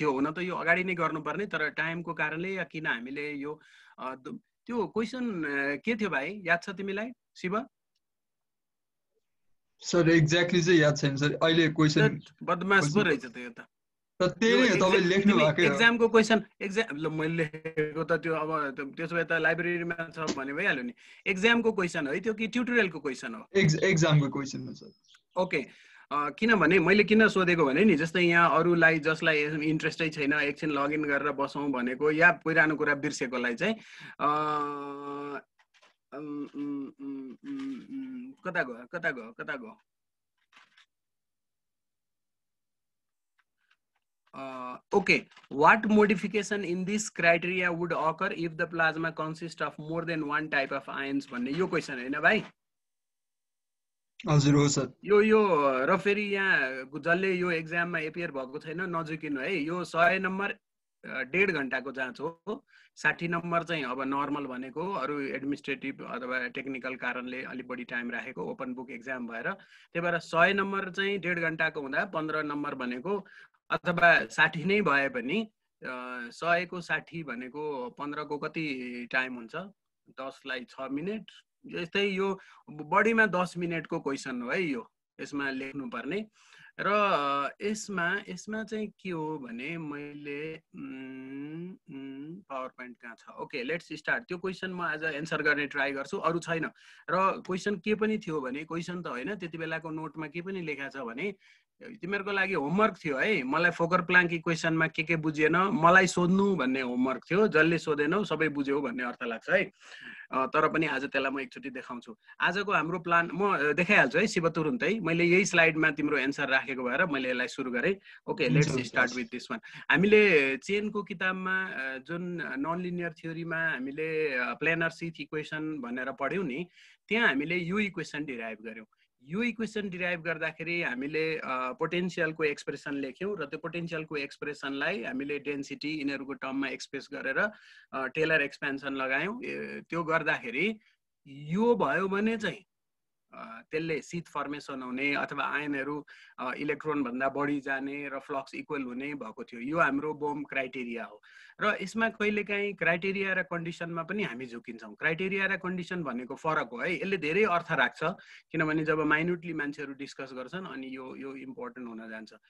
थियो हुन त यो अगाडि नै गर्नुपर्ने तर टाइमको कारणले या किन हामीले यो त्यो क्वेसन के थियो भाइ याद छ तिमीलाई शिव सर एक्ज्याक्टली चाहिँ याद छैन सर अहिले क्वेसन बदमास पो रहेछ यो त एक्जामको क्वेसन एक्जाम ल मैले लेखेको त त्यो अब त्यसो भए त लाइब्रेरीमा छ भने भइहाल्यो नि एक्जामको क्वेसन है त्यो कि ट्युटोरियलको क्वेसन हो एक्जामको क्वेसन हो सर ओके किनभने मैले किन सोधेको भने नि जस्तै यहाँ अरूलाई जसलाई इन्ट्रेस्टै छैन एकछिन लगइन गरेर बसौँ भनेको या पुरानो कुरा बिर्सेकोलाई चाहिँ कता गयो कता गयो कता गयो Uh, okay what modification in this criteria would occur if the plasma consists of more than one type of ions भन्ने यो क्वेसन होइन भाइ हजुर हो सर यो यो र फेरि यहाँ जसले यो एक्जाममा एपियर भएको छैन नजिकिनु है यो सय नम्बर डेढ घन्टाको जाँच हो साठी नम्बर चाहिँ अब नर्मल भनेको अरू एडमिनिस्ट्रेटिभ अथवा टेक्निकल कारणले अलिक बढी टाइम राखेको ओपन बुक एक्जाम भएर त्यही भएर सय नम्बर चाहिँ डेढ घन्टाको हुँदा पन्ध्र नम्बर भनेको अथवा साठी नै भए पनि सयको साठी भनेको पन्ध्रको कति टाइम हुन्छ दसलाई छ मिनट जस्तै यो बढीमा दस मिनटको क्वेसन हो है यो यसमा लेख्नुपर्ने र यसमा यसमा चाहिँ के हो भने मैले पावर पोइन्ट कहाँ छ ओके लेट्स स्टार्ट त्यो क्वेसन म आज एन्सर गर्ने ट्राई गर्छु अरू छैन र क्वेसन के पनि थियो भने क्वेसन त होइन त्यति बेलाको नोटमा के पनि लेखा छ भने तिमीहरूको लागि होमवर्क थियो है मलाई फोकर प्लाङ्की इक्वेसनमा के के बुझेन मलाई सोध्नु भन्ने होमवर्क थियो जसले सोधेनौ सबै बुझ्यौ भन्ने अर्थ लाग्छ है तर पनि आज त्यसलाई म एकचोटि देखाउँछु आजको हाम्रो प्लान म देखाइहाल्छु है शिव तुरुन्तै मैले यही स्लाइडमा तिम्रो एन्सर राखेको भएर मैले यसलाई सुरु गरेँ okay let's start with this one हामीले चेनको किताबमा जुन नन लिनियर थ्योरीमा हामीले प्लेनर सिथ इक्वेसन भनेर पढ्यौँ नि त्यहाँ हामीले यो इक्वेसन डिराइभ गऱ्यौँ यो इक्वेसन डिराइभ गर्दाखेरि हामीले पोटेन्सियलको एक्सप्रेसन लेख्यौँ र त्यो पोटेन्सियलको एक्सप्रेसनलाई हामीले डेन्सिटी यिनीहरूको टर्ममा एक्सप्रेस गरेर टेलर एक्सपेन्सन लगायौँ त्यो गर्दाखेरि यो भयो भने चाहिँ त्यसले सिथ फर्मेसन हुने अथवा आयनहरू इलेक्ट्रोनभन्दा बढी जाने र फ्लक्स इक्वल हुने भएको थियो यो हाम्रो बोम क्राइटेरिया हो र यसमा कहिलेकाहीँ क्राइटेरिया र कन्डिसनमा पनि हामी झुकिन्छौँ क्राइटेरिया र कन्डिसन भनेको फरक हो है यसले धेरै अर्थ राख्छ किनभने जब माइन्युटली मान्छेहरू डिस्कस गर्छन् अनि यो यो इम्पोर्टेन्ट हुन जान्छ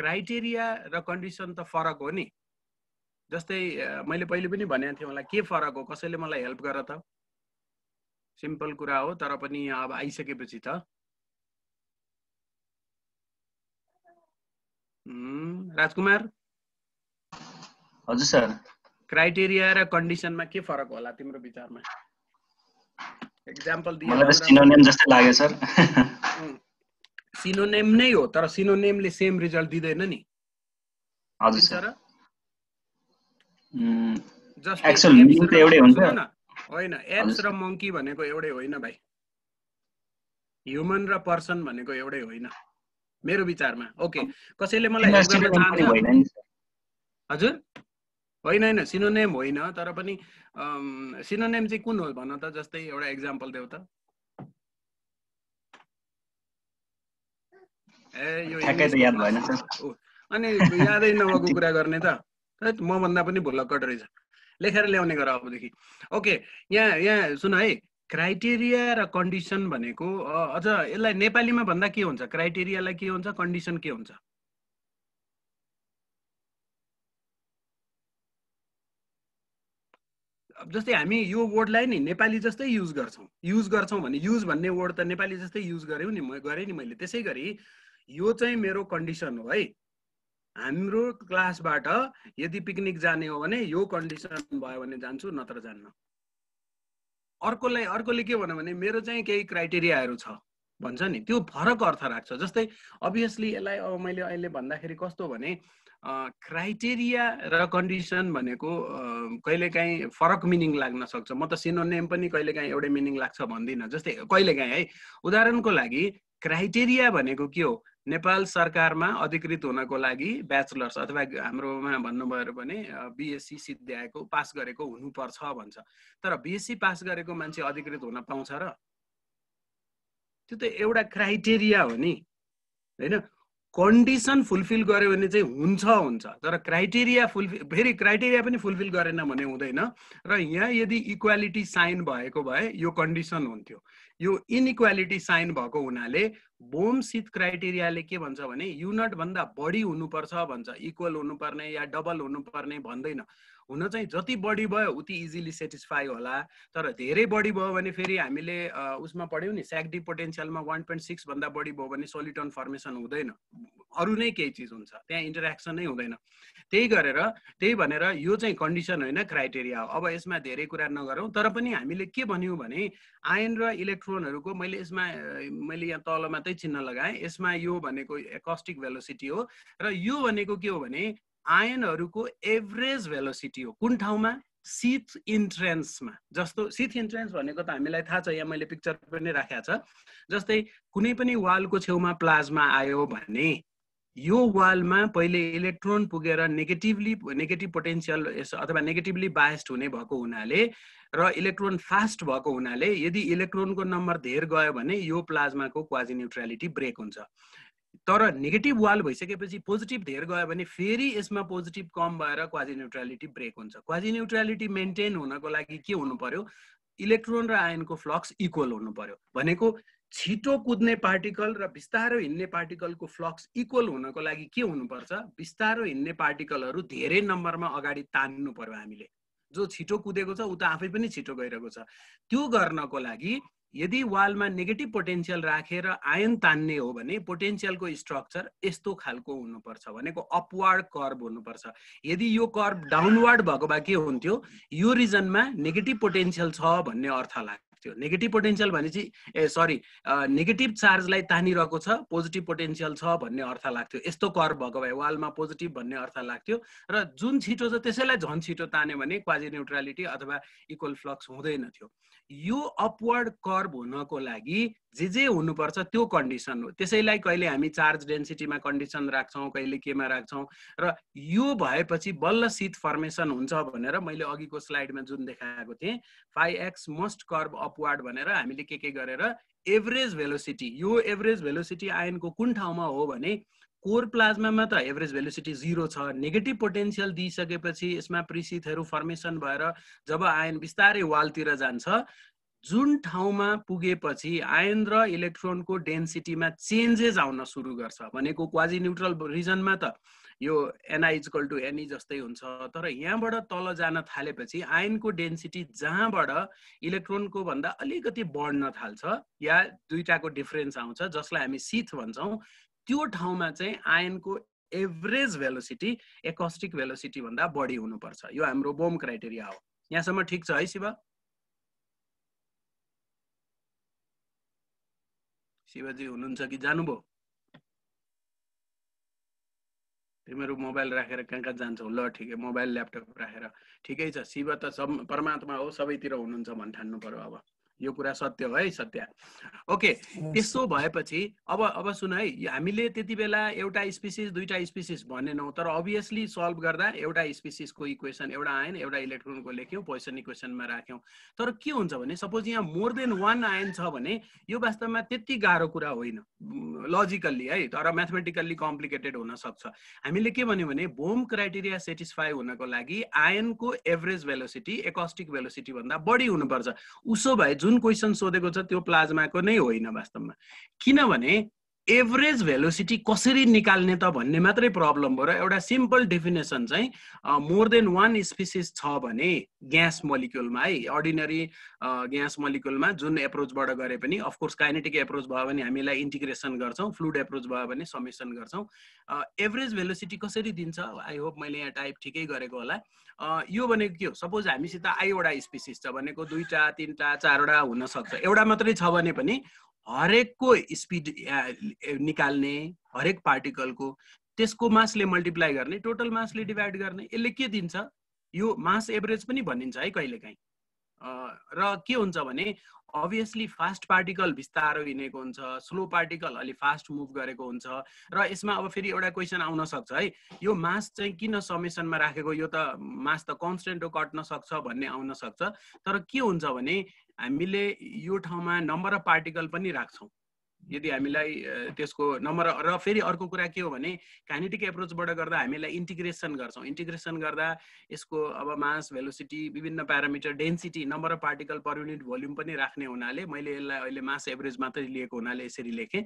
क्राइटेरिया र कन्डिसन त फरक हो नि जस्तै मैले पहिले पनि भनेको थिएँ मलाई के फरक हो कसैले मलाई हेल्प गर त सिम्पल कुरा हो तर पनि अब आइसकेपछि त राजकुमार हजुर सर क्राइटेरिया र कन्डिसनमा के फरक होला तिम्रो विचारमा एक्जाम्पल जस्तै लाग्यो सर सिनोनेम नै हो तर सिनोनेमले सेम रिजल्ट दिँदैन नि हजुर सर एक्चुअल मिनिङ त एउटै हुन्छ होइन एप्स र मङ्की भनेको एउटै होइन भाइ ह्युमन र पर्सन भनेको एउटै होइन मेरो विचारमा ओके कसैले मलाई हजुर होइन होइन सिनोनेम होइन तर पनि सिनोनेम चाहिँ कुन हो भन त जस्तै एउटा एक्जाम्पल देऊ त ए यो अनि यादै नभएको कुरा गर्ने त म भन्दा पनि भुलक्कट रहेछ लेखेर ल्याउने गर अबदेखि ओके यहाँ यहाँ सुन है क्राइटेरिया र कन्डिसन भनेको अझ यसलाई नेपालीमा भन्दा के हुन्छ क्राइटेरियालाई के हुन्छ कन्डिसन के हुन्छ जस्तै हामी यो वर्डलाई नि नेपाली जस्तै युज गर्छौँ युज गर्छौँ भने युज भन्ने वर्ड त नेपाली जस्तै युज गऱ्यौँ नि म गरेँ नि मैले त्यसै गरी यो चाहिँ मेरो कन्डिसन हो है हाम्रो क्लासबाट यदि पिकनिक जाने हो भने यो कन्डिसन भयो भने जान्छु नत्र जान्न अर्कोलाई अर्कोले के भन्यो भने मेरो चाहिँ केही क्राइटेरियाहरू छ भन्छ नि त्यो फरक अर्थ राख्छ जस्तै अभियसली यसलाई अब मैले अहिले भन्दाखेरि कस्तो भने क्राइटेरिया र कन्डिसन भनेको कहिलेकाहीँ फरक मिनिङ लाग्न सक्छ म त सिनो नेम पनि कहिलेकाहीँ एउटै मिनिङ लाग्छ भन्दिनँ जस्तै कहिलेकाहीँ है उदाहरणको लागि क्राइटेरिया भनेको के हो नेपाल सरकारमा अधिकृत हुनको लागि ब्याचलर्स अथवा हाम्रोमा भन्नुभयो भने बिएससी सिद्ध्याएको पास गरेको हुनुपर्छ भन्छ तर बिएससी पास गरेको मान्छे अधिकृत हुन पाउँछ र त्यो त एउटा क्राइटेरिया हो नि होइन कन्डिसन फुलफिल गर्यो भने चाहिँ हुन्छ हुन्छ तर क्राइटेरिया फुलफिल फेरि क्राइटेरिया पनि फुलफिल गरेन भने हुँदैन र यहाँ यदि इक्वालिटी साइन भएको भए यो कन्डिसन हुन्थ्यो यो इनइक्वालिटी साइन भएको हुनाले बोम सिथ क्राइटेरियाले के भन्छ भने युनिटभन्दा बढी हुनुपर्छ भन्छ इक्वल हुनुपर्ने या डबल हुनुपर्ने भन्दैन हुन चाहिँ जति बढी भयो उति इजिली सेटिस्फाई होला तर धेरै बढी भयो भने फेरि हामीले उसमा पढ्यौँ नि स्याकडी पोटेन्सियलमा वान पोइन्ट सिक्सभन्दा बढी भयो भने सोलिटन फर्मेसन हुँदैन अरू नै केही चिज हुन्छ त्यहाँ इन्टरेक्सन नै हुँदैन त्यही गरेर त्यही भनेर यो चाहिँ कन्डिसन होइन क्राइटेरिया हो अब यसमा धेरै कुरा नगरौँ तर पनि हामीले के भन्यौँ भने आयन र इलेक्ट्रोनहरूको मैले यसमा मैले यहाँ तल मात्रै चिन्ह लगाएँ यसमा यो भनेको एकस्टिक भेलोसिटी हो र यो भनेको के हो भने आयनहरूको एभरेज भेलोसिटी हो कुन ठाउँमा सिथ इन्ट्रेन्समा जस्तो सिथ इन्ट्रेन्स भनेको त हामीलाई थाहा छ यहाँ मैले पिक्चर पनि राखेको छ जस्तै कुनै पनि वालको छेउमा प्लाज्मा आयो भने यो वालमा पहिले इलेक्ट्रोन पुगेर नेगेटिभली नेगेटिभ पोटेन्सियल अथवा नेगेटिभली बायस्ड हुने भएको हुनाले र इलेक्ट्रोन फास्ट भएको हुनाले यदि इलेक्ट्रोनको नम्बर धेर गयो भने यो प्लाज्माको क्वाजी न्युट्रालिटी ब्रेक हुन्छ तर नेगेटिभ वाल भइसकेपछि पोजिटिभ धेर गयो भने फेरि यसमा पोजिटिभ कम भएर क्वाजी न्युट्रालिटी ब्रेक हुन्छ क्वाजी न्युट्रालिटी मेन्टेन हुनको लागि के हुनु पर्यो इलेक्ट्रोन र आयनको फ्लक्स इक्वल हुनु पर्यो भनेको छिटो कुद्ने पार्टिकल र बिस्तारो हिँड्ने पार्टिकलको फ्लक्स इक्वल हुनको लागि के हुनुपर्छ बिस्तारो हिँड्ने पार्टिकलहरू धेरै नम्बरमा अगाडि तान्नु पर्यो हामीले जो छिटो कुदेको छ ऊ त आफै पनि छिटो गइरहेको छ त्यो गर्नको लागि यदि वालमा नेगेटिभ पोटेन्सियल राखेर रा आयन तान्ने हो भने पोटेन्सियलको स्ट्रक्चर यस्तो खालको हुनुपर्छ भनेको अपवार्ड कर्भ हुनुपर्छ यदि यो कर्भ डाउनवार्ड भएको भए के हुन्थ्यो यो रिजनमा नेगेटिभ पोटेन्सियल छ भन्ने अर्थ लाग्छ त्यो नेगेटिभ पोटेन्सियल भनेपछि ए सरी नेगेटिभ चार्जलाई तानिरहेको छ पोजिटिभ पोटेन्सियल छ भन्ने अर्थ लाग्थ्यो यस्तो कर भएको भए वालमा पोजिटिभ भन्ने अर्थ लाग्थ्यो र जुन छिटो छ त्यसैलाई झन् छिटो तान्यो भने क्वाजी न्युट्रालिटी अथवा इक्वल फ्लक्स हुँदैन थियो यो अपवर्ड कर्भ हुनको लागि जे जे हुनुपर्छ त्यो कन्डिसन हो त्यसैलाई कहिले हामी चार्ज डेन्सिटीमा कन्डिसन राख्छौँ कहिले केमा राख्छौँ र यो भएपछि बल्ल सिट फर्मेसन हुन्छ भनेर मैले अघिको स्लाइडमा जुन देखाएको थिएँ five X must curve upward भनेर हामीले के के गरेर एभरेज भेलोसिटी यो एभरेज भेलोसिटी आयनको कुन ठाउँमा हो भने कोर प्लाज्मामा त एभरेज भेलोसिटी जिरो छ नेगेटिभ पोटेन्सियल दिइसकेपछि यसमा प्रिसिथहरू फर्मेसन भएर जब आयन बिस्तारै वालतिर जान्छ जुन ठाउँमा पुगेपछि आयन र इलेक्ट्रोनको डेन्सिटीमा चेन्जेस आउन सुरु गर्छ भनेको क्वाजी न्युट्रल रिजनमा त यो इजकल टु एनई जस्तै हुन्छ तर यहाँबाट तल जान थालेपछि आयनको डेन्सिटी जहाँबाट इलेक्ट्रोनको भन्दा अलिकति बढ्न थाल्छ या दुइटाको डिफरेन्स आउँछ जसलाई हामी सिथ भन्छौँ त्यो ठाउँमा चाहिँ आयनको एभरेज भेलोसिटी एकस्टिक भेलोसिटी भन्दा बढी हुनुपर्छ यो हाम्रो बोम क्राइटेरिया हो यहाँसम्म ठिक छ है शिव शिवजी हुनुहुन्छ कि जानुभयो तिमीहरू मोबाइल राखेर कहाँ कहाँ जान्छौ ल ठिकै मोबाइल ल्यापटप राखेर ठिकै छ शिव त सब परमात्मा हो सबैतिर हुनुहुन्छ भन्ने ठान्नु पर्यो अब यो कुरा सत्य हो है सत्य ओके त्यसो भएपछि अब अब सुन है हामीले त्यति बेला एउटा स्पिसिस दुईवटा स्पिसिस भनेनौँ तर अभियसली सल्भ गर्दा एउटा स्पिसिसको इक्वेसन एउटा आयन एउटा इलेक्ट्रोनको लेख्यौँ पोइसन इक्वेसनमा राख्यौँ तर के हुन्छ भने सपोज यहाँ मोर देन वान आयन छ भने यो वास्तवमा त्यति गाह्रो कुरा होइन लजिकल्ली है तर म्याथमेटिकल्ली कम्प्लिकेटेड हुनसक्छ हामीले के भन्यो भने भोम क्राइटेरिया सेटिस्फाई हुनको लागि आयनको एभरेज भेलोसिटी एकस्टिक भेलोसिटी भन्दा बढी हुनुपर्छ उसो भए जुन क्वेसन सोधेको छ त्यो प्लाज्माको नै होइन वास्तवमा किनभने एभरेज भेलोसिटी कसरी निकाल्ने त भन्ने मात्रै प्रब्लम भयो र एउटा सिम्पल डेफिनेसन चाहिँ मोर देन वान स्पिसिस छ भने ग्यास मलिक्युलमा है अर्डिनरी ग्यास मलिक्युलमा जुन एप्रोचबाट गरे पनि अफकोर्स काइनेटिक एप्रोच भयो भने हामीलाई इन्टिग्रेसन गर्छौँ फ्लुड एप्रोच भयो भने समेसन गर्छौँ एभरेज भेलोसिटी कसरी दिन्छ आई होप मैले यहाँ टाइप ठिकै गरेको होला यो भनेको के हो सपोज हामीसित आईवटा स्पिसिस छ भनेको दुईवटा तिनवटा चारवटा हुनसक्छ एउटा मात्रै छ भने पनि हरेकको स्पिड निकाल्ने हरेक पार्टिकलको त्यसको मासले मल्टिप्लाई गर्ने टोटल मासले डिभाइड गर्ने यसले के दिन्छ यो मास एभरेज पनि भनिन्छ है कहिलेकाहीँ र के हुन्छ भने अभियसली फास्ट पार्टिकल बिस्तारो हिँडेको हुन्छ स्लो पार्टिकल अलि फास्ट मुभ गरेको हुन्छ र यसमा अब फेरि एउटा क्वेसन आउन सक्छ है यो मास चाहिँ किन समेसनमा राखेको यो त मास त कन्सटेन्ट हो कट्न सक्छ भन्ने आउन सक्छ तर के हुन्छ भने हामीले यो ठाउँमा नम्बर अफ पार्टिकल पनि राख्छौँ यदि हामीलाई त्यसको नम्बर र फेरि अर्को कुरा के हो भने काइनेटिक एप्रोचबाट गर्दा हामीलाई इन्टिग्रेसन गर्छौँ इन्टिग्रेसन गर्दा यसको अब मास भेलोसिटी विभिन्न parameter density number of particle per unit volume पनि राख्ने हुनाले मैले यसलाई अहिले मास एभरेज मात्रै लिएको हुनाले यसरी लेखेँ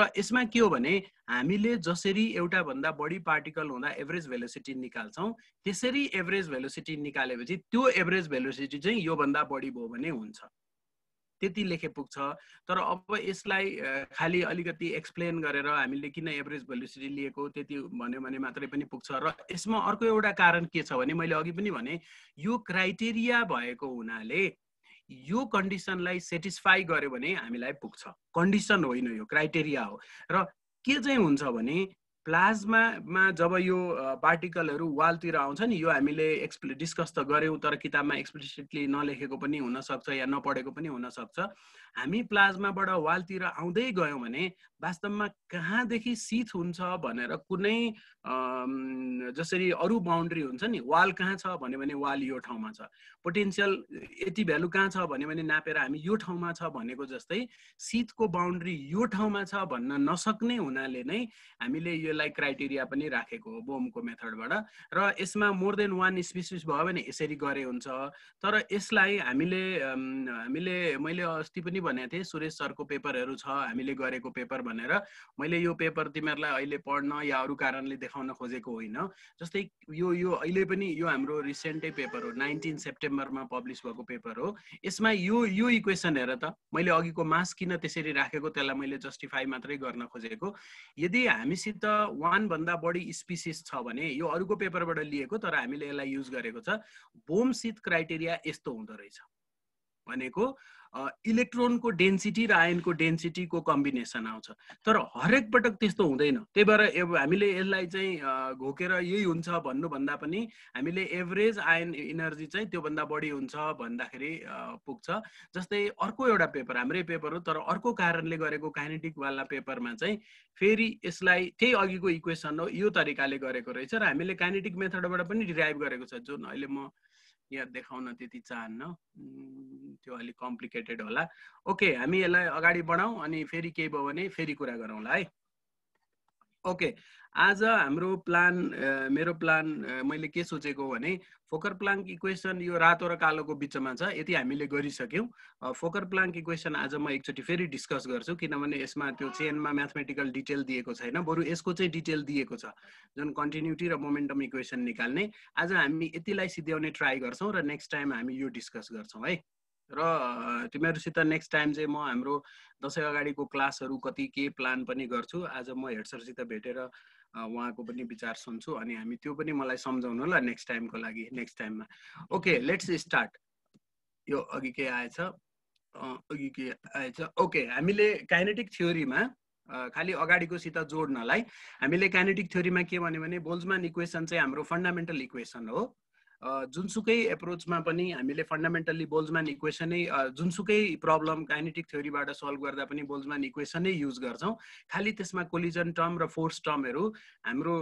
र यसमा के हो भने हामीले जसरी एउटा भन्दा बढी पार्टिकल हुँदा एभरेज भेलोसिटी निकाल्छौँ त्यसरी एभरेज भेलोसिटी निकालेपछि त्यो एभरेज भेलोसिटी चाहिँ योभन्दा बढी भयो भने हुन्छ त्यति लेखे पुग्छ तर अब यसलाई खालि अलिकति एक्सप्लेन गरेर हामीले किन एभरेज भेलोसिटी लिएको त्यति भन्यो भने मात्रै पनि पुग्छ र यसमा अर्को एउटा कारण के छ भने मैले अघि पनि भने यो क्राइटेरिया भएको हुनाले यो कन्डिसनलाई सेटिस्फाई गर्यो भने हामीलाई पुग्छ कन्डिसन होइन यो क्राइटेरिया हो र के चाहिँ हुन्छ भने प्लाज्मामा जब यो पार्टिकलहरू वालतिर आउँछ नि यो हामीले एक्सप्ले डिस्कस त गऱ्यौँ तर किताबमा एक्सप्लिसिटली नलेखेको पनि हुनसक्छ या नपढेको पनि हुनसक्छ हामी प्लाज्माबाट वालतिर आउँदै गयौँ भने वास्तवमा कहाँदेखि सिथ हुन्छ भनेर कुनै जसरी अरू बााउन्ड्री हुन्छ नि वाल कहाँ छ भन्यो भने वाल यो ठाउँमा छ पोटेन्सियल यति भ्यालु कहाँ छ भन्यो भने नापेर हामी यो ठाउँमा छ भनेको जस्तै सिथको बााउन्ड्री यो ठाउँमा छ भन्न नसक्ने हुनाले नै हामीले यसलाई क्राइटेरिया पनि राखेको हो बोमको मेथडबाट र यसमा मोर देन वान स्पिसिस भयो भने यसरी गरे हुन्छ तर यसलाई हामीले हामीले मैले अस्ति पनि भनेको थिएँ सुरेश सरको पेपरहरू छ हामीले गरेको पेपर भनेर मैले यो पेपर तिमीहरूलाई अहिले पढ्न या अरू कारणले देखाउन खोजेको होइन जस्तै यो यो अहिले पनि यो हाम्रो रिसेन्टै पेपर हो नाइन्टिन सेप्टेम्बरमा पब्लिस भएको पेपर हो यसमा यो यो इक्वेसन हेर त मैले अघिको मास किन त्यसरी राखेको त्यसलाई मैले जस्टिफाई मात्रै गर्न खोजेको यदि हामीसित वानभन्दा बढी स्पिसिस छ भने यो अरूको पेपरबाट लिएको तर हामीले यसलाई युज गरेको छ बोमसित क्राइटेरिया यस्तो हुँदो रहेछ भनेको इलेक्ट्रोनको डेन्सिटी र आयनको डेन्सिटीको कम्बिनेसन आउँछ तर हरेक पटक त्यस्तो हुँदैन त्यही भएर हामीले यसलाई चाहिँ घोकेर यही हुन्छ भन्नुभन्दा पनि हामीले एभरेज आयन इनर्जी चाहिँ त्योभन्दा बढी हुन्छ भन्दाखेरि पुग्छ जस्तै अर्को एउटा पेपर हाम्रै पेपर हो तर अर्को कारणले गरेको काइनेटिकवाला पेपरमा चाहिँ फेरि यसलाई त्यही अघिको इक्वेसन हो यो तरिकाले गरेको रहेछ र हामीले काइनेटिक मेथडबाट पनि डिराइभ गरेको छ जुन अहिले म यहाँ देखाउन त्यति चाहन्न त्यो अलिक कम्प्लिकेटेड होला ओके हामी यसलाई अगाडि बढाउँ अनि फेरि केही भयो भने फेरि कुरा गरौँला है ओके आज हाम्रो प्लान मेरो प्लान मैले के सोचेको भने फोकर प्लाङ्क इक्वेसन यो रातो र कालोको बिचमा छ यति हामीले गरिसक्यौँ फोकर प्लाङ्क इक्वेसन आज म एकचोटि फेरि डिस्कस गर्छु किनभने यसमा त्यो चेनमा म्याथमेटिकल डिटेल दिएको छैन बरु यसको चाहिँ डिटेल दिएको छ जुन कन्टिन्युटी र मोमेन्टम इक्वेसन निकाल्ने आज हामी यतिलाई सिध्याउने ट्राई गर्छौँ र नेक्स्ट टाइम हामी यो डिस्कस गर्छौँ है र तिमीहरूसित नेक्स्ट टाइम चाहिँ म हाम्रो दसैँ अगाडिको क्लासहरू कति के प्लान पनि गर्छु आज म हेड सरसित भेटेर उहाँको पनि विचार सुन्छु अनि हामी त्यो पनि मलाई सम्झाउनु होला नेक्स्ट टाइमको लागि नेक्स्ट टाइममा ओके लेट्स स्टार्ट यो अघि के आएछ अघि के आएछ ओके हामीले काइनेटिक थ्योरीमा खालि अगाडिकोसित जोड्नलाई हामीले काइनेटिक थ्योरीमा के भन्यो भने बोल्जमान इक्वेसन चाहिँ हाम्रो फन्डामेन्टल इक्वेसन हो जुनसुकै एप्रोचमा पनि हामीले फन्डामेन्टल्ली बोल्जम्यान इक्वेसनै जुनसुकै प्रब्लम काइनेटिक थ्योरीबाट सल्भ गर्दा पनि बोल्जम्यान इक्वेसनै युज गर्छौँ खालि त्यसमा कोलिजन टर्म र फोर्स टर्महरू हाम्रो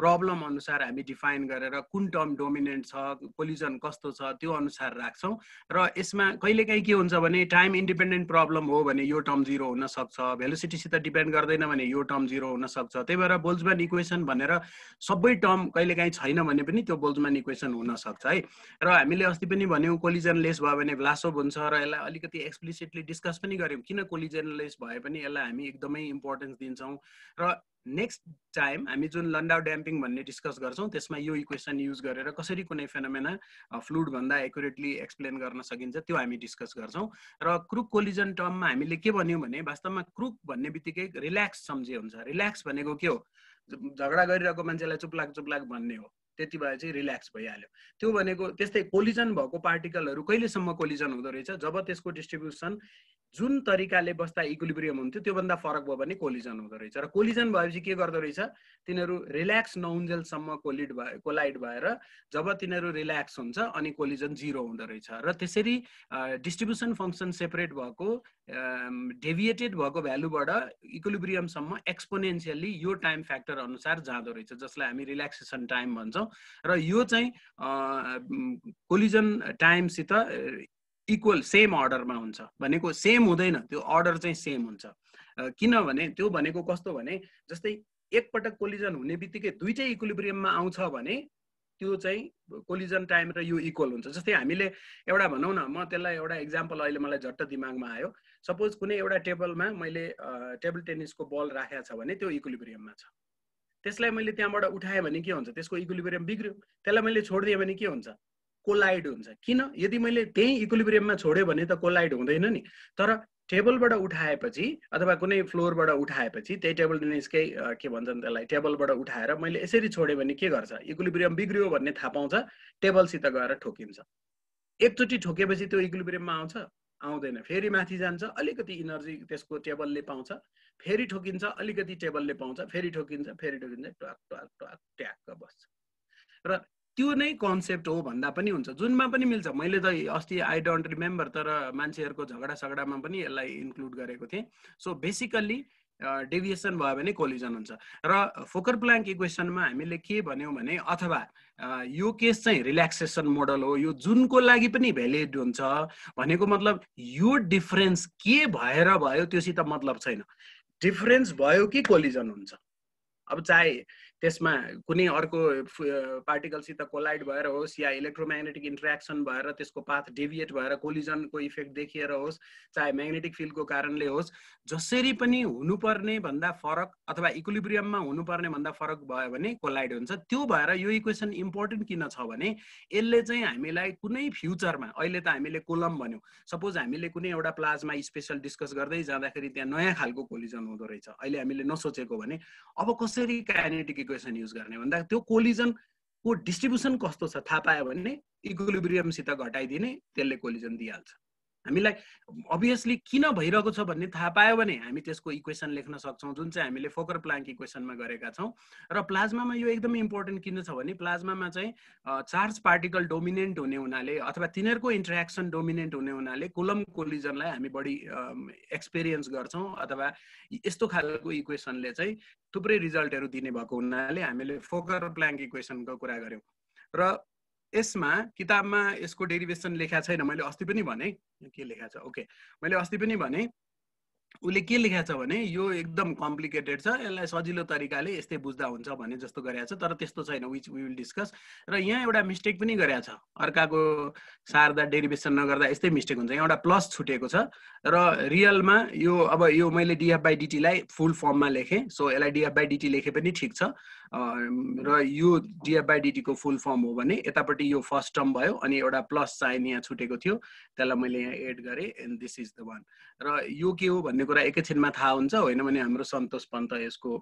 प्रब्लम अनुसार हामी डिफाइन गरेर कुन टर्म डोमिनेन्ट छ कोलिजन कस्तो छ त्यो अनुसार राख्छौँ र यसमा कहिलेकाहीँ के हुन्छ भने टाइम इन्डिपेन्डेन्ट प्रब्लम हो भने यो टर्म जिरो हुनसक्छ भेलोसिटीसित डिपेन्ड गर्दैन भने यो टर्म जिरो हुनसक्छ त्यही भएर बोल्जम्यान इक्वेसन भनेर सबै टर्म कहिलेकाहीँ छैन भने पनि त्यो बोल्जम्यान इक्वेसन हुन हुनसक्छ है र हामीले अस्ति पनि भन्यौँ कोलिजन लेस भयो भने ग्लासो हुन्छ र यसलाई अलिकति एक्सप्लिसिटली डिस्कस पनि गऱ्यौँ किन कोलिजन लेस भए पनि यसलाई हामी एकदमै इम्पोर्टेन्स दिन्छौँ र नेक्स्ट टाइम हामी जुन लन्डाउ ड्याम्पिङ भन्ने डिस्कस गर्छौँ त्यसमा यो इक्वेसन युज गरेर कसरी कुनै फेनोमेना भन्दा एकुरेटली एक्सप्लेन गर्न सकिन्छ त्यो हामी डिस्कस गर्छौँ र क्रुक कोलिजन टर्ममा हामीले के भन्यौँ भने वास्तवमा क्रुक भन्ने बित्तिकै रिल्याक्स सम्झे हुन्छ रिल्याक्स भनेको के हो झगडा गरिरहेको मान्छेलाई चुप्लाक चुप्लाक भन्ने हो त्यति भए चाहिँ रिल्याक्स भइहाल्यो त्यो भनेको त्यस्तै कोलिजन भएको पार्टिकलहरू कहिलेसम्म कोलिजन हुँदो रहेछ जब त्यसको डिस्ट्रिब्युसन जुन तरिकाले बस्दा इक्विलिब्रियम हुन्थ्यो त्योभन्दा फरक भयो भने कोलिजन हुँदो रहेछ र कोलिजन भएपछि के गर्दो रहेछ तिनीहरू रिल्याक्स नहुन्जेलसम्म कोलिड भयो कोलाइड भएर जब तिनीहरू रिल्याक्स हुन्छ अनि कोलिजन जिरो हुँदो रहेछ र त्यसरी डिस्ट्रिब्युसन फङ्सन सेपरेट भएको डेभिएटेड भएको भ्यालुबाट इक्विलिब्रियमसम्म एक्सपोनेन्सियल्ली यो टाइम फ्याक्टर अनुसार जाँदो रहेछ जसलाई हामी रिल्याक्सेसन टाइम भन्छौँ र यो चाहिँ कोलिजन टाइमसित इक्वल सेम अर्डरमा हुन्छ भनेको सेम हुँदैन त्यो अर्डर चाहिँ सेम हुन्छ किनभने त्यो भनेको कस्तो भने जस्तै एकपटक कोलिजन हुने बित्तिकै दुइटै इक्विलिब्रियममा आउँछ भने त्यो चाहिँ कोलिजन टाइम र यो इक्वल हुन्छ जस्तै हामीले एउटा भनौँ न म त्यसलाई एउटा इक्जाम्पल अहिले मलाई झट्ट दिमागमा आयो सपोज कुनै एउटा टेबलमा मैले टेबल टेनिसको बल राखेको छ भने त्यो इक्विलिब्रियममा छ त्यसलाई मैले त्यहाँबाट उठाएँ भने के हुन्छ त्यसको इक्विलिब्रियम बिग्रियो त्यसलाई मैले छोडिदिएँ भने के हुन्छ कोलाइड हुन्छ किन यदि मैले त्यही इक्विलिब्रियममा छोडेँ भने त कोलाइड हुँदैन नि तर टेबलबाट उठाएपछि अथवा कुनै फ्लोरबाट उठाएपछि त्यही टेबल टेनिसकै के भन्छन् त्यसलाई टेबलबाट उठाएर मैले यसरी छोडेँ भने के गर्छ इक्विलिब्रियम बिग्रियो भन्ने थाहा पाउँछ टेबलसित गएर ठोकिन्छ एकचोटि ठोकेपछि त्यो इक्विलिब्रियममा आउँछ आउँदैन फेरि माथि जान्छ अलिकति इनर्जी त्यसको टेबलले पाउँछ फेरि ठोकिन्छ अलिकति टेबलले पाउँछ फेरि ठोकिन्छ फेरि ठोकिन्छ ट्वाक ट्वाक ट्वाक ट्याक्क बस्छ र त्यो नै कन्सेप्ट हो भन्दा पनि हुन्छ जुनमा पनि मिल्छ मैले त अस्ति आई डोन्ट रिमेम्बर तर मान्छेहरूको झगडा झगडामा पनि यसलाई इन्क्लुड गरेको थिएँ सो बेसिकल्ली डेभिएसन भयो भने कोलिजन हुन्छ र फोकर प्लाङ्क इक्वेसनमा हामीले के भन्यौँ भने अथवा यो केस चाहिँ रिल्याक्सेसन मोडल हो यो जुनको लागि पनि भ्यालिड हुन्छ भनेको मतलब यो डिफरेन्स के भएर भयो त्योसित मतलब छैन डिफरेन्स भयो कि कोलिजन हुन्छ अब चाहे त्यसमा कुनै अर्को पार्टिकलसित कोलाइड भएर होस् या इलेक्ट्रोम्याग्नेटिक इन्ट्रेक्सन भएर त्यसको पाथ डेभिएट भएर कोलिजनको इफेक्ट देखिएर होस् चाहे म्याग्नेटिक फिल्डको कारणले होस् जसरी पनि हुनुपर्ने भन्दा फरक अथवा इक्विलिब्रियममा हुनुपर्ने भन्दा फरक भयो भने कोलाइड हुन्छ त्यो भएर यो इक्वेसन इम्पोर्टेन्ट किन छ भने यसले चाहिँ हामीलाई कुनै फ्युचरमा अहिले त हामीले कोलम भन्यौँ सपोज हामीले कुनै एउटा प्लाजमा स्पेसल डिस्कस गर्दै जाँदाखेरि त्यहाँ नयाँ खालको कोलिजन हुँदो रहेछ अहिले हामीले नसोचेको भने अब कसरी काइनेटिक इक्वेसन युज गर्ने भन्दा त्यो कोलिजनको डिस्ट्रिब्युसन कस्तो छ थाहा पायो भने इक्विलिब्रियमसित घटाइदिने त्यसले कोलिजन दिइहाल्छ हामीलाई अभियसली किन भइरहेको छ भन्ने थाहा पायो भने हामी त्यसको इक्वेसन लेख्न सक्छौँ जुन चाहिँ हामीले फोकर प्लाङ्क इक्वेसनमा गरेका छौँ र प्लाज्मामा यो एकदमै इम्पोर्टेन्ट किन छ भने प्लाज्मामा चाहिँ चार्ज पार्टिकल डोमिनेन्ट हुने हुनाले अथवा तिनीहरूको इन्ट्रेक्सन डोमिनेन्ट हुने हुनाले कोलम कोलिजनलाई हामी बढी एक्सपिरियन्स गर्छौँ अथवा यस्तो खालको इक्वेसनले चाहिँ थुप्रै रिजल्टहरू दिने भएको हुनाले हामीले फोकर प्लाङ्क इक्वेसनको कुरा गऱ्यौँ र यसमा किताबमा यसको डेरिभेसन लेखा छैन मैले अस्ति पनि भने के लेखा छ ओके मैले अस्ति पनि भने उसले के लेखा छ भने यो एकदम कम्प्लिकेटेड छ यसलाई सजिलो तरिकाले यस्तै बुझ्दा हुन्छ भने जस्तो गरेको छ तर त्यस्तो छैन विच वी विल डिस्कस र यहाँ एउटा मिस्टेक पनि गरेछ छ अर्काको सार्दा डेरिभेसन नगर्दा यस्तै मिस्टेक हुन्छ यहाँ एउटा प्लस छुटेको छ र रियलमा यो अब यो मैले डिएफ बाई डिटीलाई फुल फर्ममा लेखेँ सो यसलाई डिएफ बाई डिटी लेखे पनि ठिक छ र यो डिएफ बाई फुल फर्म हो भने यतापट्टि यो फर्स्ट टर्म भयो अनि एउटा प्लस साइन यहाँ छुटेको थियो त्यसलाई मैले यहाँ एड गरेँ and this is the one र यो के हो भन्ने कुरा एकैछिनमा थाहा हुन्छ होइन भने हाम्रो सन्तोष पन्त यसको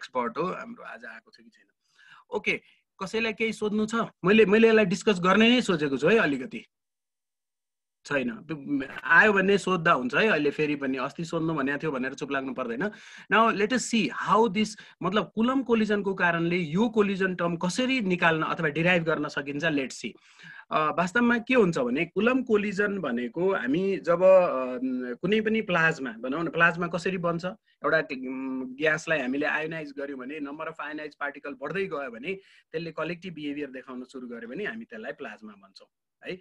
एक्सपर्ट हो हाम्रो आज आएको थियो कि छैन ओके कसैलाई केही सोध्नु छ मैले मैले यसलाई डिस्कस गर्ने नै सोचेको छु है अलिकति छैन आयो भने सोद्धा हुन्छ है अहिले फेरि पनि अस्ति सोध्नु भनेको थियो भनेर चुप लाग्नु पर्दैन न लेटेस्ट सी हाउ दिस मतलब कुलम कोलिजनको कारणले यो कोलिजन टर्म कसरी निकाल्न अथवा डिराइभ गर्न सकिन्छ लेट सी वास्तवमा के हुन्छ भने कुलम कोलिजन भनेको हामी जब कुनै पनि प्लाज्मा भनौँ न प्लाज्मा कसरी बन्छ एउटा ग्यासलाई हामीले आयोनाइज गऱ्यौँ भने नम्बर अफ आयोनाइज पार्टिकल बढ्दै गयो भने त्यसले कलेक्टिभ बिहेभियर देखाउन सुरु गर्यो भने हामी त्यसलाई प्लाज्मा भन्छौँ है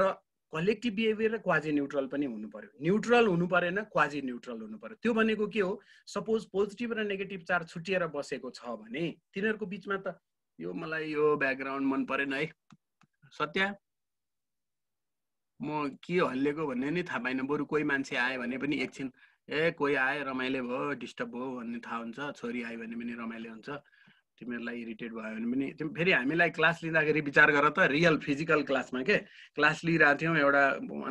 र कलेक्टिभ बिहेभियर र क्वाजी न्युट्रल पनि हुनु पऱ्यो न्युट्रल हुनु परेन क्वाजी न्युट्रल हुनु पऱ्यो त्यो भनेको के हो सपोज पोजिटिभ र नेगेटिभ चार छुटिएर बसेको छ भने तिनीहरूको बिचमा त यो मलाई यो ब्याकग्राउन्ड मन परेन है सत्य म के हल्लिएको भन्ने नै थाहा पाइनँ बरु कोही मान्छे आयो भने पनि एकछिन ए कोही आयो रमाइलो भयो डिस्टर्ब भयो भन्ने थाहा हुन्छ छोरी आयो भने पनि रमाइलो हुन्छ तिमीहरूलाई इरिटेट भयो भने पनि फेरि हामीलाई क्लास लिँदाखेरि विचार गर त रियल फिजिकल क्लासमा के क्लास लिइरहेको थियौँ एउटा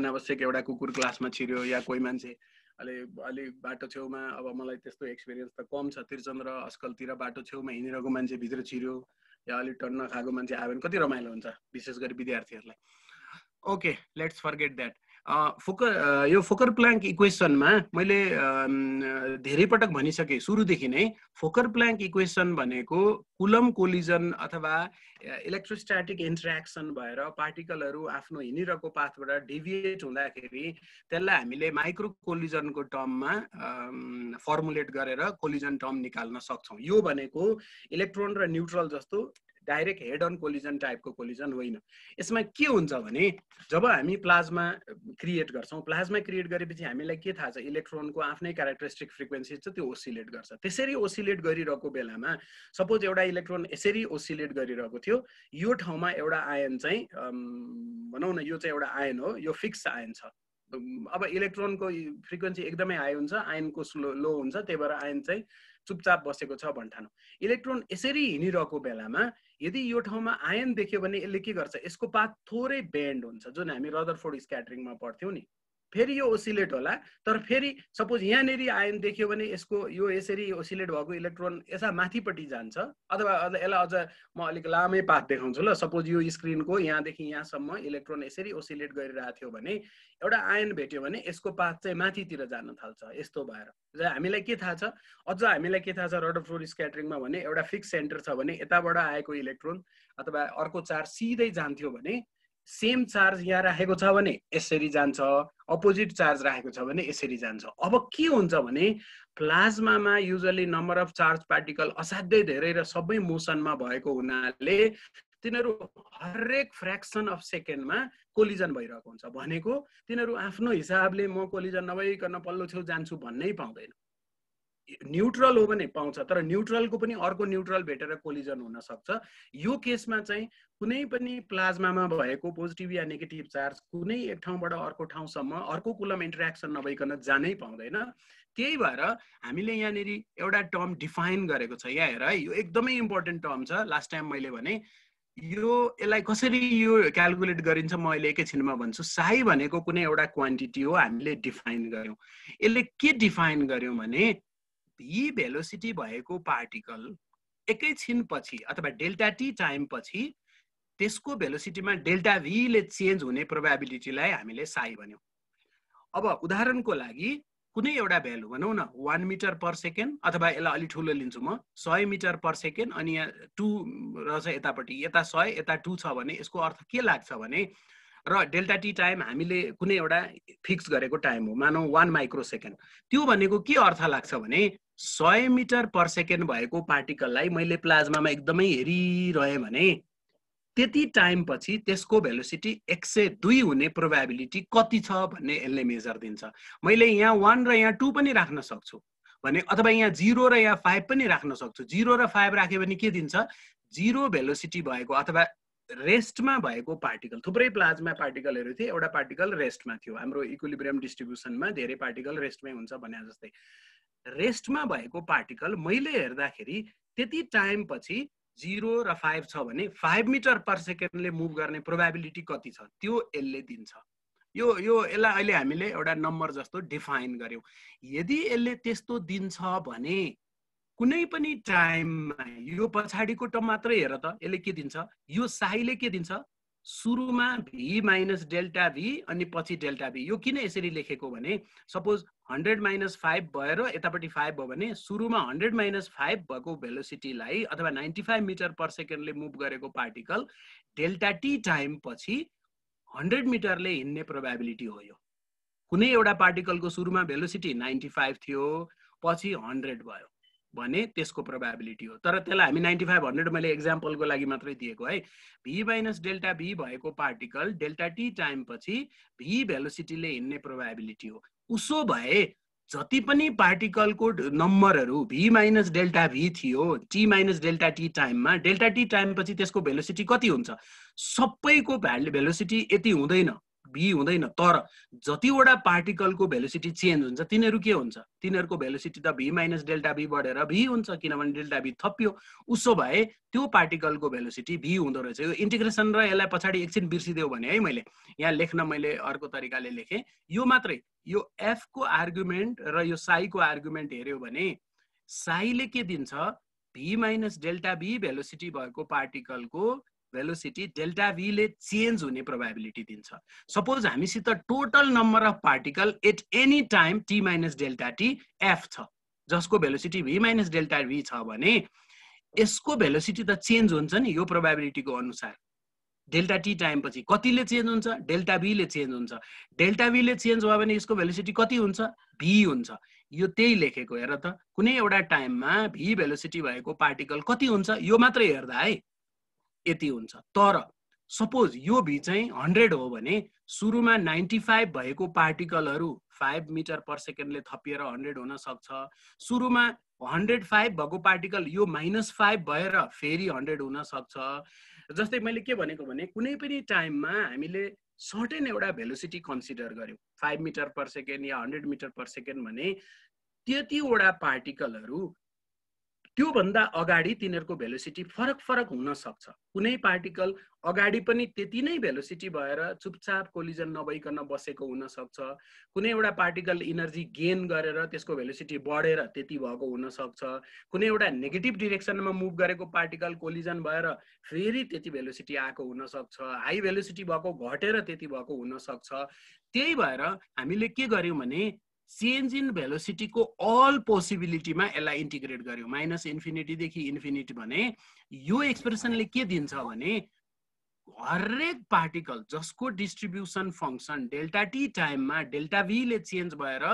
अनावश्यक एउटा कुकुर क्लासमा छिर्यो या कोही मान्छे अलि अलि बाटो छेउमा अब मलाई त्यस्तो एक्सपिरियन्स त कम छ त्रिचन्द्र अस्कलतिर बाटो छेउमा हिँडिरहेको मान्छे भित्र छिर्यो या अलिक टन्न खाएको मान्छे आयो भने कति रमाइलो हुन्छ विशेष गरी विद्यार्थीहरूलाई okay let's forget that Fokker यो फोकर प्लाङ्क इक्वेसनमा मैले धेरै पटक भनिसकेँ सुरुदेखि नै फोकर प्लाङ्क इक्वेसन भनेको कुलम कोलिजन अथवा इलेक्ट्रोस्ट्याटिक इन्ट्रेक्सन भएर पार्टिकलहरू आफ्नो हिँडिरहेको पाथबाट डेभिएट हुँदाखेरि त्यसलाई हामीले माइक्रो कोलिजनको टर्ममा फर्मुलेट गरेर कोलिजन टर्म निकाल्न सक्छौँ यो भनेको इलेक्ट्रोन र न्युट्रल जस्तो डाइरेक्ट हेड अन कोलिजन टाइपको कोलिजन होइन यसमा के हुन्छ भने जब हामी प्लाज्मा क्रिएट गर्छौँ प्लाज्मा क्रिएट गरेपछि हामीलाई के थाहा छ इलेक्ट्रोनको आफ्नै क्यारेक्टरिस्टिक फ्रिक्वेन्सी छ त्यो ओसिलेट गर्छ त्यसरी ओसिलेट गरिरहेको बेलामा सपोज एउटा इलेक्ट्रोन यसरी ओसिलेट गरिरहेको थियो यो ठाउँमा एउटा आयन चाहिँ भनौँ न यो चाहिँ एउटा आयन हो यो फिक्स आयन छ अब इलेक्ट्रोनको फ्रिक्वेन्सी एकदमै हाई हुन्छ आयनको स्लो लो हुन्छ त्यही भएर आयन चाहिँ चुपचाप बसेको छ भन्ठानो इलेक्ट्रोन यसरी हिँडिरहेको बेलामा यदि यो ठाउँमा आयन देख्यो भने यसले के गर्छ यसको पात थोरै ब्यान्ड हुन्छ जुन हामी रदरफोर्ड स्क्याटरिङमा पढ्थ्यौँ नि फेरि यो ओसिलेट होला तर फेरि सपोज यहाँनिर आयन देख्यो भने यसको यो यसरी ओसिलेट भएको इलेक्ट्रोन यसमा माथिपट्टि जान्छ अथवा यसलाई अझ म अलिक लामै पात देखाउँछु ल सपोज यो स्क्रिनको यहाँदेखि यहाँसम्म इलेक्ट्रोन यसरी ओसिलेट गरिरहेको थियो भने एउटा आयन भेट्यो भने यसको पात चाहिँ माथितिर जान थाल्छ यस्तो भएर हामीलाई के थाहा छ अझ हामीलाई के थाहा छ रडर फ्लोर स्क्याटरिङमा भने एउटा फिक्स सेन्टर छ भने यताबाट आएको इलेक्ट्रोन अथवा अर्को चार्ज सिधै जान्थ्यो भने सेम चार्ज यहाँ राखेको छ भने यसरी जान्छ अपोजिट चार्ज राखेको छ भने यसरी जान्छ अब के हुन्छ भने प्लाज्मामा usually number of charge particle असाध्यै धेरै र सबै मोसनमा भएको हुनाले तिनीहरू हरेक फ्रेक्सन अफ सेकेन्डमा कोलिजन भइरहेको हुन्छ भनेको तिनीहरू आफ्नो हिसाबले म कोलिजन नभइकन पल्लो छेउ जान्छु भन्नै पाउँदैन न्युट्रल हो भने पाउँछ तर न्युट्रलको पनि अर्को न्युट्रल भेटेर कोलिजन हुनसक्छ यो केसमा चाहिँ कुनै पनि प्लाज्मामा भएको पोजिटिभ या नेगेटिभ चार्ज कुनै एक ठाउँबाट अर्को ठाउँसम्म अर्को कुलम इन्ट्रेक्सन नभइकन जानै पाउँदैन त्यही भएर हामीले यहाँनिर एउटा टर्म डिफाइन गरेको छ यहाँ हेर है यो एकदमै इम्पोर्टेन्ट टर्म छ लास्ट टाइम मैले भने यो यसलाई कसरी यो क्यालकुलेट गरिन्छ म अहिले एकैछिनमा भन्छु साई भनेको कुनै एउटा क्वान्टिटी हो हामीले डिफाइन गऱ्यौँ यसले के डिफाइन गऱ्यौँ भने यी भेलोसिटी भएको पार्टिकल एकैछिनपछि अथवा डेल्टा टी टाइमपछि त्यसको भेलोसिटीमा डेल्टा भीले चेन्ज हुने प्रोभाबिलिटीलाई हामीले साई भन्यौँ अब उदाहरणको लागि कुनै एउटा भ्यालु भनौँ न वान मिटर पर सेकेन्ड अथवा यसलाई अलिक ठुलो लिन्छु म सय मिटर पर सेकेन्ड अनि यहाँ टू रहेछ यतापट्टि यता सय यता टू छ भने यसको अर्थ के लाग्छ भने र डेल्टा टी टाइम हामीले कुनै एउटा फिक्स गरेको टाइम हो मानौँ वान माइक्रो सेकेन्ड त्यो भनेको के अर्थ लाग्छ भने सय मिटर पर सेकेन्ड भएको पार्टिकललाई मैले प्लाज्मामा एकदमै हेरिरहेँ भने त्यति टाइमपछि त्यसको भेलोसिटी एक सय दुई हुने प्रोभाबिलिटी कति छ भन्ने यसले मेजर दिन्छ मैले यहाँ वान र यहाँ टू पनि राख्न सक्छु भने अथवा यहाँ जिरो र यहाँ फाइभ पनि राख्न सक्छु जिरो र फाइभ राख्यो भने के दिन्छ जिरो भेलोसिटी भएको अथवा रेस्टमा भएको पार्टिकल थुप्रै प्लाज्मा पार्टिकलहरू थिए एउटा पार्टिकल रेस्टमा थियो हाम्रो इक्विलिब्रियम डिस्ट्रिब्युसनमा धेरै पार्टिकल रेस्टमै हुन्छ भने जस्तै रेस्टमा भएको पार्टिकल मैले हेर्दाखेरि त्यति टाइमपछि जिरो र फाइभ छ भने फाइभ मिटर पर सेकेन्डले मुभ गर्ने प्रोभाबिलिटी कति छ त्यो यसले दिन्छ यो यो यसलाई अहिले हामीले एउटा नम्बर जस्तो डिफाइन गऱ्यौँ यदि यसले त्यस्तो दिन्छ भने कुनै पनि टाइममा यो पछाडिको ट मात्रै हेर त यसले के दिन्छ यो साईले के दिन्छ सुरुमा भी माइनस डेल्टा भी अनि पछि डेल्टा भी यो किन यसरी लेखेको भने सपोज हन्ड्रेड माइनस फाइभ भएर यतापट्टि फाइभ भयो भने सुरुमा हन्ड्रेड माइनस फाइभ भएको भेलोसिटीलाई अथवा नाइन्टी फाइभ मिटर पर सेकेन्डले मुभ गरेको पार्टिकल डेल्टा टी टाइम पछि हन्ड्रेड मिटरले हिँड्ने प्रोभाबिलिटी हो यो कुनै एउटा पार्टिकलको सुरुमा भेलोसिटी नाइन्टी फाइभ थियो पछि हन्ड्रेड भयो भने त्यसको प्रोभाबिलिटी हो तर त्यसलाई हामी नाइन्टी फाइभ हन्ड्रेड मैले एक्जाम्पलको लागि मात्रै दिएको है भी माइनस डेल्टा भी भएको पार्टिकल डेल्टा टी टाइमपछि भी भेलोसिटीले हिँड्ने प्रोभाबिलिटी हो उसो भए जति पनि पार्टिकलको नम्बरहरू भी माइनस डेल्टा भी थियो टी माइनस डेल्टा टी टाइममा डेल्टा टी टाइमपछि त्यसको भेलोसिटी कति हुन्छ सबैको भ्याल भेलोसिटी यति हुँदैन भी हुँदैन तर जतिवटा पार्टिकलको भेलोसिटी चेन्ज हुन्छ तिनीहरू के हुन्छ तिनीहरूको भेलोसिटी त भी माइनस डेल्टा भी बढेर भी हुन्छ किनभने डेल्टा भी थपियो उसो भए त्यो पार्टिकलको भेलोसिटी भी हुँदो रहेछ यो इन्टिग्रेसन र यसलाई पछाडि एकछिन बिर्सिदेऊ भने है मैले यहाँ लेख्न मैले अर्को तरिकाले लेखेँ यो मात्रै यो एफको आर्गुमेन्ट र यो साईको आर्गुमेन्ट हेऱ्यो भने साईले के दिन्छ भी माइनस डेल्टा भी भेलोसिटी भएको पार्टिकलको भेलोसिटी डेल्टा भीले चेन्ज हुने प्रोभाबिलिटी दिन्छ सपोज हामीसित total number of particle at any time T minus delta T F छ जसको velocity V minus delta V छ भने यसको भेलोसिटी त चेन्ज हुन्छ नि यो प्रोभाबिलिटीको अनुसार डेल्टा टी टाइम पछि कतिले चेन्ज हुन्छ डेल्टा भीले चेन्ज हुन्छ डेल्टा भीले चेन्ज भयो भने यसको भेलोसिटी कति हुन्छ भी हुन्छ यो त्यही लेखेको हेर त कुनै एउटा टाइममा भी भेलोसिटी भएको पार्टिकल कति हुन्छ यो मात्रै हेर्दा है यति हुन्छ तर सपोज यो भी चाहिँ हन्ड्रेड हो भने सुरुमा नाइन्टी फाइभ भएको पार्टिकलहरू फाइभ मिटर पर सेकेन्डले थपिएर हन्ड्रेड हुन सक्छ सुरुमा हन्ड्रेड फाइभ भएको पार्टिकल यो माइनस फाइभ भएर फेरि हन्ड्रेड हुन सक्छ जस्तै मैले के भनेको भने कुनै पनि टाइममा हामीले सर्टेन एउटा भेलोसिटी कन्सिडर गऱ्यौँ फाइभ मिटर पर सेकेन्ड या हन्ड्रेड मिटर पर सेकेन्ड भने त्यतिवटा पार्टिकलहरू त्योभन्दा अगाडि तिनीहरूको भेलोसिटी फरक फरक हुन सक्छ कुनै पार्टिकल अगाडि पनि त्यति नै भेलोसिटी भएर चुपचाप कोलिजन नभइकन बसेको हुनसक्छ कुनै एउटा पार्टिकल इनर्जी गेन गरेर त्यसको भेलोसिटी बढेर त्यति भएको हुनसक्छ कुनै एउटा नेगेटिभ डिरेक्सनमा मुभ गरेको पार्टिकल कोलिजन भएर फेरि त्यति भेलोसिटी आएको हुनसक्छ हाई भेलोसिटी भएको घटेर त्यति भएको हुनसक्छ त्यही भएर हामीले के गर्यौँ भने चेन्ज इन भेलोसिटीको अल पोसिबिलिटीमा यसलाई इन्टिग्रेट गर्यो माइनस इन्फिनिटीदेखि इन्फिनिटी भने यो एक्सप्रेसनले के दिन्छ भने हरेक पार्टिकल जसको डिस्ट्रिब्युसन फङ्सन डेल्टा टी टाइममा डेल्टा भीले चेन्ज भएर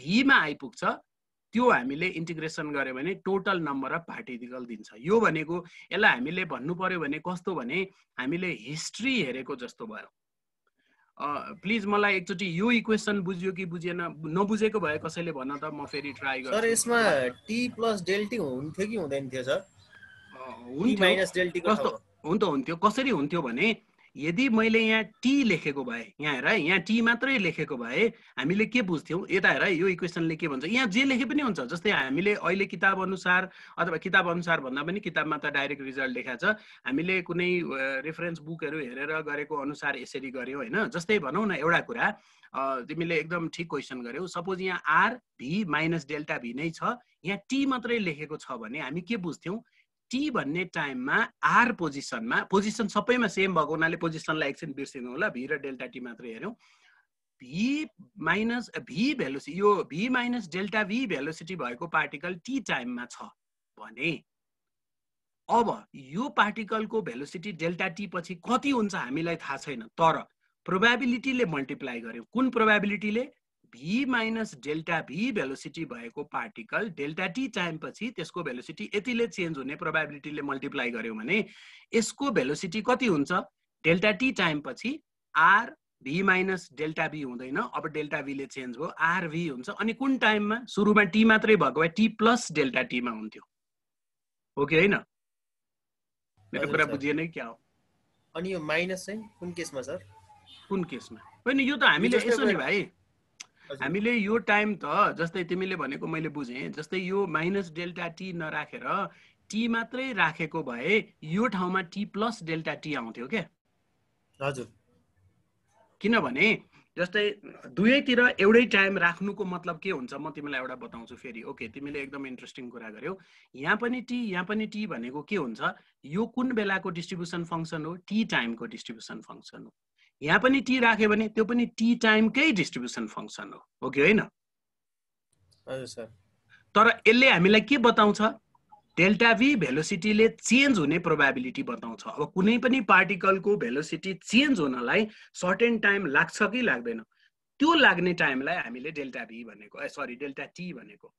भीमा आइपुग्छ त्यो हामीले इन्टिग्रेसन गऱ्यो भने टोटल नम्बर अफ पार्टिकल दिन्छ यो भनेको यसलाई हामीले भन्नु पर्यो भने कस्तो भने हामीले हिस्ट्री हेरेको जस्तो भयो प्लिज मलाई एकचोटि यो इक्वेसन बुझ्यो कि बुझेन नबुझेको भए कसैले भन त म फेरि ट्राई गर्छु सर यसमा टी प्लस डेल्टी हुन्थ्यो कि हुँदैन थियो सर हुन्थ्यो हुन्थ्यो कसरी हुन्थ्यो भने यदि मैले यहाँ टी लेखेको भए यहाँ हेर यहाँ टी मात्रै लेखेको भए हामीले के बुझ्थ्यौँ यता हेर यो इक्वेसनले के भन्छ यहाँ जे लेखे पनि हुन्छ जस्तै हामीले अहिले किताब अनुसार अथवा किताब अनुसार भन्दा पनि किताबमा त डाइरेक्ट रिजल्ट लेखा छ हामीले कुनै रेफरेन्स बुकहरू हेरेर गरेको अनुसार यसरी गऱ्यौँ होइन जस्तै भनौँ न एउटा कुरा तिमीले एकदम ठिक क्वेसन गऱ्यौ सपोज यहाँ r v minus delta v नै छ यहाँ टी मात्रै लेखेको छ भने हामी के बुझ्थ्यौँ टी भन्ने टाइममा आर पोजिसनमा पोजिसन सबैमा सेम भएको हुनाले पोजिसनलाई एकछिन बिर्सिनु होला भी र डेल्टा टी मात्रै हेऱ्यौँ भी माइनस भी भेलोसिटी यो भी माइनस डेल्टा भी भेलोसिटी भएको पार्टिकल टी टाइममा छ भने अब यो पार्टिकलको भेलोसिटी डेल्टा टी पछि कति हुन्छ हामीलाई थाहा छैन तर प्रोभाबिलिटीले मल्टिप्लाई गर्यो कुन प्रोभाबिलिटीले भी माइनस डेल्टा भी भेलोसिटी भएको पार्टिकल डेल्टा टी टाइमपछि त्यसको भेलोसिटी यतिले चेन्ज हुने प्रोभाबिलिटीले मल्टिप्लाई गर्यो भने यसको भेलोसिटी कति हुन्छ डेल्टा टी टाइमपछि r v minus delta v हुँदैन अब डेल्टा भीले चेन्ज भयो आर भी हुन्छ अनि कुन टाइममा सुरुमा टी मात्रै भएको भए टी प्लस डेल्टा टीमा हुन्थ्यो ओके होइन मेरो कुरा बुझिएन क्या हो अनि यो माइनस चाहिँ कुन केसमा सर कुन केसमा होइन यो त हामीले यसो नि भाइ हामीले यो टाइम त जस्तै तिमीले भनेको मैले बुझेँ जस्तै यो माइनस डेल्टा टी नराखेर टी मात्रै राखेको भए यो ठाउँमा टी प्लस डेल्टा टी आउँथ्यो क्या हजुर किनभने जस्तै दुवैतिर एउटै टाइम राख्नुको मतलब के हुन्छ म तिमीलाई एउटा बताउँछु फेरि ओके तिमीले एकदम इन्ट्रेस्टिङ कुरा गर्यौ यहाँ पनि टी यहाँ पनि टी भनेको के हुन्छ यो कुन बेलाको डिस्ट्रिब्युसन फङ्सन हो टी टाइमको डिस्ट्रिब्युसन फङ्सन हो यहाँ पनि टी राख्यो भने त्यो पनि टी टाइमकै डिस्ट्रिब्युसन फङ्सन हो हो कि होइन तर यसले हामीलाई के बताउँछ डेल्टा भी भेलोसिटीले चेन्ज हुने प्रोभाबिलिटी बताउँछ अब कुनै पनि पार्टिकलको भेलोसिटी चेन्ज हुनलाई सर्टेन टाइम लाग्छ कि लाग्दैन त्यो लाग्ने टाइमलाई हामीले डेल्टा भी भनेको ए सरी डेल्टा टी भनेको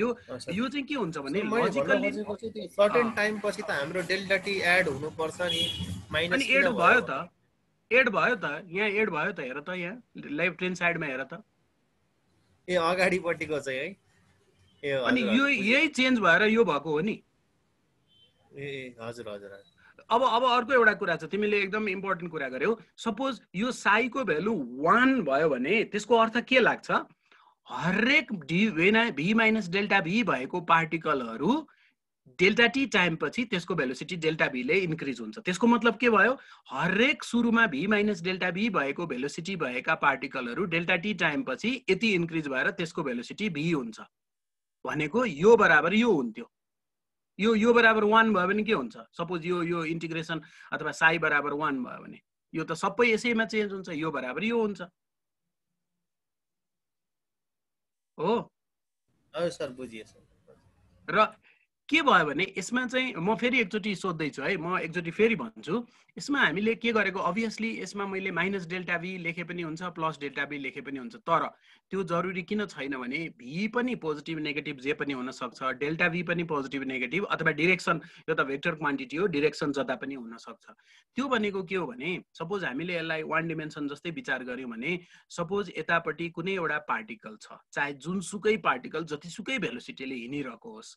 यो यो चाहिँ के हुन्छ भने लजिकल्ली सर्टेन टाइम पछि त हाम्रो डेल्टा टी एड हुनुपर्छ नि एड भयो त एड भयो त यहाँ एड भयो त हेर त यहाँ लेफ्ट ह्यान्ड साइडमा हेर त ए अगाडिपट्टिको चाहिँ है ए अनि यो यही चेन्ज भएर यो भएको हो नि ए हजुर हजुर अब अब अर्को एउटा कुरा छ तिमीले एकदम इम्पोर्टेन्ट कुरा गर्यौ सपोज यो साईको भेल्यु वान भयो भने त्यसको अर्थ के लाग्छ हरेक डी भी माइनस डेल्टा भी भएको पार्टिकलहरू डेल्टा टी टाइमपछि त्यसको भेलोसिटी डेल्टा भीले इन्क्रिज हुन्छ त्यसको मतलब के भयो हरेक सुरुमा भी माइनस डेल्टा भी भएको भेलोसिटी भएका पार्टिकलहरू डेल्टा टी टाइमपछि यति इन्क्रिज भएर त्यसको भेलोसिटी भी हुन्छ भनेको यो बराबर यो हुन्थ्यो यो यो बराबर वान भयो भने के हुन्छ सपोज यो यो इन्टिग्रेसन अथवा साई बराबर वान भयो भने यो त सबै यसैमा चेन्ज हुन्छ यो बराबर यो हुन्छ हो सर बुझिए र के भयो भने यसमा चाहिँ म फेरि एकचोटि सोध्दैछु है म एकचोटि फेरि भन्छु यसमा हामीले के गरेको अभियसली यसमा मैले माइनस डेल्टा बी लेखे पनि हुन्छ प्लस डेल्टा बी लेखे पनि हुन्छ तर त्यो जरुरी किन छैन भने भी पनि पोजिटिभ नेगेटिभ जे पनि हुनसक्छ डेल्टा बी पनि पोजिटिभ नेगेटिभ अथवा डिरेक्सन यो त भेक्टर क्वान्टिटी हो डिरेक्सन जता पनि हुनसक्छ त्यो भनेको के हो भने सपोज हामीले यसलाई वान डिमेन्सन जस्तै विचार गऱ्यौँ भने सपोज यतापट्टि कुनै एउटा पार्टिकल छ चाहे जुनसुकै पार्टिकल जतिसुकै भेलोसिटीले हिँडिरहेको होस्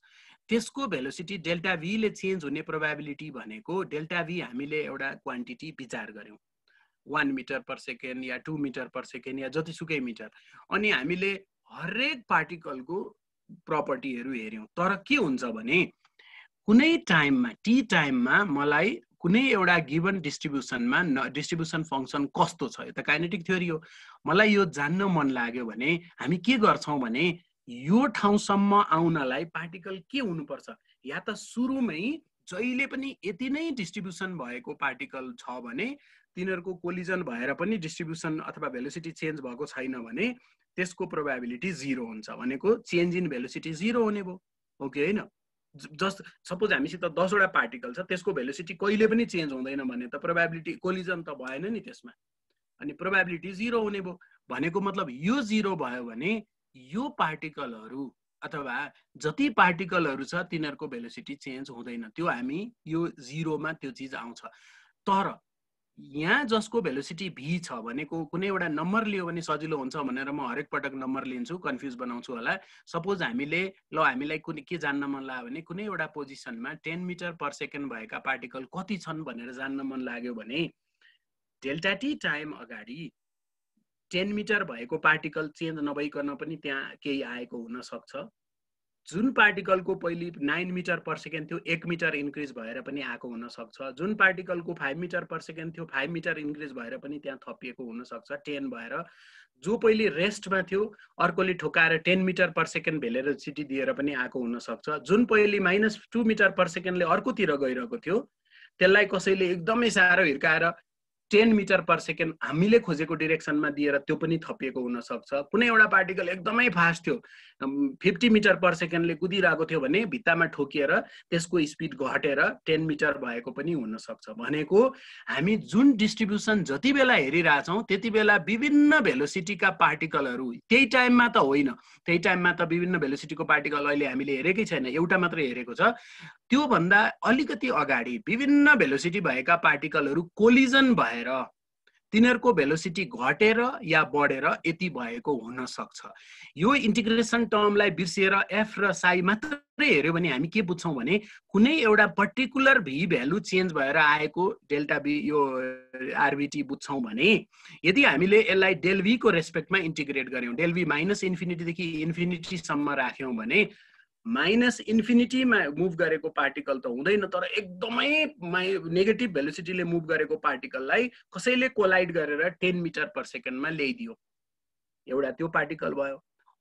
त्यसको भेलोसिटी डेल्टा भीले चेन्ज हुने प्रोभाबिलिटी भनेको डेल्टा भी हामीले एउटा क्वान्टिटी विचार गऱ्यौँ वान मिटर पर सेकेन्ड या टु मिटर पर सेकेन्ड या जतिसुकै मिटर अनि हामीले हरेक पार्टिकलको प्रपर्टीहरू हेऱ्यौँ तर के हुन्छ भने कुनै टाइममा टी टाइममा मलाई कुनै एउटा गिभन डिस्ट्रिब्युसनमा न डिस्ट्रिब्युसन फङ्सन कस्तो छ यो त काइनेटिक थ्योरी हो मलाई यो जान्न मन लाग्यो भने हामी के गर्छौँ भने यो ठाउँसम्म आउनलाई पार्टिकल के हुनुपर्छ या त सुरुमै जहिले पनि यति नै डिस्ट्रिब्युसन भएको पार्टिकल छ भने तिनीहरूको कोलिजन भएर पनि डिस्ट्रिब्युसन अथवा भेलोसिटी चेन्ज भएको छैन भने त्यसको प्रोभाबिलिटी जिरो हुन्छ भनेको चेन्ज इन भेलोसिटी जिरो हुने भयो ओके होइन जस्ट सपोज हामीसित दसवटा पार्टिकल छ त्यसको भेलोसिटी कहिले पनि चेन्ज हुँदैन भने त प्रोभाबिलिटी कोलिजन त भएन नि त्यसमा अनि प्रोभाबिलिटी जिरो हुने भयो भनेको मतलब यो जिरो भयो भने यो पार्टिकलहरू अथवा जति पार्टिकलहरू छ तिनीहरूको भेलोसिटी चेन्ज हुँदैन त्यो हामी यो जिरोमा त्यो चिज आउँछ तर यहाँ जसको भेलोसिटी भी छ भनेको कुनै एउटा नम्बर लियो भने सजिलो हुन्छ भनेर म हरेक पटक नम्बर लिन्छु कन्फ्युज बनाउँछु होला सपोज हामीले ल हामीलाई कुनै के जान्न मन लाग्यो भने कुनै एउटा पोजिसनमा टेन मिटर पर सेकेन्ड भएका पार्टिकल कति छन् भनेर जान्न मन लाग्यो भने डेल्टा टी टाइम अगाडि टेन मिटर भएको पार्टिकल चेन्ज नभइकन पनि त्यहाँ केही आएको हुनसक्छ जुन पार्टिकलको पहिले नाइन मिटर पर सेकेन्ड थियो एक मिटर इन्क्रिज भएर पनि आएको हुनसक्छ जुन पार्टिकलको फाइभ मिटर पर सेकेन्ड थियो फाइभ मिटर इन्क्रिज भएर पनि त्यहाँ थपिएको हुनसक्छ टेन भएर जो पहिले रेस्टमा थियो अर्कोले ठोकाएर ten metre per second velocity दिएर पनि आएको हुनसक्छ जुन पहिले माइनस टू मिटर पर सेकेन्डले अर्कोतिर गइरहेको थियो त्यसलाई कसैले एकदमै साह्रो हिर्काएर टेन मिटर पर सेकेन्ड हामीले खोजेको डिरेक्सनमा दिएर त्यो पनि थपिएको हुनसक्छ कुनै एउटा पार्टिकल एकदमै फास्ट थियो फिफ्टी मिटर पर सेकेन्डले कुदिरहेको थियो भने भित्तामा ठोकिएर त्यसको स्पिड घटेर टेन मिटर भएको पनि हुनसक्छ भनेको हामी जुन डिस्ट्रिब्युसन जति बेला हेरिरहेछौँ त्यति बेला विभिन्न भेलोसिटीका पार्टिकलहरू त्यही टाइममा त होइन त्यही टाइममा त विभिन्न भेलोसिटीको पार्टिकल अहिले हामीले हेरेकै छैन एउटा मात्रै हेरेको छ त्योभन्दा अलिकति अगाडि विभिन्न भेलोसिटी भएका पार्टिकलहरू कोलिजन भए भएर तिनीहरूको भेलोसिटी घटेर या बढेर यति भएको हुन सक्छ यो इन्टिग्रेसन टर्मलाई बिर्सिएर एफ र साई मात्रै हेऱ्यो भने हामी के बुझ्छौँ भने कुनै एउटा पर्टिकुलर भी भ्यालु चेन्ज भएर आएको डेल्टा बी यो आरबिटी बुझ्छौँ भने यदि हामीले यसलाई डेलभीको रेस्पेक्टमा इन्टिग्रेट गऱ्यौँ डेलभी माइनस इन्फिनिटीदेखि इन्फिनिटीसम्म राख्यौँ भने माइनस इन्फिनिटीमा मुभ गरेको पार्टिकल त हुँदैन तर एकदमै माइ नेगेटिभ भेलोसिटीले मुभ गरेको पार्टिकललाई कसैले कोलाइड गरेर टेन मिटर पर सेकेन्डमा ल्याइदियो एउटा त्यो पार्टिकल भयो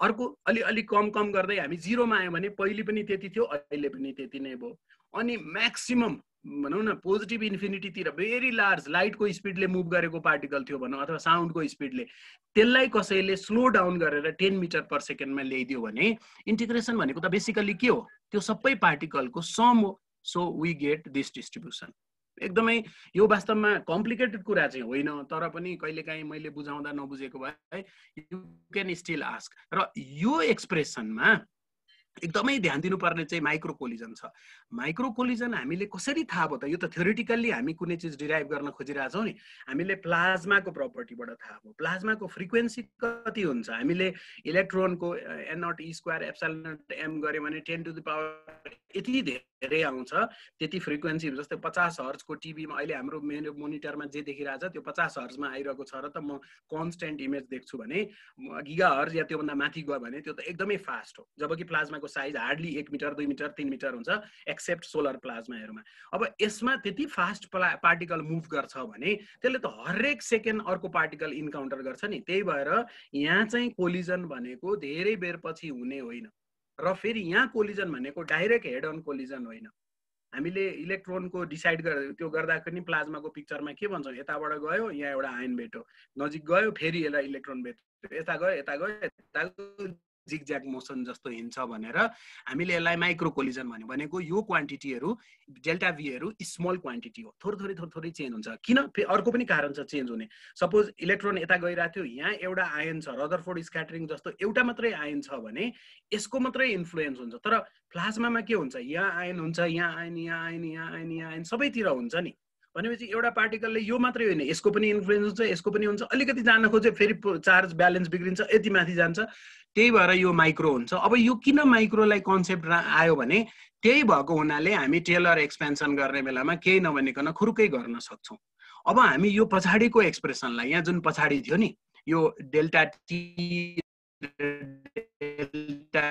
अर्को अलि अलि कम कम गर्दै हामी जिरोमा आयौँ भने पहिले पनि त्यति थियो अहिले पनि त्यति नै भयो अनि म्याक्सिमम भनौँ न पोजिटिभ इन्फिनिटीतिर भेरी लार्ज लाइटको स्पिडले मुभ गरेको पार्टिकल थियो भनौँ अथवा साउन्डको स्पिडले त्यसलाई कसैले स्लो डाउन गरेर टेन मिटर पर सेकेन्डमा ल्याइदियो भने इन्टिग्रेसन भनेको त बेसिकल्ली के हो त्यो सबै पार्टिकलको सम हो so we get this distribution एकदमै यो वास्तवमा कम्प्लिकेटेड कुरा चाहिँ होइन तर पनि कहिलेकाहीँ मैले बुझाउँदा नबुझेको भए यु क्यान स्टिल आस्क र यो एक्सप्रेसनमा एकदमै ध्यान दिनुपर्ने चाहिँ माइक्रो कोलिजन छ माइक्रो कोलिजन हामीले कसरी थाहा भयो त यो त थ्योरिटिकल्ली हामी कुनै चिज डिराइभ गर्न खोजिरहेछौँ नि हामीले प्लाज्माको प्रपर्टीबाट थाहा भयो प्लाज्माको फ्रिक्वेन्सी कति हुन्छ हामीले इलेक्ट्रोनको एनट इ स्क्वायर एप्सल एम गऱ्यो भने टेन टु द पावर यति धेरै आउँछ त्यति फ्रिक्वेन्सी जस्तै पचास हर्जको टिभीमा अहिले हाम्रो मेरो मोनिटरमा जे देखिरहेको छ त्यो पचास हर्जमा आइरहेको छ र त म कन्सटेन्ट इमेज देख्छु भने गिगा हर्ज या त्योभन्दा माथि गयो भने त्यो त एकदमै फास्ट हो जबकि प्लाज्माको प्लाज्माको साइज हार्डली एक मिटर दुई मिटर तिन मिटर हुन्छ एक्सेप्ट सोलर प्लाज्माहरूमा अब यसमा त्यति फास्ट प्ला पार्टिकल मुभ गर्छ भने त्यसले त हरेक सेकेन्ड अर्को पार्टिकल इन्काउन्टर गर्छ नि त्यही भएर यहाँ चाहिँ कोलिजन भनेको धेरै बेर पछि हुने होइन र फेरि यहाँ कोलिजन भनेको डाइरेक्ट हेड अन कोलिजन होइन हामीले इलेक्ट्रोनको डिसाइड गर त्यो गर्दाखेरि प्लाज्माको पिक्चरमा के भन्छौँ यताबाट गयो यहाँ एउटा आयन भेट्यो नजिक गयो फेरि यसलाई इलेक्ट्रोन भेट्यो यता गयो यता गयो यता ज्याक मोसन जस्तो हिँड्छ भनेर हामीले यसलाई माइक्रो कोलिजन भन्यो भनेको यो क्वान्टिटीहरू डेल्टा भीहरू स्मल क्वान्टिटी हो थोरै थोरै थोरै थोरै चेन्ज हुन्छ किन अर्को पनि कारण छ चेन्ज हुने सपोज इलेक्ट्रोन यता गइरहेको थियो यहाँ एउटा आयन छ रदरफोर्ड स्क्याटरिङ जस्तो एउटा मात्रै आयन छ भने यसको मात्रै इन्फ्लुएन्स हुन्छ तर प्लाज्मामा के हुन्छ यहाँ आयन हुन्छ यहाँ आयन यहाँ आयन यहाँ आयन यहाँ आयन सबैतिर हुन्छ नि भनेपछि एउटा पार्टिकलले यो मात्रै होइन यसको पनि इन्फ्लुएन्स हुन्छ यसको पनि हुन्छ अलिकति जान खोज्यो फेरि चार्ज ब्यालेन्स बिग्रिन्छ यति माथि जान्छ त्यही भएर यो माइक्रो हुन्छ अब यो किन माइक्रोलाई कन्सेप्ट आयो भने त्यही भएको हुनाले हामी टेलर एक्सपेन्सन गर्ने बेलामा केही नभनिकन खुर्कै गर्न सक्छौँ अब हामी यो पछाडिको एक्सप्रेसनलाई यहाँ जुन पछाडि थियो नि यो delta t delta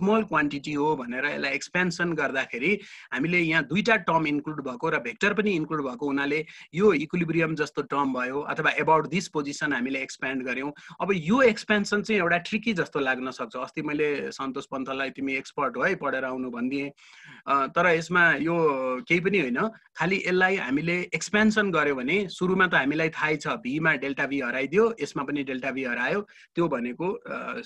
small quantity हो भनेर यसलाई एक्सपेन्सन गर्दाखेरि हामीले यहाँ दुईवटा टर्म इन्क्लुड भएको र भेक्टर पनि इन्क्लुड भएको हुनाले यो इक्विलिब्रियम जस्तो टर्म भयो अथवा एबाउट दिस पोजिसन हामीले एक्सप्यान्ड गऱ्यौँ अब यो एक्सपेन्सन चाहिँ एउटा ट्रिकी जस्तो लाग्न सक्छ अस्ति मैले सन्तोष पन्थलाई तिमी एक्सपर्ट हो है पढेर आउनु भनिदिएँ तर यसमा यो केही पनि होइन खालि यसलाई हामीले एक्सपेन्सन गऱ्यो भने सुरुमा त हामीलाई थाहै छ भीमा डेल्टा भी हराइदियो यसमा पनि डेल्टा भी हरायो त्यो भनेको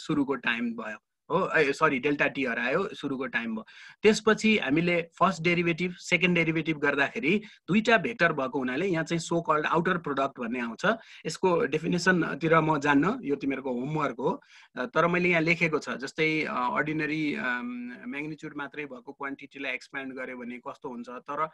सुरुको टाइम भयो हो ए सरी डेल्टा टी हरायो सुरुको टाइम भयो त्यसपछि हामीले फर्स्ट डेरिभेटिभ सेकेन्ड डेरिभेटिभ गर्दाखेरि दुईवटा भेक्टर भएको हुनाले यहाँ चाहिँ सो कल्ड आउटर प्रोडक्ट भन्ने आउँछ यसको डेफिनेसनतिर म जान्न यो तिमीहरूको होमवर्क हो तर मैले यहाँ लेखेको छ जस्तै अर्डिनरी म्याग्निच्युड मात्रै भएको क्वान्टिटीलाई एक्सप्यान्ड गऱ्यो भने कस्तो हुन्छ तर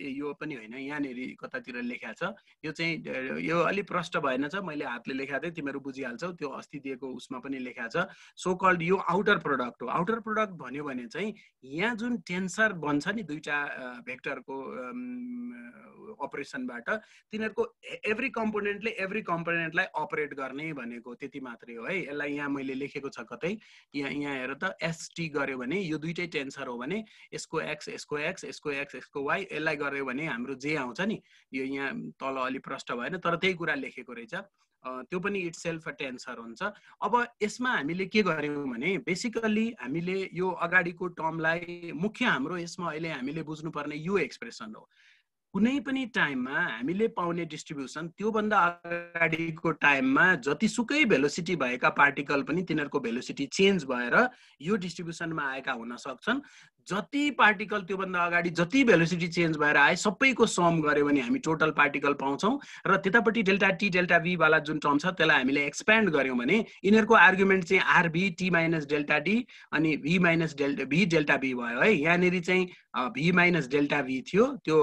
यो पनि होइन यहाँनिर कतातिर लेखा छ यो चाहिँ यो अलिक प्रष्ट भएन छ मैले हातले लेखाएको थिएँ तिमीहरू बुझिहाल्छौ त्यो अस्ति दिएको उसमा पनि लेखा छ सो कल्ड यो आउटर प्रोडक्ट हो आउटर प्रडक्ट भन्यो भने चाहिँ यहाँ जुन टेन्सर बन्छ नि दुईवटा भेक्टरको अपरेसनबाट तिनीहरूको एभ्री कम्पोनेन्टले एभ्री कम्पोनेन्टलाई अपरेट गर्ने भनेको त्यति मात्रै हो है यसलाई यहाँ मैले लेखेको छ कतै यहाँ यहाँ हेर त एसटी गऱ्यो भने यो दुइटै टेन्सर हो भने यसको एक्स यसको एक्स यसको एक्स यसको वाइ यसलाई गऱ्यो भने हाम्रो जे आउँछ नि यो यहाँ तल अलिक प्रष्ट भएन तर त्यही कुरा लेखेको रहेछ त्यो पनि इट्स सेल्फ टेन्सर टेन्सर हुन्छ अब यसमा हामीले के गर्यौँ भने बेसिकल्ली हामीले यो अगाडिको टर्मलाई मुख्य हाम्रो यसमा अहिले हामीले बुझ्नुपर्ने यो एक्सप्रेसन हो कुनै पनि टाइममा हामीले पाउने डिस्ट्रिब्युसन त्योभन्दा अगाडिको टाइममा जतिसुकै भेलोसिटी भएका पार्टिकल पनि तिनीहरूको भेलोसिटी चेन्ज भएर यो डिस्ट्रिब्युसनमा आएका हुन सक्छन् जति पार्टिकल त्योभन्दा अगाडि जति भेलोसिटी चेन्ज भएर आए सबैको सम गऱ्यो भने हामी टोटल पार्टिकल पाउँछौँ र त्यतापट्टि डेल्टा टी डेल्टा भीवाला जुन टर्म छ त्यसलाई हामीले एक्सप्यान्ड गऱ्यौँ भने यिनीहरूको आर्ग्युमेन्ट चाहिँ r v t minus delta d अनि v minus delta v delta v भयो है यहाँनिर चाहिँ भी माइनस डेल्टा भी थियो त्यो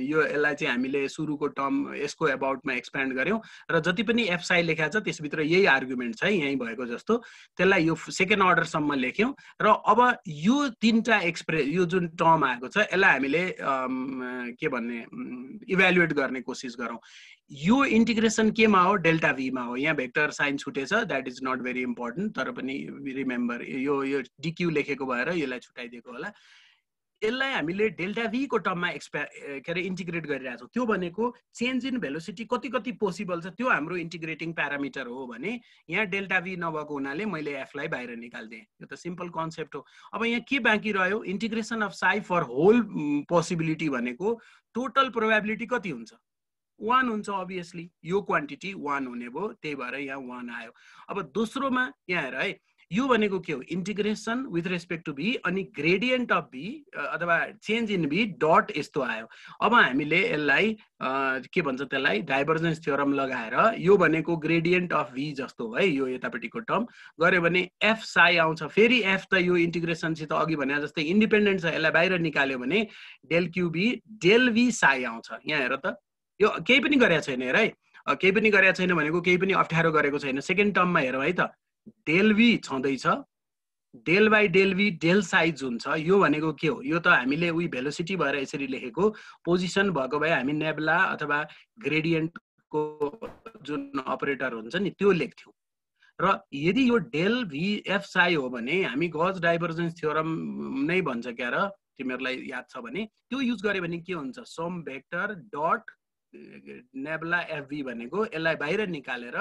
यो यसलाई चाहिँ हामीले सुरुको टर्म यसको एबाउटमा एक्सप्यान्ड गऱ्यौँ र जति पनि एफसाई लेखाएको छ त्यसभित्र यही आर्गुमेन्ट छ है यहीँ भएको जस्तो त्यसलाई यो सेकेन्ड अर्डरसम्म लेख्यौँ र अब यो तिनवटा एक्सप्रेस यो जुन टर्म आएको छ यसलाई हामीले के भन्ने इभ्यालुएट गर्ने कोसिस गरौँ यो इन्टिग्रेसन केमा हो डेल्टा भीमा हो यहाँ भेक्टर साइन छुटेछ that is not very important तर पनि रिमेम्बर यो यो डिक्यु लेखेको भएर यसलाई छुट्याइदिएको होला यसलाई हामीले डेल्टा भीको टर्ममा एक्सप्या के अरे इन्टिग्रेट गरिरहेको छौँ त्यो भनेको चेन्ज इन भेलोसिटी कति कति पोसिबल छ त्यो हाम्रो इन्टिग्रेटिङ प्यारामिटर हो भने यहाँ डेल्टा भी नभएको हुनाले मैले एफलाई बाहिर निकालिदिएँ यो त सिम्पल कन्सेप्ट हो अब यहाँ के बाँकी रह्यो integration of psi for whole possibility भनेको टोटल प्रोभाबिलिटी कति हुन्छ वान हुन्छ अभियसली यो क्वान्टिटी वान हुने भयो त्यही भएर यहाँ वान आयो अब दोस्रोमा यहाँ हेर है यो भनेको के हो integration with respect to b अनि ग्रेडियन्ट अफ बी अथवा चेन्ज इन बी डट यस्तो आयो अब हामीले यसलाई के भन्छ त्यसलाई डाइभर्जेन्स थ्योरम लगाएर यो भनेको ग्रेडियन्ट अफ भी जस्तो है यो यतापट्टिको टर्म गऱ्यो भने एफ साई आउँछ फेरि एफ त यो इन्टिग्रेसनसित अघि भने जस्तै इन्डिपेन्डेन्ट छ यसलाई बाहिर निकाल्यो भने del q b del v psi आउँछ यहाँ हेर त यो केही पनि गरेको छैन हेर है केही पनि गरेको छैन भनेको केही पनि अप्ठ्यारो गरेको छैन सेकेन्ड टर्ममा हेरौँ है त डेलभी छँदैछ del by del v del size हुन्छ यो भनेको के हो यो त हामीले उही भेलोसिटी भएर यसरी लेखेको पोजिसन भएको भए हामी नेब्ला अथवा ग्रेडियन्टको जुन अपरेटर हुन्छ नि त्यो लेख्थ्यौँ र यदि यो डेल साई हो भने हामी गज डाइभर्जेन्स थ्योरम नै भन्छ क्या र तिमीहरूलाई याद छ भने त्यो युज गर्यो भने के हुन्छ sum vector dot nabla f v भनेको यसलाई बाहिर निकालेर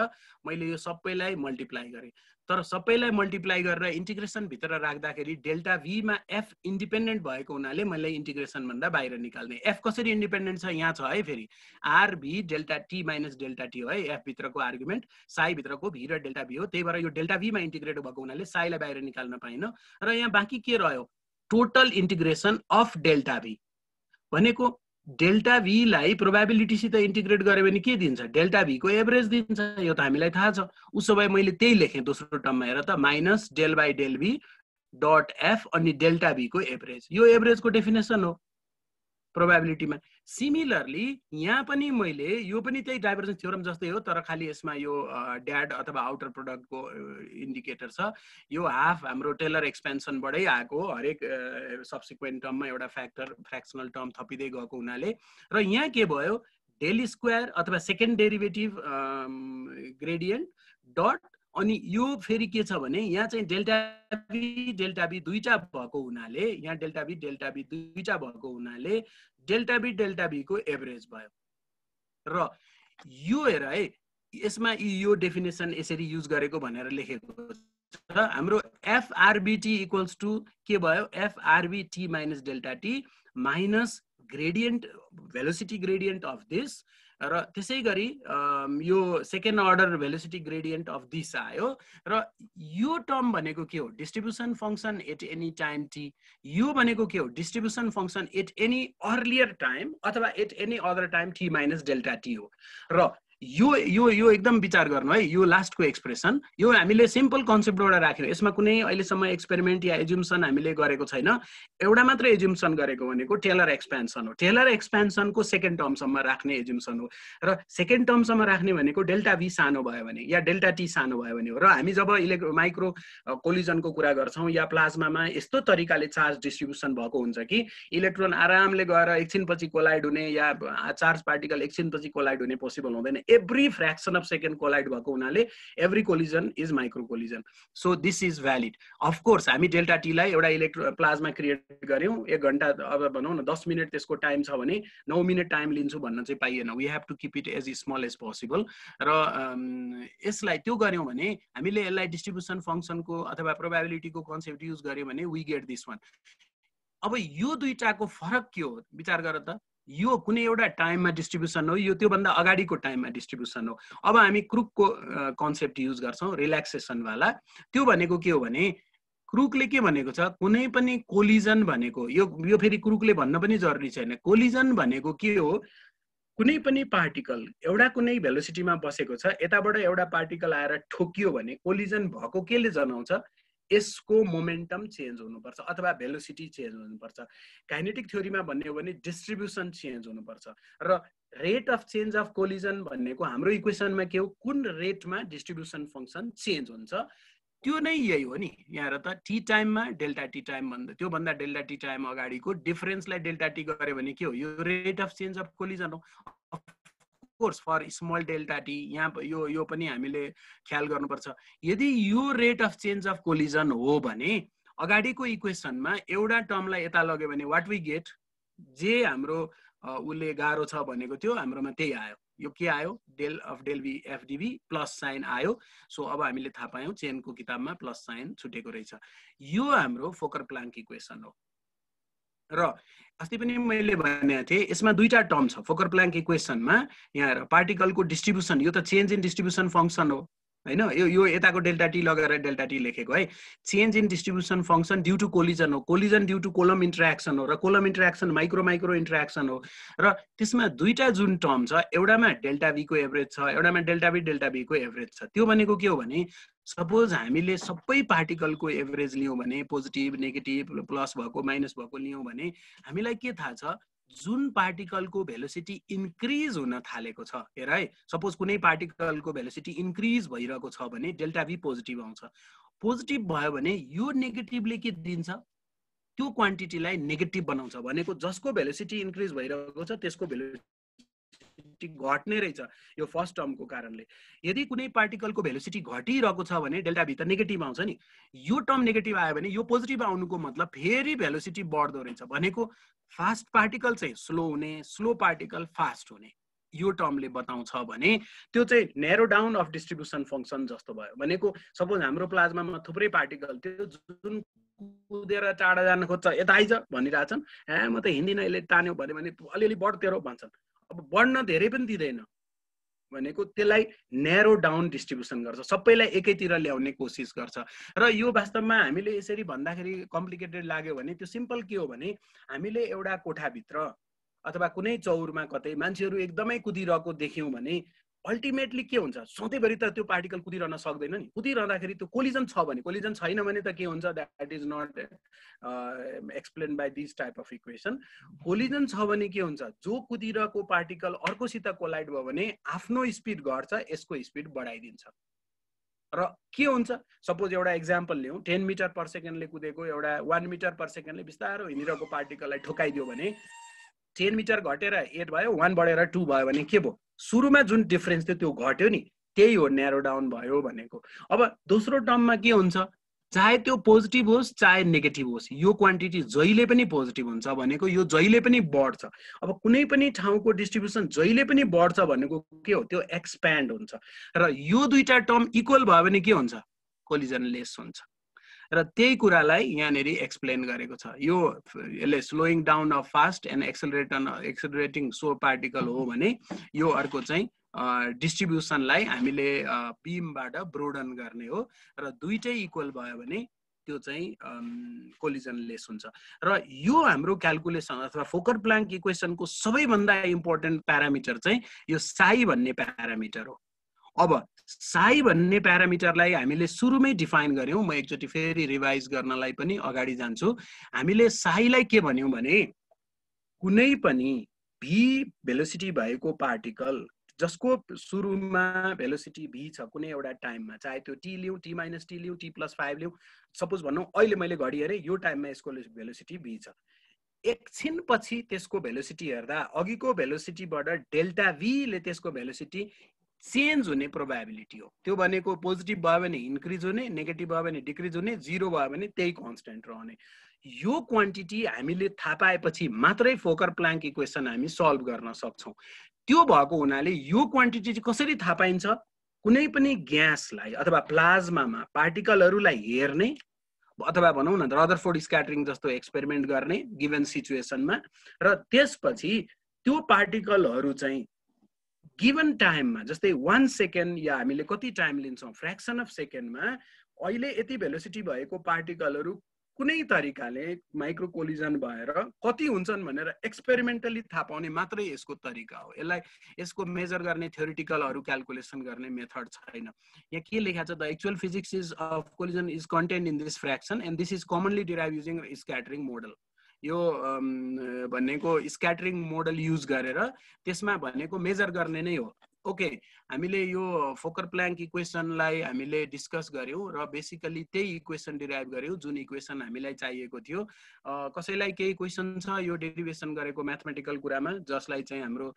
मैले यो सबैलाई मल्टिप्लाई गरेँ तर सबैलाई मल्टिप्लाई गरेर इन्टिग्रेसनभित्र राख्दाखेरि डेल्टा भीमा एफ इन्डिपेन्डेन्ट भएको हुनाले मैले इन्टिग्रेसनभन्दा बाहिर निकाल्ने एफ कसरी इन्डिपेन्डेन्ट छ यहाँ छ है फेरि r r v delta t minus delta t हो है एफभित्रको आर्गुमेन्ट साईभित्रको भी र डेल्टा भी हो त्यही भएर यो डेल्टा भीमा इन्टिग्रेट भएको हुनाले साईलाई बाहिर निकाल्न पाइनँ र यहाँ बाँकी के रह्यो total integration of delta v भनेको डेल्टा भीलाई प्रोभाबिलिटीसित इन्टिग्रेट गऱ्यो भने के दिन्छ डेल्टा भीको एभरेज दिन्छ यो त हामीलाई थाहा छ उसो भए मैले त्यही लेखेँ दोस्रो टर्ममा हेर त minus del by del v dot f अनि डेल्टा भीको एभरेज यो एभरेजको डेफिनेसन हो प्रोभाबिलिटीमा सिमिलरली यहाँ पनि मैले यो पनि त्यही डाइभर्जन थ्योरम जस्तै हो तर खालि यसमा यो ड्याड अथवा आउटर प्रडक्टको इन्डिकेटर छ यो हाफ हाम्रो टेलर एक्सपेन्सनबाटै आएको हरेक सब्सिक्वेन्ट टर्ममा एउटा फ्याक्टर फ्रेक्सनल टर्म थपिँदै गएको हुनाले र यहाँ के भयो डेली स्क्वायर अथवा सेकेन्ड डेरिभेटिभ ग्रेडियन्ट डट अनि यो फेरि के छ भने यहाँ चाहिँ डेल्टा बी डेल्टा बी दुईवटा भएको हुनाले यहाँ डेल्टा बी डेल्टा बी दुईवटा भएको हुनाले डेल्टा बी डेल्टा बीको एभरेज भयो र यो हेर है यसमा यो डेफिनेसन यसरी युज गरेको भनेर लेखेको छ हाम्रो एफआरबिटी इक्वल्स टु के भयो f r b t minus delta t minus gradient velocity gradient of this र त्यसै गरी यो second order velocity gradient of this आयो र यो टर्म भनेको के हो distribution function at any time t यो भनेको के हो distribution function at any earlier time अथवा at any other time T minus delta t हो र यो यो यो एकदम विचार गर्नु है यो लास्टको एक्सप्रेसन यो हामीले सिम्पल कन्सेप्टबाट राख्यौँ यसमा कुनै अहिलेसम्म एक्सपेरिमेन्ट या एजुम्सन हामीले गरेको छैन एउटा मात्र एजुम्सन गरेको भनेको टेलर एक्सपेन्सन हो टेलर एक्सपेन्सनको सेकेन्ड टर्मसम्म राख्ने एजुम्सन हो र सेकेन्ड टर्मसम्म राख्ने भनेको डेल्टा भी सानो भयो भने या डेल्टा टी सानो भयो भने हो र हामी जब इलेक्ट्रो माइक्रो कोलिजनको कुरा गर्छौँ या प्लाज्मामा यस्तो तरिकाले चार्ज डिस्ट्रिब्युसन भएको हुन्छ कि इलेक्ट्रोन आरामले गएर एकछिनपछि कोलाइड हुने या चार्ज पार्टिकल एकछिनपछि कोलाइड हुने पोसिबल हुँदैन every fraction of second collide भएको हुनाले every collision is micro collision so this is valid of course हामी डेल्टा टीलाई एउटा इलेक्ट्रो प्लाज्मा क्रिएट गऱ्यौँ एक घन्टा अब भनौँ न दस मिनट त्यसको टाइम छ भने नौ मिनट टाइम लिन्छु भन्न चाहिँ पाइएन we have to keep it as small as possible र यसलाई त्यो गऱ्यौँ भने हामीले यसलाई डिस्ट्रिब्युसन फङ्सनको अथवा प्रोभाबिलिटीको कन्सेप्ट युज गऱ्यौँ भने वी गेट दिस वान अब यो दुइटाको फरक के हो विचार गर त यो कुनै एउटा टाइममा डिस्ट्रिब्युसन हो यो त्योभन्दा अगाडिको टाइममा डिस्ट्रिब्युसन हो अब हामी क्रुकको कन्सेप्ट युज गर्छौँ रिल्याक्सेसनवाला त्यो भनेको के हो भने क्रुकले के भनेको छ कुनै पनि कोलिजन भनेको यो यो फेरि क्रुकले भन्न पनि जरुरी छैन कोलिजन भनेको के हो कुनै पनि पार्टिकल एउटा कुनै भेलोसिटीमा बसेको छ यताबाट एउटा पार्टिकल आएर ठोकियो भने कोलिजन भएको केले जनाउँछ यसको मोमेन्टम चेन्ज हुनुपर्छ अथवा भेलोसिटी चेन्ज हुनुपर्छ काइनेटिक थ्योरीमा भन्ने हो भने डिस्ट्रिब्युसन चेन्ज हुनुपर्छ र rate of change of collision भन्नेको हाम्रो इक्वेसनमा के हो कुन रेटमा डिस्ट्रिब्युसन फङ्सन चेन्ज हुन्छ त्यो नै यही हो नि यहाँ त टी टाइममा डेल्टा टी टाइम भन्दा त्योभन्दा डेल्टा टी टाइम अगाडिको डिफरेन्सलाई डेल्टा टी गऱ्यो भने के हो यो rate of change of collision हो course for small delta t यहाँ यो यो पनि हामीले ख्याल गर्नुपर्छ यदि यो rate of change of collision हो भने अगाडिको इक्वेसनमा एउटा टर्मलाई यता लग्यो भने वाट वी गेट जे हाम्रो उसले गाह्रो छ भनेको थियो हाम्रोमा त्यही आयो यो के आयो del of del b f d b plus sign आयो सो अब हामीले थाहा पायौँ चेनको किताबमा प्लस साइन छुटेको रहेछ यो हाम्रो फोकर प्लाङ्क इक्वेसन हो र अस्ति पनि मैले भनेको थिएँ यसमा दुईवटा टर्म छ फोकर प्लाङ्क इक्वेसनमा यहाँ पार्टिकलको डिस्ट्रिब्युसन यो त चेन्ज इन डिस्ट्रिब्युसन फङ्सन हो होइन यो यो यताको डेल्टा टी लगेर डेल्टा टी लेखेको है change in distribution function due to collision हो collision due to Coulomb interaction हो र Coulomb interaction micro micro interaction हो र त्यसमा दुईवटा जुन टर्म छ एउटामा डेल्टा बीको एभरेज छ एउटामा डेल्टा बी डेल्टा बीको एभरेज छ त्यो भनेको के हो भने सपोज हामीले सबै पार्टिकलको एभरेज लियौँ भने पोजिटिभ नेगेटिभ प्लस भएको माइनस भएको लियौँ भने हामीलाई के थाहा छ जुन पार्टिकलको भेलोसिटी इन्क्रिज हुन थालेको छ हेर है सपोज कुनै पार्टिकलको भेलोसिटी इन्क्रिज भइरहेको छ भने डेल्टा भी पोजिटिभ आउँछ पोजिटिभ भयो भने यो नेगेटिभले के दिन्छ त्यो क्वान्टिटीलाई नेगेटिभ बनाउँछ भनेको जसको भेलोसिटी इन्क्रिज भइरहेको छ त्यसको भेलो भेलोसिटी घट्ने रहेछ यो फर्स्ट टर्मको कारणले यदि कुनै पार्टिकलको भेलोसिटी घटिरहेको छ भने डेल्टाभित्र नेगेटिभ आउँछ नि यो टर्म नेगेटिभ आयो भने यो पोजिटिभ आउनुको मतलब फेरि भेलोसिटी बढ्दो रहेछ भनेको फास्ट पार्टिकल चाहिँ स्लो हुने स्लो पार्टिकल फास्ट हुने यो टर्मले बताउँछ भने त्यो चाहिँ narrow down of distribution function जस्तो भयो भनेको सपोज हाम्रो प्लाज्मामा थुप्रै पार्टिकल त्यो जुन कुदेर टाढा जान खोज्छ यता आइज भनिरहेछन् ए म त हिँड्दिनँ यसले तान्यो भन्यो भने अलिअलि बढ्तेरो भन्छन् अब बढ्न धेरै पनि दिँदैन भनेको त्यसलाई न्यारो डाउन डिस्ट्रिब्युसन गर्छ सबैलाई एकैतिर ल्याउने कोसिस गर्छ र यो वास्तवमा हामीले यसरी भन्दाखेरि कम्प्लिकेटेड लाग्यो भने त्यो सिम्पल के हो भने हामीले एउटा कोठाभित्र अथवा कुनै चौरमा कतै मान्छेहरू एकदमै कुदिरहेको देख्यौँ भने अल्टिमेटली के हुन्छ सधैँभरि त त्यो पार्टिकल कुदिरहन सक्दैन नि कुदिरहँदाखेरि त्यो कोलिजन छ भने कोलिजन छैन भने त के हुन्छ that is not explain by this type of equation collision छ भने के हुन्छ जो कुदिरहेको पार्टिकल अर्कोसित कोलाइड भयो भने आफ्नो स्पिड घट्छ यसको स्पिड बढाइदिन्छ र के हुन्छ सपोज एउटा इक्जाम्पल लिउँ टेन मिटर पर सेकेन्डले कुदेको एउटा वान मिटर पर सेकेन्डले बिस्तारो हिँडिरहेको पार्टिकललाई ठोकाइदियो भने टेन मिटर घटेर एट भयो वान बढेर टू भयो भने के भयो सुरुमा जुन डिफ्रेन्स थियो त्यो घट्यो नि त्यही हो न्यारो डाउन भयो भनेको अब दोस्रो टर्ममा के हुन्छ चाहे त्यो पोजिटिभ होस् चाहे नेगेटिभ होस् यो क्वान्टिटी जहिले पनि पोजिटिभ हुन्छ भनेको यो जहिले पनि बढ्छ अब कुनै पनि ठाउँको डिस्ट्रिब्युसन जहिले पनि बढ्छ भनेको के हो त्यो एक्सप्यान्ड हुन्छ र यो दुईवटा टर्म इक्वल भयो भने के हुन्छ कोलिजन लेस हुन्छ र त्यही कुरालाई यहाँनिर एक्सप्लेन गरेको छ यो यसले slowing down of fast and acceleration accelerating so particle हो भने यो अर्को चाहिँ डिस्ट्रिब्युसनलाई हामीले बिमबाट ब्रोडन गर्ने हो र दुइटै इक्वल भयो भने त्यो चाहिँ कोलिजन लेस हुन्छ र यो हाम्रो क्यालकुलेसन अथवा फोकर प्लाङ्क इक्वेसनको सबैभन्दा इम्पोर्टेन्ट प्यारामिटर चाहिँ यो साई भन्ने प्यारामिटर हो अब साई भन्ने प्यारामिटरलाई हामीले सुरुमै डिफाइन गऱ्यौँ म एकचोटि फेरि रिभाइज गर्नलाई पनि अगाडि जान्छु हामीले साईलाई के भन्यौँ भने कुनै पनि भी भेलोसिटी भएको पार्टिकल जसको सुरुमा भेलोसिटी भी छ कुनै एउटा टाइममा चाहे त्यो टी लिउँ टी माइनस टी लिउँ टी प्लस फाइभ लिउँ सपोज भनौँ अहिले मैले घडी हेरेँ यो टाइममा यसको भेलोसिटी भी छ एकछिनपछि त्यसको भेलोसिटी हेर्दा अघिको भेलोसिटीबाट डेल्टा भीले त्यसको भेलोसिटी चेन्ज हुने प्रोभाबिलिटी हो त्यो भनेको पोजिटिभ भयो भने इन्क्रिज हुने नेगेटिभ भयो भने डिक्रिज हुने जिरो भयो भने त्यही कन्सटेन्ट रहने यो क्वान्टिटी हामीले थाहा पाएपछि मात्रै फोकर प्लाङ्क इक्वेसन हामी सल्भ गर्न सक्छौँ त्यो भएको हुनाले यो क्वान्टिटी चाहिँ कसरी थाहा पाइन्छ कुनै पनि ग्यासलाई अथवा प्लाज्मामा पार्टिकलहरूलाई हेर्ने अथवा भनौँ न रदर रदरफोर्ड स्क्याटरिङ जस्तो एक्सपेरिमेन्ट गर्ने गिभन सिचुएसनमा र त्यसपछि त्यो पार्टिकलहरू चाहिँ गिभन टाइममा जस्तै वान सेकेन्ड या हामीले कति टाइम लिन्छौँ फ्रेक्सन अफ सेकेन्डमा अहिले यति भेलोसिटी भएको पार्टिकलहरू कुनै तरिकाले माइक्रो कोलिजन भएर कति हुन्छन् भनेर एक्सपेरिमेन्टली थाहा पाउने मात्रै यसको तरिका हो यसलाई यसको मेजर गर्ने थ्योरिटिकलहरू क्यालकुलेसन गर्ने मेथड छैन यहाँ के लेखा छ the actual physics is of collision is content in this fraction and this is commonly derive using scattering model यो भनेको स्क्याटरिङ मोडल युज गरेर त्यसमा भनेको मेजर गर्ने नै हो ओके हामीले यो फोकर प्लाङ्क इक्वेसनलाई हामीले डिस्कस गऱ्यौँ र बेसिकली त्यही इक्वेसन डिराइभ गऱ्यौँ जुन इक्वेसन हामीलाई चाहिएको थियो कसैलाई केही क्वेसन छ यो डेरिभेसन गरेको म्याथमेटिकल कुरामा जसलाई चाहिँ हाम्रो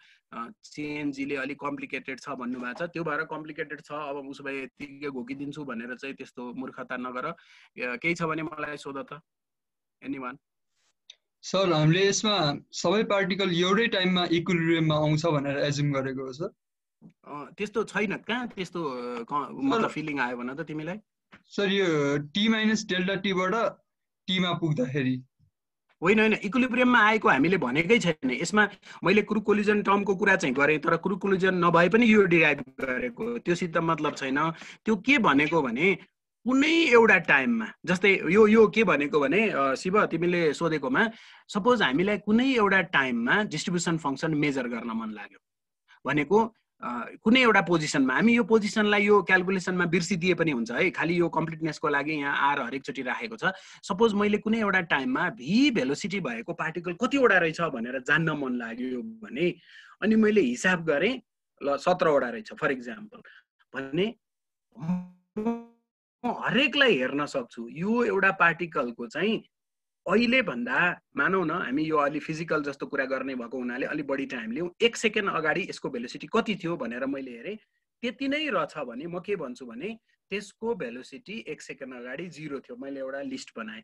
सिएनजीले अलिक कम्प्लिकेटेड छ भन्नुभएको छ त्यो भएर कम्प्लिकेटेड छ अब उसो भए यति घोकिदिन्छु भनेर चाहिँ त्यस्तो मूर्खता नगर केही छ भने मलाई सोध त एनी वान सर हामीले यसमा सबै पार्टिकल एउटै टाइममा इक्विलिब्रियममा आउँछ भनेर एज्युम गरेको हो सर त्यस्तो छैन कहाँ त्यस्तो मतलब फिलिङ आयो भन त तिमीलाई सर यो टी माइनस डेल्टा टीबाट टीमा पुग्दाखेरि होइन होइन इक्विलिब्रियममा आएको हामीले भनेकै छैन यसमा मैले क्रु कोलिजन टर्मको कुरा चाहिँ गरेँ तर क्रु कोलिजन नभए पनि यो डिराइभ गरेको त्योसित मतलब छैन त्यो के भनेको भने कुनै एउटा टाइममा जस्तै यो यो के भनेको भने शिव तिमीले सोधेकोमा सपोज हामीलाई कुनै एउटा टाइममा डिस्ट्रिब्युसन फङ्सन मेजर गर्न मन लाग्यो भनेको कुनै एउटा पोजिसनमा हामी यो पोजिसनलाई यो क्यालकुलेसनमा बिर्सिदिए पनि हुन्छ है खालि यो कम्प्लिटनेसको लागि यहाँ आएर हरेकचोटि राखेको छ सपोज मैले कुनै एउटा टाइममा भी भेलोसिटी भएको पार्टिकल कतिवटा रहेछ भनेर जान्न मन लाग्यो भने अनि मैले हिसाब गरेँ ल सत्रवटा रहेछ फर इक्जाम्पल भने म हरेकलाई हेर्न सक्छु यो एउटा पार्टिकलको चाहिँ अहिले भन्दा मानौ न हामी यो अलि फिजिकल जस्तो कुरा गर्ने भएको हुनाले अलिक बढी टाइम लिउँ एक सेकेन्ड अगाडि यसको भेलोसिटी कति थियो भनेर मैले हेरेँ त्यति नै रहेछ भने म के भन्छु भने त्यसको भेलोसिटी एक सेकेन्ड अगाडि जिरो थियो मैले एउटा लिस्ट बनाएँ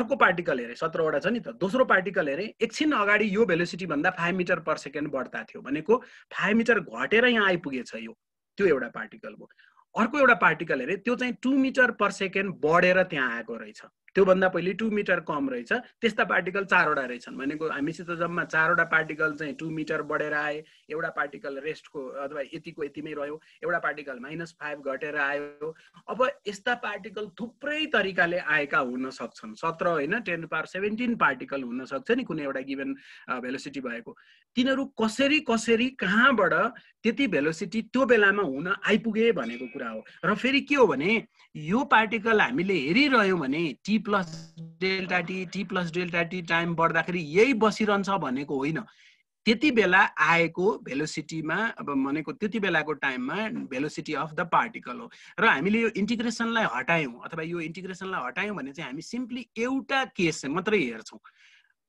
अर्को पार्टिकल हेरेँ सत्रवटा छ नि त दोस्रो पार्टिकल हेरेँ एकछिन अगाडि यो भेलोसिटीभन्दा फाइभ मिटर पर सेकेन्ड बढ्दा थियो भनेको फाइभ मिटर घटेर यहाँ आइपुगेछ यो त्यो एउटा पार्टिकल भयो अर्को एउटा पार्टिकल हेरेँ त्यो चाहिँ टु मिटर पर सेकेन्ड बढेर त्यहाँ आएको रहेछ त्योभन्दा पहिले टु मिटर कम रहेछ त्यस्ता पार्टिकल चारवटा रहेछन् भनेको हामीसित जम्मा चारवटा पार्टिकल चाहिँ टु मिटर बढेर आए एउटा पार्टिकल रेस्टको अथवा यतिको यतिमै रह्यो एउटा पार्टिकल माइनस फाइभ घटेर आयो अब यस्ता पार्टिकल थुप्रै तरिकाले आएका हुन सक्छन् सत्र होइन टेन पावर सेभेन्टिन पार्टिकल हुन सक्छ नि कुनै एउटा गिभन भेलोसिटी भएको तिनीहरू कसरी कसरी कहाँबाट त्यति भेलोसिटी त्यो बेलामा हुन आइपुगे भनेको कुरा हो र फेरि के हो भने यो पार्टिकल हामीले हेरिरह्यौँ भने t plus delta t t plus delta T time बढ्दाखेरि यही बसिरहन्छ भनेको होइन त्यति बेला आएको भेलोसिटीमा अब भनेको त्यति बेलाको टाइममा भेलोसिटी अफ द पार्टिकल हो र हामीले यो इन्टिग्रेसनलाई हटायौँ अथवा यो इन्टिग्रेसनलाई हटायौँ भने चाहिँ हामी सिम्पली एउटा केस मात्रै हेर्छौँ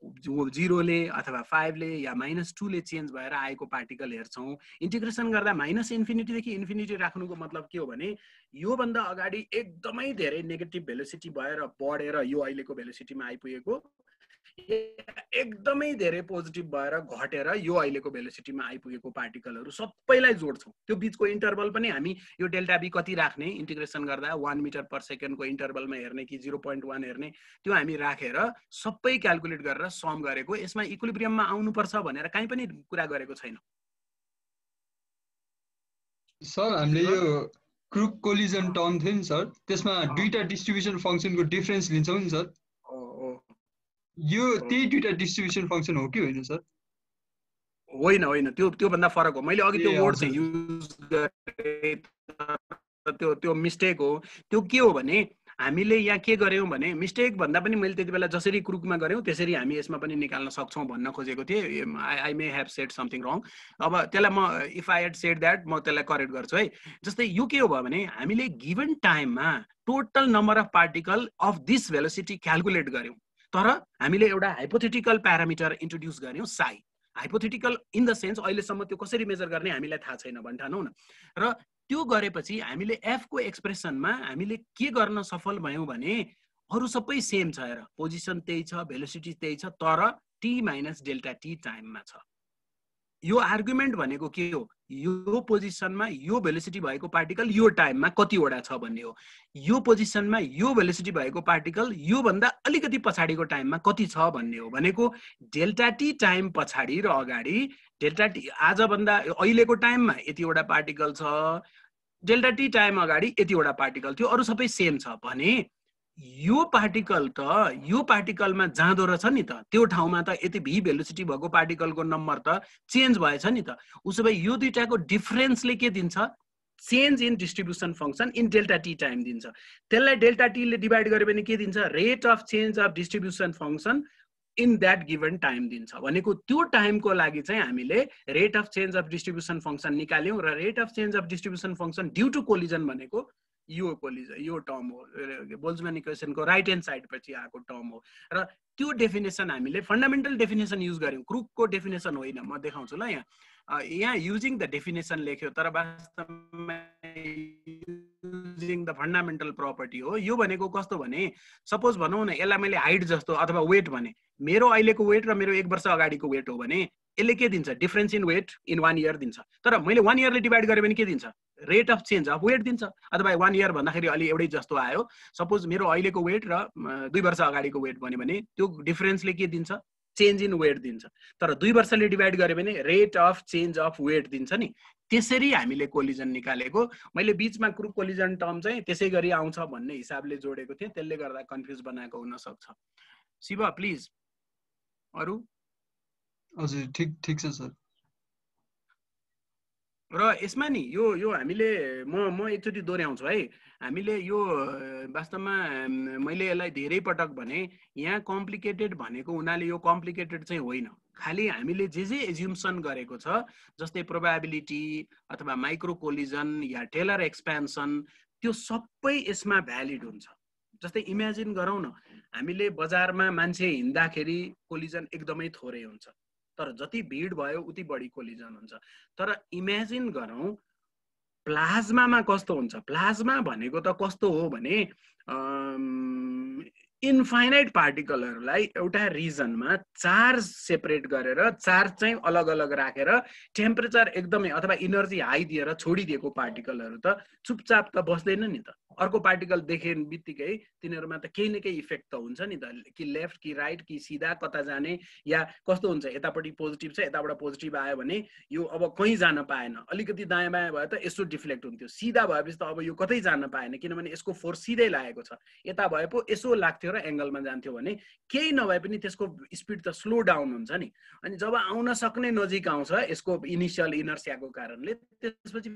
जिरोले अथवा फाइभले या माइनस टूले चेन्ज भएर आएको पार्टिकल हेर्छौँ इन्टिग्रेसन गर्दा माइनस इन्फिनिटीदेखि इन्फिनिटी राख्नुको मतलब के हो भने योभन्दा अगाडि एकदमै धेरै नेगेटिभ भेलोसिटी भएर बढेर यो अहिलेको भेलोसिटीमा आइपुगेको एकदमै धेरै पोजिटिभ भएर घटेर यो अहिलेको भेलोसिटीमा आइपुगेको पार्टिकलहरू सबैलाई जोड्छौँ त्यो बिचको इन्टरभल पनि हामी यो डेल्टा बी कति राख्ने इन्टिग्रेसन गर्दा वान मिटर पर सेकेन्डको इन्टरभलमा हेर्ने कि जिरो पोइन्ट वान हेर्ने त्यो हामी राखेर सबै क्यालकुलेट गरेर सम गरेको यसमा इक्विलिब्रियममा आउनुपर्छ भनेर काहीँ पनि कुरा गरेको छैन सर हामीले यो क्रुक कोलिजन टर्म थियो नि सर त्यसमा दुईटा डिस्ट्रिब्युसन फङ्सनको डिफरेन्स लिन्छौँ नि सर यो त्यही दुइटा डिस्ट्रिब्युसन फङ्सन हो कि होइन सर होइन होइन त्यो त्योभन्दा फरक हो मैले अघि त्यो वर्ड चाहिँ युज गरेँ त्यो त्यो मिस्टेक हो त्यो के हो भने हामीले यहाँ के गऱ्यौँ भने मिस्टेक भन्दा पनि मैले त्यति बेला जसरी क्रुकमा गऱ्यौँ त्यसरी हामी यसमा पनि निकाल्न सक्छौँ भन्न खोजेको थिएँ I I may have said something wrong अब त्यसलाई म if I had said that म त्यसलाई करेक्ट गर्छु है जस्तै यो के हो भयो भने हामीले गिभन टाइममा total number of particle of this velocity calculate गऱ्यौँ तर हामीले एउटा हाइपोथेटिकल प्यारामिटर इन्ट्रोड्युस गऱ्यौँ psi hypothetical in the sense अहिलेसम्म त्यो कसरी मेजर गर्ने हामीलाई थाहा छैन भन्ठानौ न र त्यो गरेपछि हामीले एफको एक्सप्रेसनमा हामीले के गर्न सफल भयौँ भने अरू सबै सेम छ हेर पोजिसन त्यही छ भेलोसिटी त्यही छ तर टी माइनस डेल्टा टी टाइममा छ यो आर्गुमेन्ट भनेको के हो यो पोजिसनमा यो भेलिसिटी भएको पार्टिकल यो टाइममा कतिवटा छ भन्ने हो यो पोजिसनमा यो भेलिसिटी भएको पार्टिकल योभन्दा अलिकति पछाडिको टाइममा कति छ भन्ने हो भनेको डेल्टा टी टाइम पछाडि र अगाडि डेल्टा टी आजभन्दा अहिलेको टाइममा यतिवटा पार्टिकल छ डेल्टा टी टाइम अगाडि यतिवटा पार्टिकल थियो अरू सबै सेम छ भने यो पार्टिकल त यो पार्टिकलमा जाँदो रहेछ नि त त्यो ठाउँमा त यति भी भेलोसिटी भएको पार्टिकलको नम्बर त चेन्ज भएछ नि त उसो भए यो दुइटाको डिफरेन्सले के दिन्छ change in distribution function in delta T time दिन्छ त्यसलाई डेल्टा टीले डिभाइड गर्यो भने के दिन्छ rate of change of distribution function in that given time दिन्छ भनेको त्यो टाइमको लागि चाहिँ हामीले rate of change of distribution function निकाल्यौँ र rate of change of distribution function due to collision भनेको यो पोलिज यो टर्म हो बोल्जम्यान इक्वेसनको राइट ह्यान्ड साइडपछि आएको टर्म हो र त्यो डेफिनेसन हामीले फन्डामेन्टल डेफिनेसन युज गऱ्यौँ क्रुकको डेफिनेसन होइन म देखाउँछु ल यहाँ यहाँ युजिङ द डेफिनेसन लेख्यो तर वास्तवमा युजिङ द फन्डामेन्टल प्रपर्टी हो यो भनेको कस्तो भने सपोज भनौँ न यसलाई मैले हाइट जस्तो अथवा वेट भने मेरो अहिलेको वेट र मेरो एक वर्ष अगाडिको वेट हो भने यसले के दिन्छ difference in weight in one year दिन्छ तर मैले वान इयरले डिभाइड गरेँ भने के दिन्छ rate of change of weight दिन्छ अथवा वान इयर भन्दाखेरि अलि एउटै जस्तो आयो सपोज मेरो अहिलेको वेट र दुई वर्ष अगाडिको वेट भन्यो भने त्यो डिफरेन्सले के दिन्छ चेन्ज इन वेट दिन्छ तर दुई वर्षले डिभाइड गऱ्यो भने rate of change of weight दिन्छ नि त्यसरी हामीले कोलिजन निकालेको मैले बिचमा क्रु कोलिजन टर्म चाहिँ त्यसै गरी आउँछ भन्ने हिसाबले जोडेको थिएँ त्यसले गर्दा कन्फ्युज बनाएको हुनसक्छ शिव प्लिज अरू हजुर ठिक ठिक छ सर र यसमा नि यो यो हामीले म म एकचोटि दोहोऱ्याउँछु है हामीले यो वास्तवमा मैले यसलाई धेरै पटक भने यहाँ कम्प्लिकेटेड भनेको हुनाले यो कम्प्लिकेटेड चाहिँ होइन खालि हामीले जे जे एज्युम्सन गरेको छ जस्तै प्रोभाबिलिटी अथवा माइक्रोकोलिजन या टेलर एक्सपेन्सन त्यो सबै यसमा भ्यालिड हुन्छ जस्तै इमेजिन गरौँ न हामीले बजारमा मान्छे हिँड्दाखेरि कोलिजन एकदमै थोरै हुन्छ तर जति भिड भयो उति बढी कोलिजन हुन्छ तर इमेजिन गरौँ प्लाज्मामा कस्तो हुन्छ प्लाज्मा भनेको त कस्तो हो भने इन्फाइनाइट पार्टिकलहरूलाई एउटा रिजनमा चार्ज सेपरेट गरेर चार्ज चाहिँ अलग अलग राखेर टेम्परेचर एकदमै अथवा इनर्जी हाई दिएर छोडिदिएको पार्टिकलहरू त चुपचाप त बस्दैन नि त अर्को पार्टिकल देखे बित्तिकै तिनीहरूमा त केही न केही इफेक्ट त हुन्छ नि त कि लेफ्ट कि राइट कि सिधा कता जाने या कस्तो हुन्छ यतापट्टि पोजिटिभ छ यताबाट पोजिटिभ आयो भने यो अब कहीँ जान पाएन अलिकति दायाँ बायाँ भयो त यसो डिफ्लेक्ट हुन्थ्यो सिधा भएपछि त अब यो कतै जान पाएन किनभने यसको फोर्स सिधै लागेको छ यता भए पो यसो लाग्थ्यो र एङ्गलमा जान्थ्यो भने केही नभए पनि त्यसको स्पिड त स्लो डाउन हुन्छ नि अनि जब आउन सक्ने नजिक आउँछ यसको इनिसियल इनर्सियाको कारणले त्यसपछि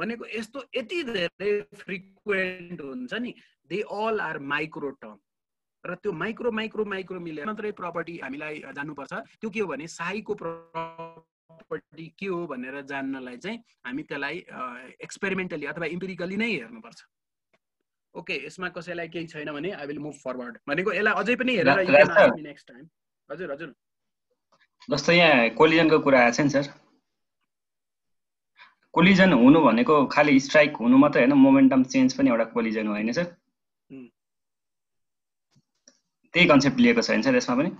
भनेको यस्तो यति धेरै फ्रिक्वेन्ट हुन्छ नि they all are micro term र त्यो माइक्रो माइक्रो माइक्रो मिलेर मात्रै प्रपर्टी हामीलाई जान्नुपर्छ त्यो के हो भने साईको प्रपर्टी के हो भनेर जान्नलाई चाहिँ हामी त्यसलाई एक्सपेरिमेन्टली अथवा इम्पेरिकली नै हेर्नुपर्छ ओके यसमा कसैलाई केही छैन भने आई विल मुभ फरवर्ड भनेको यसलाई अझै पनि हेरेर नेक्स्ट टाइम हजुर हजुर जस्तो यहाँ कोलिजनको कुरा आएछ नि सर कोलिजन हुनु भनेको खालि स्ट्राइक हुनु मात्रै होइन मोमेन्टम चेन्ज पनि एउटा कोलिजन होइन सर त्यही कन्सेप्ट लिएको छ नि सर यसमा पनि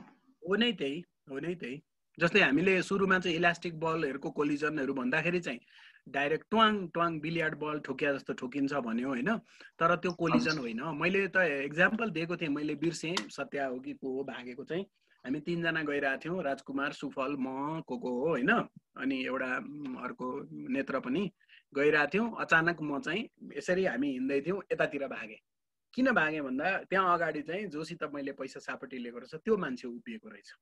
हो नै त्यही हो नै त्यही जस्तै हामीले सुरुमा चाहिँ इलास्टिक बलहरूको कोलिजनहरू भन्दाखेरि चाहिँ डाइरेक्ट ट्वाङ ट्वाङ बिलियार्ड बल ठोकिया जस्तो ठोकिन्छ भन्यो होइन तर त्यो कोलिजन होइन मैले त एक्जाम्पल दिएको थिएँ मैले बिर्सेँ सत्या हो कि को हो भागेको चाहिँ हामी तिनजना गइरहेको थियौँ राजकुमार सुफल म को को हो होइन अनि एउटा अर्को नेत्र पनि गइरहेको थियौँ अचानक म चाहिँ यसरी हामी हिँड्दै थियौँ यतातिर भागेँ किन भागेँ भन्दा त्यहाँ अगाडि चाहिँ जोसित मैले पैसा सापट्टि लिएको रहेछ त्यो मान्छे उभिएको रहेछ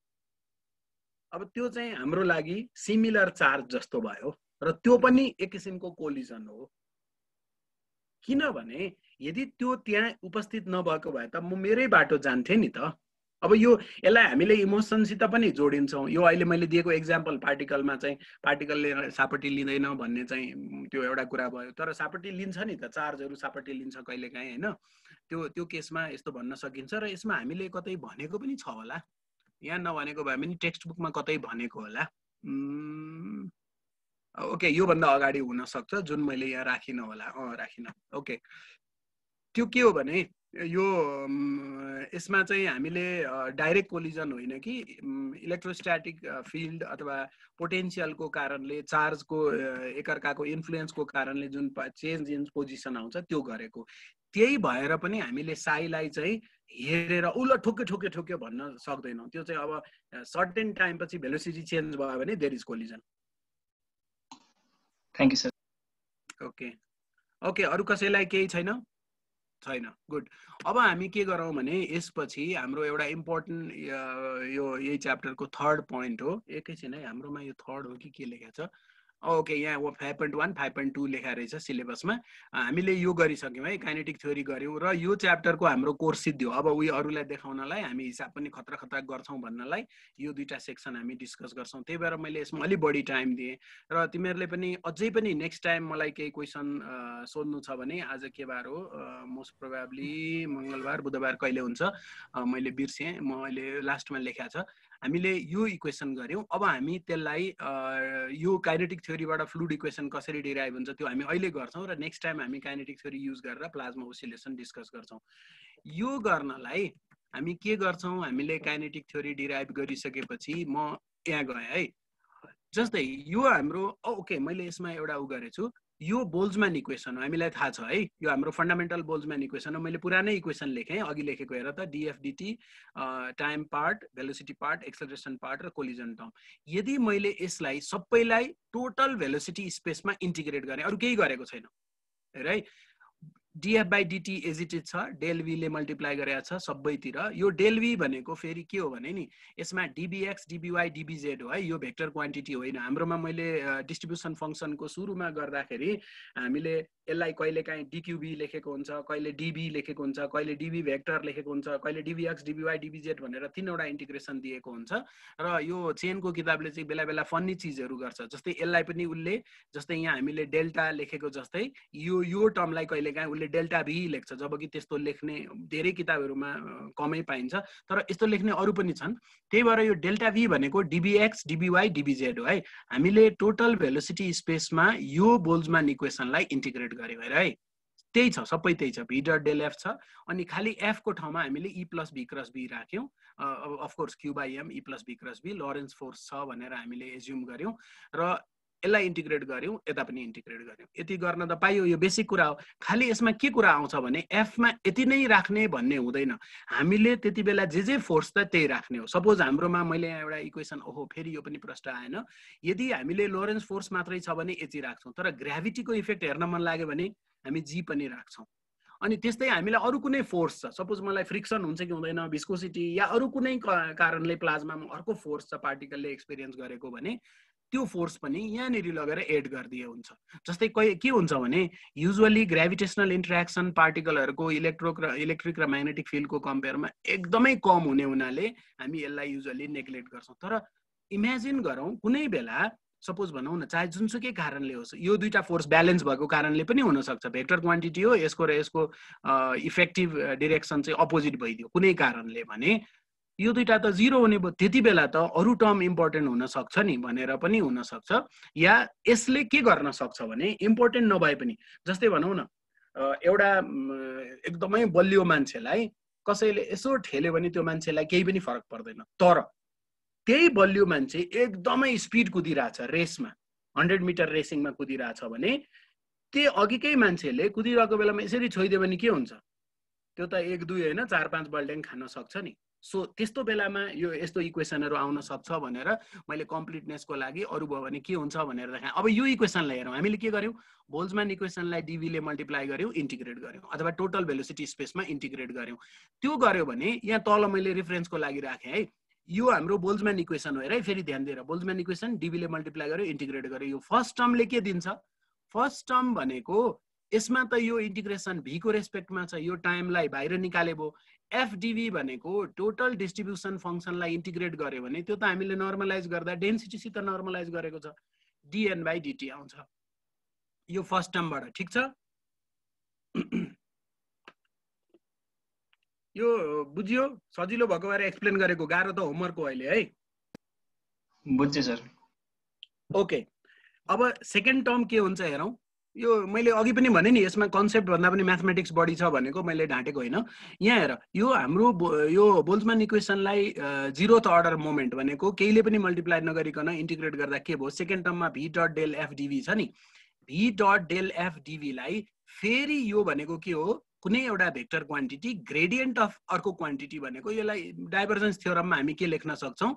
अब त्यो चाहिँ हाम्रो लागि सिमिलर चार्ज जस्तो भयो र त्यो mm-hmm. पनि एक किसिमको कोलिजन हो किनभने यदि त्यो त्यहाँ उपस्थित नभएको भए त म मेरै बाटो जान्थेँ नि त अब यो यसलाई हामीले इमोसनसित पनि जोडिन्छौँ यो अहिले मैले दिएको एक्जाम्पल पार्टिकलमा चाहिँ पार्टिकलले सापट्टि लिँदैन भन्ने चाहिँ त्यो एउटा कुरा भयो तर सापट्टि लिन्छ नि त चार्जहरू सापट्टि लिन्छ कहिलेकाहीँ होइन त्यो त्यो केसमा यस्तो भन्न सकिन्छ र यसमा हामीले कतै भनेको पनि छ होला यहाँ नभनेको भए पनि टेक्स्ट बुकमा कतै भनेको होला ओके योभन्दा अगाडि हुनसक्छ जुन मैले यहाँ राखिनँ होला अँ राखिनँ ओके त्यो के हो भने यो यसमा चाहिँ हामीले डाइरेक्ट कोलिजन होइन कि इलेक्ट्रोस्ट्याटिक फिल्ड अथवा पोटेन्सियलको कारणले चार्जको एकअर्काको इन्फ्लुएन्सको कारणले जुन चेन्ज इन पोजिसन आउँछ त्यो गरेको त्यही भएर पनि हामीले साईलाई चाहिँ हेरेर उसलाई ठोक्यो ठोक्यो ठोक्यो भन्न सक्दैनौँ त्यो चाहिँ अब सर्टेन टाइम पछि भेलोसिटी चेन्ज भयो भने there is collision thank you sir okay okay अरू कसैलाई केही छैन छैन गुड अब हामी के गरौँ भने यसपछि हाम्रो एउटा इम्पोर्टेन्ट यो यही च्याप्टरको थर्ड पोइन्ट हो एकैछिन है हाम्रोमा यो थर्ड हो कि के लेखेको छ ओके यहाँ five point one five point two लेखा रहेछ सिलेबसमा हामीले यो गरिसक्यौँ है काइनेटिक थ्योरी गऱ्यौँ र यो च्याप्टरको हाम्रो कोर्स सिद्धियो अब उयो अरूलाई देखाउनलाई हामी हिसाब पनि खतरा खतरा गर्छौँ भन्नलाई यो दुईवटा सेक्सन हामी डिस्कस गर्छौँ त्यही भएर मैले यसमा अलिक बढी टाइम दिएँ र तिमीहरूले पनि अझै पनि नेक्स्ट टाइम मलाई केही क्वेसन सोध्नु छ भने आज के बार हो मोस्ट प्रोभाब्ली मङ्गलबार बुधबार कहिले हुन्छ मैले बिर्सेँ म अहिले लास्टमा लेखा छ हामीले यो इक्वेसन गऱ्यौँ अब हामी त्यसलाई यो काइनेटिक थ्योरीबाट फ्लुड इक्वेसन कसरी डिराइभ हुन्छ त्यो हामी अहिले गर्छौँ र नेक्स्ट टाइम हामी काइनेटिक थ्योरी युज गरेर प्लाज्मा ओसिलेसन डिस्कस गर्छौँ यो गर्नलाई हामी के गर्छौँ हामीले काइनेटिक थ्योरी डिराइभ गरिसकेपछि म यहाँ गएँ है जस्तै यो हाम्रो ओके मैले यसमा एउटा उ गरेछु यो बोल्जम्यान इक्वेसन हो हामीलाई थाहा छ है यो हाम्रो फन्डामेन्टल बोल्जम्यान इक्वेसन हो मैले पुरानै इक्वेसन लेखेँ अघि लेखेको हेर त DFDT time part velocity part acceleration part र कोलिजन टर्म यदि मैले यसलाई सबैलाई टोटल भेलोसिटी स्पेसमा इन्टिग्रेट गरेँ अरू केही गरेको छैन है डिएफ बाई डिटी एजिटेड छ डेलभीले मल्टिप्लाई गरेको छ सबैतिर यो डेलभी भनेको फेरि के हो भने नि यसमा डिबिएक्स डिबिवाई डिबिजेड हो है यो भेक्टर क्वान्टिटी होइन हाम्रोमा मैले डिस्ट्रिब्युसन फङ्सनको सुरुमा गर्दाखेरि हामीले यसलाई कहिले काहीँ डिक्युबी लेखेको हुन्छ कहिले डिबी लेखेको हुन्छ कहिले डिबी भेक्टर लेखेको हुन्छ कहिले डिबिएक्स डिबिवाई डिबिजेड भनेर तिनवटा इन्टिग्रेसन दिएको हुन्छ र यो चेनको किताबले चाहिँ बेला बेला फन्नी चिजहरू गर्छ जस्तै यसलाई पनि उसले जस्तै यहाँ हामीले डेल्टा लेखेको जस्तै यो यो टर्मलाई कहिलेकाहीँ उसले उसले डेल्टा भी लेख्छ जब कि त्यस्तो लेख्ने धेरै किताबहरूमा कमै पाइन्छ तर यस्तो लेख्ने अरू पनि छन् त्यही भएर यो डेल्टा भी भनेको डिबिएक्स डिबिवाई डिबिजेड हो है हामीले टोटल भेलोसिटी स्पेसमा यो बोल्जमान इक्वेसनलाई इन्टिग्रेट गऱ्यो भएर है त्यही छ सबै त्यही छ भी डट डेल एफ छ अनि खालि एफको ठाउँमा हामीले E plus B cross B राख्यौँ अब of course Q by M E plus B cross B Lorentz force छ भनेर हामीले एज्युम गऱ्यौँ र यसलाई इन्टिग्रेट गऱ्यौँ यता पनि इन्टिग्रेट गऱ्यौँ यति गर्न त पाइयो यो बेसिक कुरा हो खालि यसमा के कुरा आउँछ भने एफमा यति नै राख्ने भन्ने हुँदैन हामीले त्यति बेला जे जे फोर्स त त्यही राख्ने हो सपोज हाम्रोमा मैले यहाँ एउटा इक्वेसन ओहो फेरि यो पनि प्रश्न आएन यदि हामीले लोरेन्स फोर्स मात्रै छ भने यति राख्छौँ तर ग्राभिटीको इफेक्ट हेर्न मन लाग्यो भने हामी जी पनि राख्छौँ अनि त्यस्तै हामीलाई अरू कुनै फोर्स छ सपोज मलाई फ्रिक्सन हुन्छ कि हुँदैन भिस्कोसिटी या अरू कुनै कारणले प्लाज्मामा अर्को फोर्स छ पार्टिकलले एक्सपिरियन्स गरेको भने त्यो फोर्स पनि यहाँनिर लगेर एड गरिदिए हुन्छ जस्तै के हुन्छ भने युजली ग्राभिटेसनल इन्ट्रेक्सन पार्टिकलहरूको इलेक्ट्रो इलेक्ट्रिक र म्याग्नेटिक फिल्डको कम्पेयरमा एकदमै कम हुने हुनाले हामी यसलाई युजली नेग्लेक्ट गर्छौँ तर इमेजिन गरौँ कुनै बेला सपोज भनौँ न चाहे जुनसुकै कारणले होस् यो दुईवटा फोर्स ब्यालेन्स भएको कारणले पनि हुनसक्छ भेक्टर क्वान्टिटी हो यसको र यसको इफेक्टिभ डिरेक्सन चाहिँ अपोजिट भइदियो कुनै कारणले भने यो दुइटा त जिरो हुने भयो त्यति बेला त अरू टर्म इम्पोर्टेन्ट हुनसक्छ नि भनेर पनि हुनसक्छ या यसले के गर्न सक्छ भने इम्पोर्टेन्ट नभए पनि जस्तै भनौँ न एउटा एकदमै बलियो मान्छेलाई कसैले यसो ठेल्यो भने त्यो मान्छेलाई केही पनि फरक पर्दैन तर त्यही बलियो मान्छे एकदमै स्पिड कुदिरहेछ रेसमा हन्ड्रेड मिटर रेसिङमा कुदिरहेछ भने त्यो अघिकै मान्छेले कुदिरहेको बेलामा यसरी छोइदियो भने के हुन्छ त्यो त एक दुई होइन चार पाँच बल्ट्याङ खान सक्छ नि सो त्यस्तो बेलामा यो यस्तो इक्वेसनहरू आउन सक्छ भनेर मैले कम्प्लिटनेसको लागि अरू भयो भने के हुन्छ भनेर देखाएँ अब यो इक्वेसनलाई हेरौँ हामीले के गर्यौँ भोल्जमान इक्वेसनलाई डिभीले मल्टिप्लाई गऱ्यौँ इन्टिग्रेट गऱ्यौँ अथवा टोटल भेलोसिटी स्पेसमा इन्टिग्रेट गऱ्यौँ त्यो गऱ्यो भने यहाँ तल मैले रेफरेन्सको लागि राखेँ है यो हाम्रो बोल्जम्यान इक्वेसन हो है फेरि ध्यान दिएर बोल्जम्यान इक्वेसन डिबीले मल्टिप्लाई गर्यो इन्टिग्रेट गर्यो यो फर्स्ट टर्मले के दिन्छ फर्स्ट टर्म भनेको यसमा त यो इन्टिग्रेसन भीको रेस्पेक्टमा छ यो टाइमलाई बाहिर निकाले भयो एफडिभी भनेको टोटल डिस्ट्रिब्युसन फङ्सनलाई इन्टिग्रेट गर्यो भने त्यो त हामीले नर्मलाइज गर्दा डेन्सिटीसित नर्मलाइज गरेको छ डिएन बाई डिटी आउँछ यो फर्स्ट टर्मबाट ठिक छ यो बुझियो सजिलो भएको भएर एक्सप्लेन गरेको गाह्रो त होमवर्क हो अहिले है बुझ्छु सर ओके अब सेकेन्ड टर्म के हुन्छ हेरौँ यो मैले अघि पनि भने नि यसमा कन्सेप्ट भन्दा पनि म्याथमेटिक्स बढी छ भनेको मैले ढाँटेको होइन यहाँ हेर यो हाम्रो यो बोल्चमान इक्वेसनलाई त अर्डर मोमेन्ट भनेको केहीले पनि मल्टिप्लाई नगरिकन इन्टिग्रेट गर्दा के भयो सेकेन्ड टर्ममा भी डट डेल एफ छ नि भी डट डेल एफ डिभीलाई फेरि यो भनेको के हो कुनै एउटा भेक्टर क्वान्टिटी ग्रेडियन्ट अफ अर्को क्वान्टिटी भनेको यसलाई डाइभर्जेन्स थ्योरममा हामी के लेख्न सक्छौँ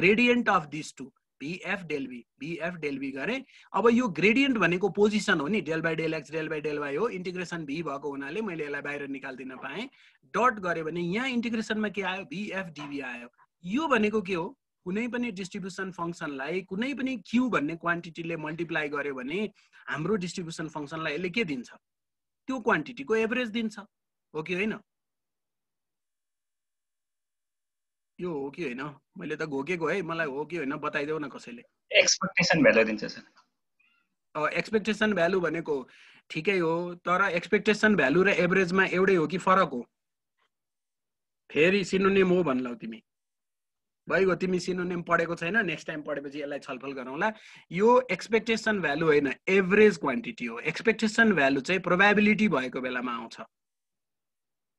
gradient of this to VF del V VF del V गरेँ अब यो ग्रेडियन्ट भनेको पोजिसन हो नि del by del X del by del Y हो इन्टिग्रेसन भी भएको हुनाले मैले यसलाई बाहिर निकालिदिन पाएँ डट गरेँ भने यहाँ इन्टिग्रेसनमा के आयो बिएफ डिबी आयो यो भनेको के हो कुनै पनि डिस्ट्रिब्युसन फङ्सनलाई कुनै पनि क्यु भन्ने क्वान्टिटीले मल्टिप्लाई गर्यो भने हाम्रो डिस्ट्रिब्युसन फङ्सनलाई यसले के दिन्छ त्यो क्वान्टिटीको एभरेज दिन्छ हो कि होइन यो हो कि होइन मैले त घोकेको है मलाई हो कि होइन बताइदेऊ न कसैले एक्सपेक्टेसन भ्यालु दिन्छ सर एक्सपेक्टेसन भ्यालु भनेको ठिकै हो तर एक्सपेक्टेसन भ्यालु र एभरेजमा एउटै हो कि फरक हो फेरि सिनोनिम हो भन्लाउ तिमी भइगयो तिमी सिनोनिम पढेको छैन नेक्स्ट टाइम पढेपछि यसलाई छलफल गरौँला यो एक्सपेक्टेसन भ्यालु होइन एभरेज क्वान्टिटी हो एक्सपेक्टेसन भ्यालु चाहिँ प्रोभाबिलिटी भएको बेलामा आउँछ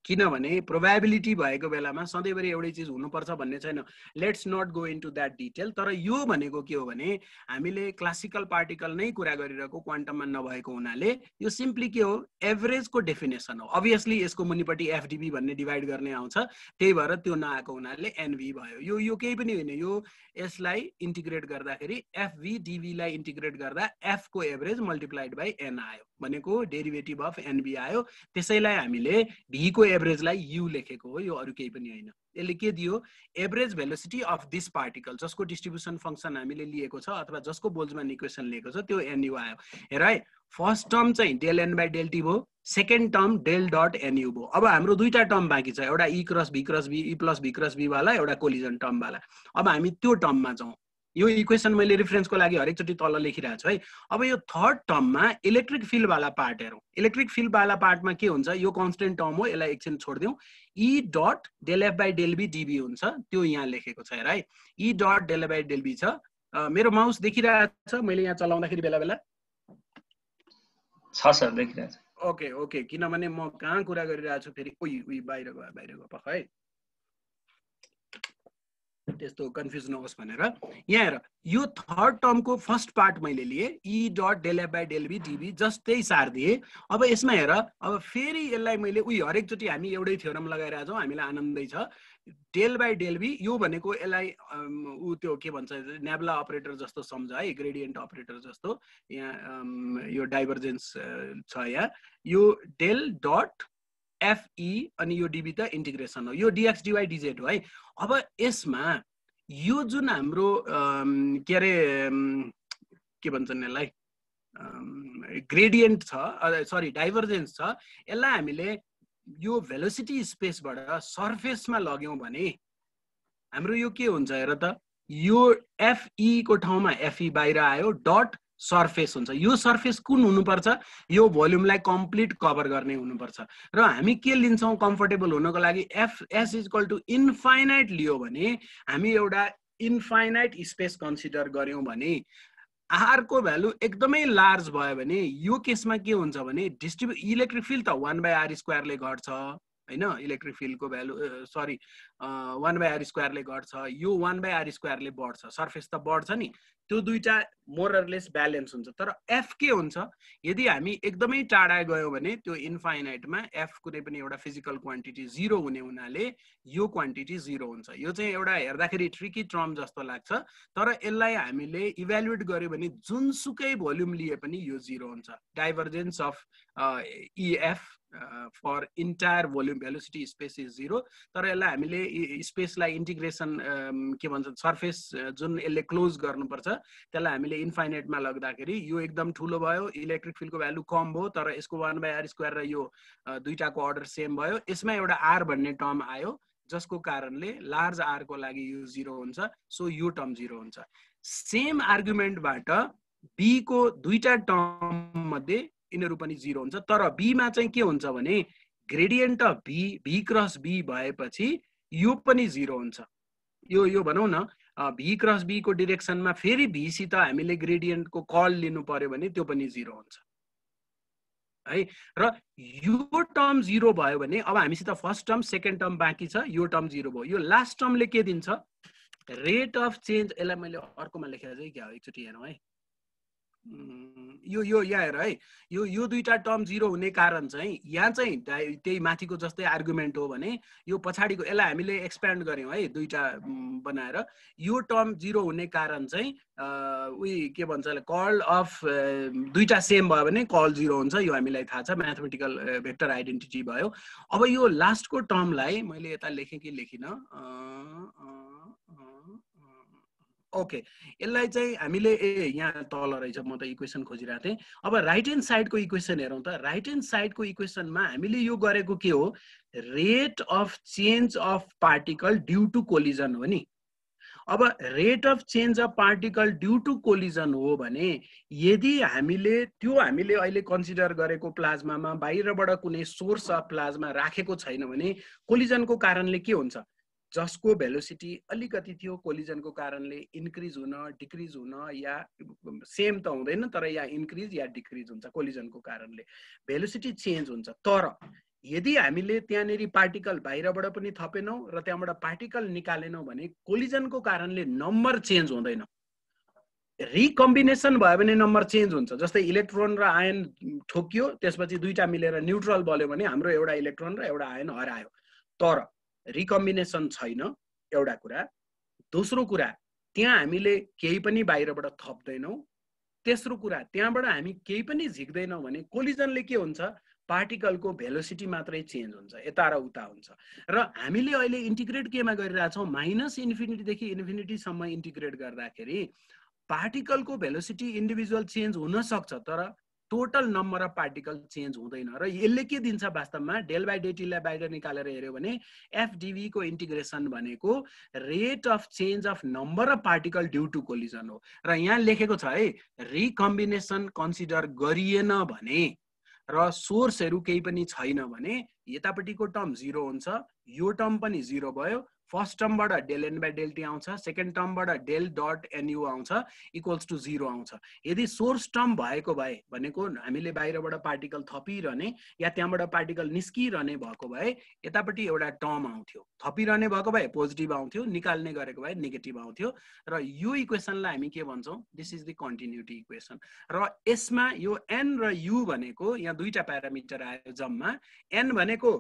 किनभने प्रोभाबिलिटी भएको बेलामा सधैँभरि एउटै चिज हुनुपर्छ भन्ने छैन let's not go into that detail तर यो भनेको के हो भने हामीले क्लासिकल पार्टिकल नै कुरा गरिरहेको क्वान्टममा नभएको हुनाले यो सिम्पली के हो एभरेजको डेफिनेसन हो अभियसली यसको मुनिपट्टि एफडिबी भन्ने डिभाइड गर्ने आउँछ त्यही भएर त्यो नआएको हुनाले एनभी भयो यो यो केही पनि होइन यो यसलाई इन्टिग्रेट गर्दाखेरि एफभी डिभीलाई इन्टिग्रेट गर्दा एफको एभरेज मल्टिप्लाइड बाई एन आयो भनेको डेरिभेटिभ अफ एनबी आयो त्यसैलाई हामीले भीको एभरेजलाई यु लेखेको हो यो अरू केही पनि होइन यसले के दियो average velocity of this particle जसको डिस्ट्रिब्युसन फङ्सन हामीले लिएको छ अथवा जसको बोल्जमान इक्वेसन लिएको छ त्यो एनयु आयो हेर है फर्स्ट टर्म चाहिँ del N by del T भयो second term del dot NU भयो अब हाम्रो दुईवटा टर्म बाँकी छ एउटा E cross V cross B E plus V cross बीवाला एउटा कोलिजन टर्मवाला अब हामी त्यो टर्ममा जाउँ यो इक्वेसन मैले रिफरेन्सको लागि हरेकचोटि तल लेखिरहेको छु है अब यो थर्ड टर्ममा इलेक्ट्रिक फिल्डवाला पार्ट हेरौँ इलेक्ट्रिक फिल्डवाला पार्टमा के हुन्छ यो कन्सटेन्ट टर्म हो यसलाई एकछिन छोडिदिउँ E dot del F by del B DB हुन्छ त्यो यहाँ लेखेको छ हेर है E dot del by del B छ मेरो माउस देखिरहेको छ मैले यहाँ चलाउँदाखेरि बेला बेला छ सर देखिरहेको छ ओके ओके किनभने म कहाँ कुरा गरिरहेको छु फेरि उही बाहिर गयो बाहिर गयो पख है त्यस्तो कन्फ्युज नहोस् भनेर यहाँ हेर यो थर्ड टर्मको फर्स्ट पार्ट मैले लिएँ E dot F by del B DB जस्तै सार दिएँ अब यसमा हेर अब फेरि यसलाई मैले उयो हरेकचोटि हामी एउटै थ्योरम लगाएर छौँ हामीलाई आनन्दै छ डेल बाई डेलबी यो भनेको यसलाई ऊ त्यो के भन्छ नेब्ला अपरेटर जस्तो सम्झ है ग्रेडियन्ट अपरेटर जस्तो यहाँ यो डाइभर्जेन्स छ यहाँ यो डेल डट एफई अनि यो डिबी त इन्टिग्रेसन हो यो डिएक्स डिवाई डिजेड हो है अब यसमा यो जुन हाम्रो के अरे के भन्छन् यसलाई ग्रेडियन्ट छ सरी डाइभर्जेन्स छ यसलाई हामीले यो भेलोसिटी स्पेसबाट सर्फेसमा लग्यौँ भने हाम्रो यो के हुन्छ हेर त यो e को ठाउँमा एफई e बाहिर आयो डट सर्फेस हुन्छ यो सर्फेस कुन हुनुपर्छ यो भोल्युमलाई कम्प्लिट कभर गर्ने हुनुपर्छ र हामी के लिन्छौँ कम्फर्टेबल हुनको लागि F is call to infinite लियो भने हामी एउटा इन्फाइनाइट स्पेस कन्सिडर गऱ्यौँ भने आरको भ्यालु एकदमै लार्ज भयो भने यो केसमा के हुन्छ भने डिस्ट्रिब्यु इलेक्ट्रिक फिल्ड त वान बाई आर स्क्वायरले घट्छ होइन इलेक्ट्रिक फिल्डको value sorry one by R स्क्वायरले घट्छ यो वान बाई आर स्क्वायरले बढ्छ सर्फेस त बढ्छ नि त्यो दुईवटा मोरलेस ब्यालेन्स हुन्छ तर एफ के हुन्छ यदि हामी एकदमै टाढा गयौँ भने त्यो इन्फाइनाइटमा एफ कुनै पनि एउटा फिजिकल क्वान्टिटी जिरो हुने हुनाले यो क्वान्टिटी जिरो हुन्छ यो चाहिँ एउटा हेर्दाखेरि ट्रिकी ट्रम जस्तो लाग्छ तर यसलाई हामीले इभ्यालुएट गर्यो भने जुनसुकै भोल्युम लिए पनि यो जिरो हुन्छ divergence of EF for entire volume velocity space is zero तर यसलाई हामीले स्पेसलाई इन्टिग्रेसन um, के भन्छ सर्फेस uh, जुन यसले क्लोज गर्नुपर्छ त्यसलाई हामीले इन्फाइनेटमा लग्दाखेरि यो एकदम ठुलो भयो इलेक्ट्रिक फिल्डको भ्यालु कम भयो तर यसको वान बाई आर स्क्वायर र यो दुइटाको अर्डर सेम भयो यसमा एउटा आर भन्ने टर्म आयो जसको कारणले लार्ज आरको लागि यो जिरो हुन्छ सो यो टर्म जिरो हुन्छ सेम आर्ग्युमेन्टबाट बीको दुईटा टर्म मध्ये यिनीहरू पनि जिरो हुन्छ तर बीमा चाहिँ के हुन्छ भने gradient of B V cross B भएपछि यो पनि जिरो हुन्छ यो यो भनौँ न भी क्रस बीको डिरेक्सनमा फेरि भीसित हामीले ग्रेडियन्टको कल लिनु पर्यो भने त्यो पनि जिरो हुन्छ है र यो टर्म जिरो भयो भने अब हामीसित फर्स्ट टर्म सेकेन्ड टर्म बाँकी छ यो टर्म जिरो भयो यो लास्ट टर्मले के दिन्छ रेट अफ चेन्ज यसलाई मैले अर्कोमा लेखेर चाहिँ क्या हो एकचोटि हेरौँ है यो यो यहाँ हेर है यो यो दुईवटा टर्म जिरो हुने कारण चाहिँ यहाँ चाहिँ त्यही माथिको जस्तै आर्गुमेन्ट हो भने यो पछाडिको यसलाई हामीले एक्सप्यान्ड गऱ्यौँ है दुईवटा बनाएर यो टर्म जिरो हुने कारण चाहिँ उयो के भन्छ कर्ल अफ दुईवटा सेम भयो भने कर्ल जिरो हुन्छ यो हामीलाई थाहा छ म्याथमेटिकल भेक्टर आइडेन्टिटी भयो अब यो लास्टको टर्मलाई मैले यता लेखेँ कि लेखिनँ ओके यसलाई चाहिँ हामीले ए यहाँ तल रहेछ म त इक्वेसन खोजिरहेको थिएँ अब राइट ह्यान्ड साइडको इक्वेसन हेरौँ त राइट एन्ड साइडको इक्वेसनमा हामीले यो गरेको के हो rate of change of particle due to collision हो नि अब rate of change of particle due to collision हो भने यदि हामीले त्यो हामीले अहिले कन्सिडर गरेको प्लाज्मामा बाहिरबाट कुनै सोर्स अफ प्लाज्मा राखेको छैन भने कोलिजनको कारणले के हुन्छ जसको भेलोसिटी अलिकति थियो कोलिजनको कारणले इन्क्रिज हुन डिक्रिज हुन या सेम त हुँदैन तर या इन्क्रिज या डिक्रिज हुन्छ कोलिजनको कारणले भेलोसिटी चेन्ज हुन्छ तर यदि हामीले त्यहाँनिर पार्टिकल बाहिरबाट पनि थपेनौँ र त्यहाँबाट पार्टिकल निकालेनौँ भने कोलिजनको कारणले नम्बर चेन्ज हुँदैन रिकम्बिनेसन भयो भने नम्बर चेन्ज हुन्छ जस्तै इलेक्ट्रोन र आयन ठोकियो त्यसपछि दुईवटा मिलेर न्युट्रल बल्यो भने हाम्रो एउटा इलेक्ट्रोन र एउटा आयन हरायो तर रिकम्बिनेसन छैन एउटा कुरा दोस्रो कुरा त्यहाँ हामीले केही पनि बाहिरबाट थप्दैनौँ तेस्रो कुरा त्यहाँबाट हामी केही पनि झिक्दैनौँ भने कोलिजनले के हुन्छ पार्टिकलको भेलोसिटी मात्रै चेन्ज हुन्छ यता र उता हुन्छ र हामीले अहिले इन्टिग्रेट केमा गरिरहेछौँ माइनस इन्फिनिटीदेखि इन्फिनिटीसम्म इन्टिग्रेट गर्दाखेरि पार्टिकलको भेलोसिटी इन्डिभिजुअल चेन्ज हुनसक्छ तर total number of particle change हुँदैन र यसले के दिन्छ वास्तवमा डेल बाई डेटीलाई बाहिर निकालेर हेऱ्यो भने एफडिभीको इन्टिग्रेसन भनेको rate of change of number of particle due to collision हो र यहाँ लेखेको छ है रिकम्बिनेसन कन्सिडर गरिएन भने र सोर्सहरू केही पनि छैन भने यतापट्टिको टर्म जिरो हुन्छ यो टर्म पनि जिरो भयो फर्स्ट टर्मबाट del N by del T आउँछ सेकेन्ड टर्मबाट डेल डट एनयु आउँछ इक्वल्स टु जिरो आउँछ यदि सोर्स टर्म भएको भए भनेको हामीले बाहिरबाट पार्टिकल थपिरहने या त्यहाँबाट पार्टिकल निस्किरहने भएको भए यतापट्टि एउटा टर्म आउँथ्यो थपिरहने भएको भए पोजिटिभ आउँथ्यो निकाल्ने गरेको भए नेगेटिभ आउँथ्यो र यो इक्वेसनलाई हामी के भन्छौँ this is the continuity equation र यसमा यो एन र यु भनेको यहाँ दुईवटा प्यारामिटर आयो जम्मा एन भनेको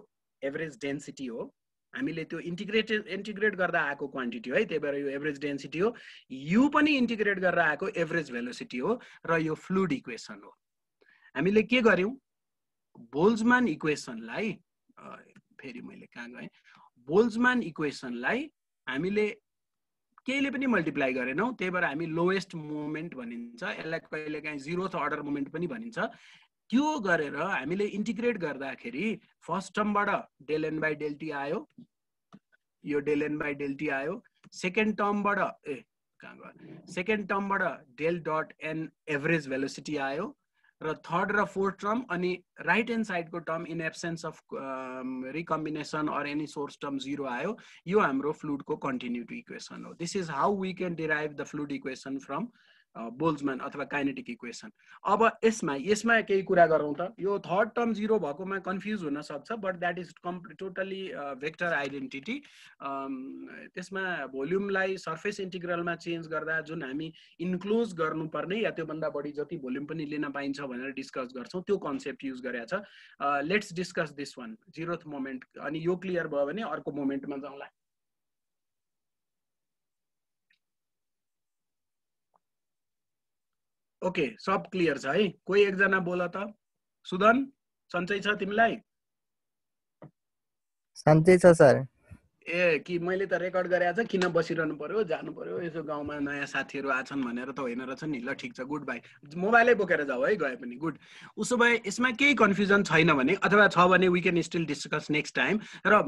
एभरेज डेन्सिटी हो हामीले त्यो इन्टिग्रेटेड इन्टिग्रेट गर्दा आएको क्वान्टिटी है त्यही भएर यो एभरेज डेन्सिटी हो यु पनि इन्टिग्रेट गरेर आएको एभरेज भेलोसिटी हो र यो फ्लुड इक्वेसन हो हामीले के गर्यौँ बोल्जमान इक्वेसनलाई फेरि मैले कहाँ गएँ बोल्जमान इक्वेसनलाई हामीले केहीले पनि मल्टिप्लाई गरेनौँ त्यही भएर हामी लोएस्ट मोमेन्ट भनिन्छ यसलाई कहिले काहीँ जिरो अर्डर मोमेन्ट पनि भनिन्छ त्यो गरेर हामीले इन्टिग्रेट गर्दाखेरि फर्स्ट टर्मबाट डेल एन बाई डेल्टी आयो यो डेल एन बाई डेल्टी आयो सेकेन्ड टर्मबाट ए कहाँ गयो सेकेन्ड टर्मबाट del dot N average velocity आयो र थर्ड र फोर्थ टर्म अनि राइट ह्यान्ड साइडको term in absence of recombination or any source term zero आयो यो हाम्रो फ्लुडको कन्टिन्युटी इक्वेसन हो this is how we can derive the fluid equation from Boltzmann अथवा काइनेटिक इक्वेसन अब यसमा यसमा केही कुरा गरौँ त यो थर्ड टर्म जिरो भएकोमा कन्फ्युज हुनसक्छ but that is come totally vector identity त्यसमा भोल्युमलाई सर्फेस इन्टिग्रलमा चेन्ज गर्दा जुन हामी इन्क्लोज गर्नुपर्ने या त्योभन्दा बढी जति भोल्युम पनि लिन पाइन्छ भनेर डिस्कस गर्छौँ त्यो कन्सेप्ट युज गरेको छ let's discuss this one zeroth moment अनि यो क्लियर भयो भने अर्को मोमेन्टमा जाउँला ओके सब क्लियर छ है कोही एकजना बोल त सुदन सन्चै छ तिमीलाई सन्चै छ सर ए कि मैले त रेकर्ड गरेको छ किन बसिरहनु पर्यो जानु पर्यो यसो गाउँमा नयाँ साथीहरू आछन् भनेर त होइन रहेछ नि ल ठिक छ गुड बाई मोबाइलै बोकेर जाऊ है गए पनि गुड उसो भए यसमा केही कन्फ्युजन छैन भने अथवा छ भने we can still discuss next time र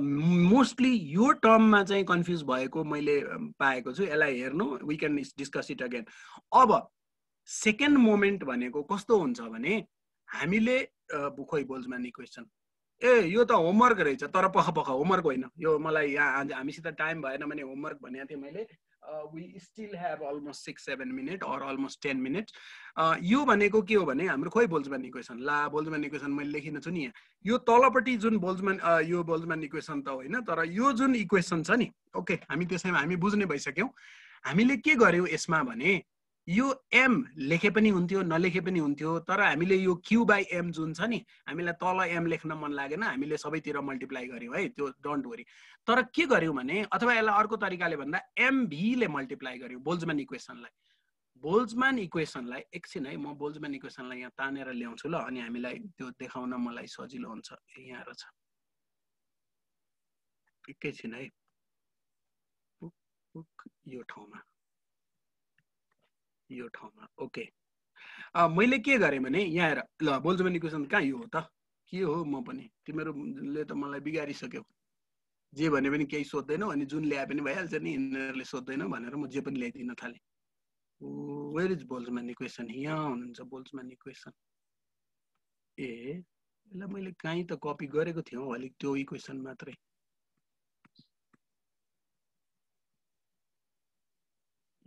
मोस्टली यो टर्ममा चाहिँ कन्फ्युज भएको मैले पाएको छु यसलाई हेर्नु we can discuss it again अब सेकेन्ड मोमेन्ट भनेको कस्तो हुन्छ भने हामीले खोइ बोल्छमा नि क्वेसन ए यो त होमवर्क रहेछ तर पख पख होमवर्क होइन यो मलाई यहाँ हामीसित टाइम भएन भने होमवर्क भनेको थिएँ मैले we still have almost six seven minute or almost ten minute यो भनेको के हो भने हाम्रो खोइ बोल्जमान इक्वेसन ला बोल्जमान इक्वेसन मैले लेखिन छु नि यहाँ यो तलपट्टि जुन बोल्जमान यो बोल्जमान इक्वेसन त होइन तर यो जुन इक्वेसन छ नि ओके हामी त्यसैमा हामी बुझ्ने भइसक्यौँ हामीले के गर्यौँ यसमा भने यो एम लेखे पनि हुन्थ्यो नलेखे पनि हुन्थ्यो तर हामीले यो क्यु बाई एम जुन छ नि हामीलाई तल एम लेख्न मन लागेन हामीले सबैतिर मल्टिप्लाई गऱ्यौँ है त्यो डोन्ट वरी तर के गर्यौँ भने अथवा यसलाई अर्को तरिकाले भन्दा एमभीले मल्टिप्लाई गर्यौँ बोल्जमान इक्वेसनलाई बोल्जमान इक्वेसनलाई एकछिन है म बोल्जमान इक्वेसनलाई यहाँ तानेर ल्याउँछु ल अनि हामीलाई त्यो देखाउन मलाई सजिलो हुन्छ यहाँ रहेछ एकैछिन है यो ठाउँमा यो ठाउँमा ओके मैले के गरेँ भने यहाँ हेर ल बोल्छु भने क्वेसन कहाँ यो हो त के हो म पनि तिमीहरूले त मलाई बिगारिसक्यौ जे भने पनि केही सोध्दैनौ अनि जुन ल्याए पनि भइहाल्छ नि यिनीहरूले सोध्दैनौ भनेर म जे पनि ल्याइदिन थालेँ वेयर इज मान्ने क्वेसन यहाँ हुनुहुन्छ मान्ने क्वेसन ए ल मैले कहीँ त कपी गरेको थिएँ हौ अलिक त्यो इक्वेसन मात्रै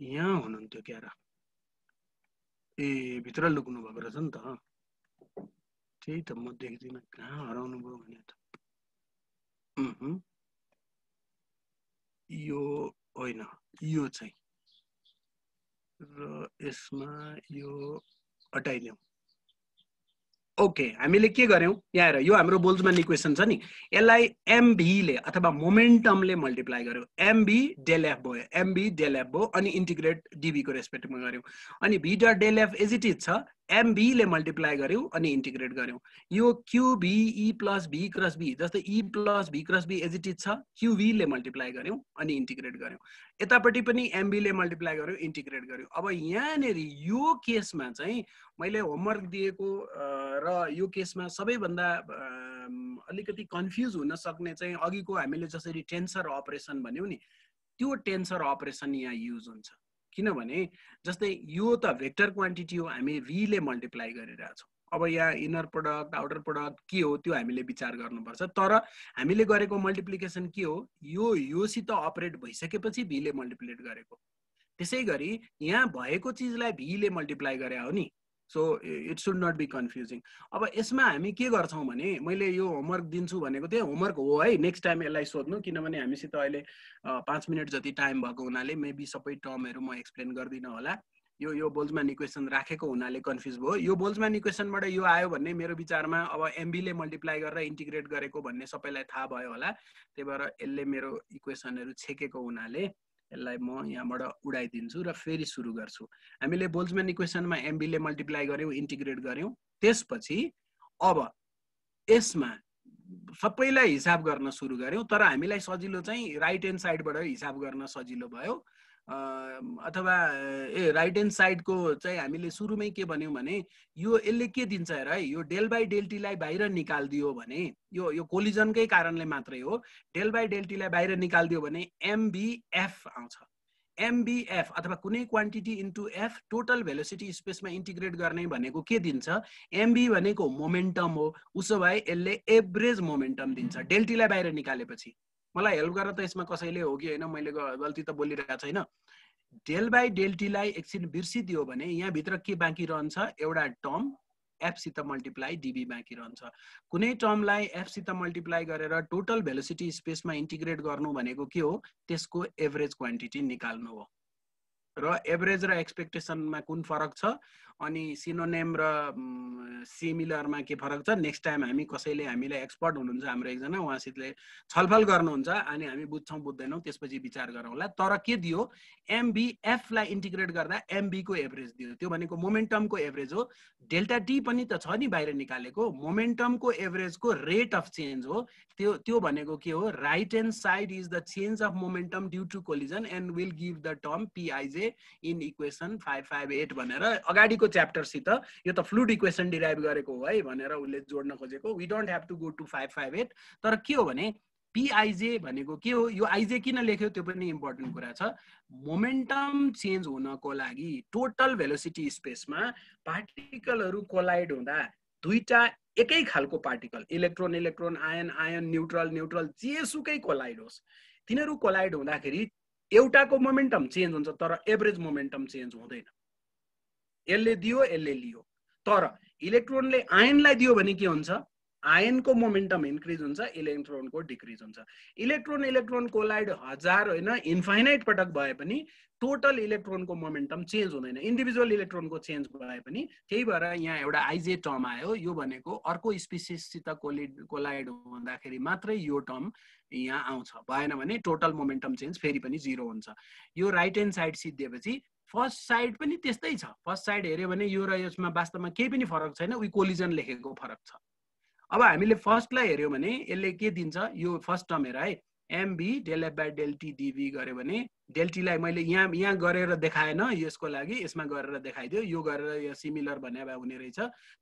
यहाँ हुनुहुन्थ्यो क्यारा ए भित्र लुक्नु भएको रहेछ नि त त्यही त म देख्दिनँ कहाँ हराउनु भयो भने त यो होइन यो चाहिँ र यसमा यो हटाइदेऊ ओके हामीले के गर्यौँ यहाँ हेर यो हाम्रो बोल्जमा इक्वेसन छ नि यसलाई एमभीले अथवा मोमेन्टमले मल्टिप्लाई गर्यो एमबी डेल एफ भयो एमबी डेल एफ भयो अनि इन्टिग्रेट डिबीको रेस्पेक्टमा गऱ्यौँ अनि V dot del F as it is छ एमबीले मल्टिप्लाई गऱ्यौँ अनि इन्टिग्रेट गऱ्यौँ यो E plus V cross B जस्तै E plus V cross B as it is छ क्युबीले मल्टिप्लाई गऱ्यौँ अनि इन्टिग्रेट गऱ्यौँ यतापट्टि पनि एमबीले मल्टिप्लाई गऱ्यौँ इन्टिग्रेट गऱ्यौँ अब यहाँनिर यो केसमा चाहिँ मैले होमवर्क दिएको र यो केसमा सबैभन्दा अलिकति कन्फ्युज हुन सक्ने चाहिँ अघिको हामीले जसरी टेन्सर अपरेसन भन्यौँ नि त्यो टेन्सर अपरेसन यहाँ युज हुन्छ किनभने जस्तै यो त भेक्टर क्वान्टिटी हो हामी भीले मल्टिप्लाई गरिरहेछौँ अब यहाँ इनर प्रडक्ट आउटर प्रडक्ट के हो त्यो हामीले विचार गर्नुपर्छ तर हामीले गरेको मल्टिप्लिकेसन के हो यो योसित अपरेट भइसकेपछि भीले मल्टिप्लेट गरेको त्यसै गरी यहाँ भएको चिजलाई भीले मल्टिप्लाई गरे हो नि so it should not be confusing अब यसमा हामी के गर्छौँ भने मैले यो होमवर्क दिन्छु भनेको थिएँ होमवर्क हो है नेक्स्ट टाइम यसलाई सोध्नु किनभने हामीसित अहिले पाँच मिनट जति टाइम भएको हुनाले मेबी सबै टर्महरू म एक्सप्लेन गर्दिनँ होला यो यो बोल्जम्यान इक्वेसन राखेको हुनाले कन्फ्युज भयो यो बोल्जम्यान इक्वेसनबाट यो आयो भन्ने मेरो विचारमा अब एमबीले मल्टिप्लाई गरेर इन्टिग्रेट गरेको भन्ने सबैलाई थाहा भयो होला त्यही भएर यसले मेरो इक्वेसनहरू छेकेको हुनाले यसलाई म यहाँबाट उडाइदिन्छु र फेरि सुरु गर्छु हामीले बोल्सम्यान इक्वेसनमा एमबीले मल्टिप्लाई गऱ्यौँ इन्टिग्रेट गऱ्यौँ त्यसपछि अब यसमा सबैलाई हिसाब गर्न सुरु गऱ्यौँ तर हामीलाई सजिलो चाहिँ राइट एन्ड साइडबाट हिसाब गर्न सजिलो भयो अथवा ए राइट एन्ड साइडको चाहिँ हामीले सुरुमै के भन्यौँ भने यो यसले के दिन्छ हेर है यो डेल बाई डेल्टीलाई बाहिर निकालिदियो भने यो यो कोलिजनकै कारणले मात्रै हो डेल बाई डेल्टीलाई बाहिर निकालिदियो भने एमबिएफ आउँछ एमबिएफ अथवा कुनै quantity into F total velocity स्पेसमा इन्टिग्रेट गर्ने भनेको के दिन्छ एमबी भनेको मोमेन्टम हो उसो भए यसले एभरेज मोमेन्टम दिन्छ डेल्टीलाई बाहिर निकालेपछि मलाई हेल्प गर्न त यसमा कसैले हो कि होइन मैले गल्ती त बोलिरहेको छैन डेल बाई डेल टीलाई एकछिन बिर्सिदियो भने यहाँभित्र के बाँकी रहन्छ एउटा टर्म एफसित मल्टिप्लाई डिबी बाँकी रहन्छ कुनै टर्मलाई एफसित मल्टिप्लाई गरेर टोटल भेलोसिटी स्पेसमा इन्टिग्रेट गर्नु भनेको के हो त्यसको एभरेज क्वान्टिटी निकाल्नु हो र एभरेज र एक्सपेक्टेसनमा कुन फरक छ अनि सिनोनेम र सिमिलरमा के फरक छ नेक्स्ट टाइम हामी कसैले हामीलाई एक्सपर्ट हुनुहुन्छ हाम्रो एकजना उहाँसित छलफल गर्नुहुन्छ अनि हामी बुझ्छौँ बुझ्दैनौँ त्यसपछि विचार गरौँला तर के दियो एमबिएफलाई इन्टिग्रेट गर्दा एमबीको एभरेज दियो त्यो भनेको मोमेन्टमको एभरेज हो डेल्टा टी पनि त छ नि बाहिर निकालेको मोमेन्टमको एभरेजको रेट अफ चेन्ज हो त्यो त्यो भनेको के हो right hand side is the change of momentum due to collision and will give the term PIJ in equation five five eight भनेर अगाडिको च्याप्टरसित यो त फ्लुड इक्वेसन डिराइभ गरेको हो है भनेर उसले जोड्न खोजेको we don't have to go to five five eight तर के हो भने पिआइजे भनेको के हो यो आइजे किन लेख्यो त्यो पनि इम्पोर्टेन्ट कुरा छ मोमेन्टम चेन्ज हुनको लागि टोटल भेलोसिटी स्पेसमा पार्टिकलहरू कोलाइड हुँदा दुईवटा एकै खालको particle electron electron ion ion neutral neutral जेसुकै कोलाइड होस् तिनीहरू कोलाइड हुँदाखेरि एउटाको मोमेन्टम चेन्ज हुन्छ तर एभरेज मोमेन्टम चेन्ज हुँदैन यसले दियो यसले लियो तर इलेक्ट्रोनले आयनलाई दियो भने के हुन्छ आयनको मोमेन्टम इन्क्रिज हुन्छ इलेक्ट्रोनको डिक्रिज हुन्छ इलेक्ट्रोन इलेक्ट्रोन कोलाइड हजार होइन इन्फाइनाइट पटक भए पनि टोटल इलेक्ट्रोनको मोमेन्टम चेन्ज हुँदैन इन्डिभिजुअल इलेक्ट्रोनको चेन्ज भए पनि त्यही भएर यहाँ एउटा आइजे टर्म आयो यो भनेको अर्को स्पिसिससित कोलिड कोलाइड हुँदाखेरि मात्रै यो टर्म यहाँ आउँछ भएन भने टोटल मोमेन्टम चेन्ज फेरि पनि जिरो हुन्छ यो राइट ह्यान्ड साइड सिद्धिएपछि फर्स्ट साइड पनि त्यस्तै छ फर्स्ट साइड हेऱ्यो भने यो र यसमा वास्तवमा केही पनि फरक छैन उयो कोलिजन लेखेको फरक छ अब हामीले फर्स्टलाई हेऱ्यौँ भने यसले के दिन्छ यो फर्स्ट टर्म हेर है MB del F by del T DB गऱ्यो भने डेल्टीलाई मैले यहाँ यहाँ गरेर देखाएन यसको लागि यसमा गरेर देखाइदियो यो गरेर यो सिमिलर भन्ने भए हुने रहेछ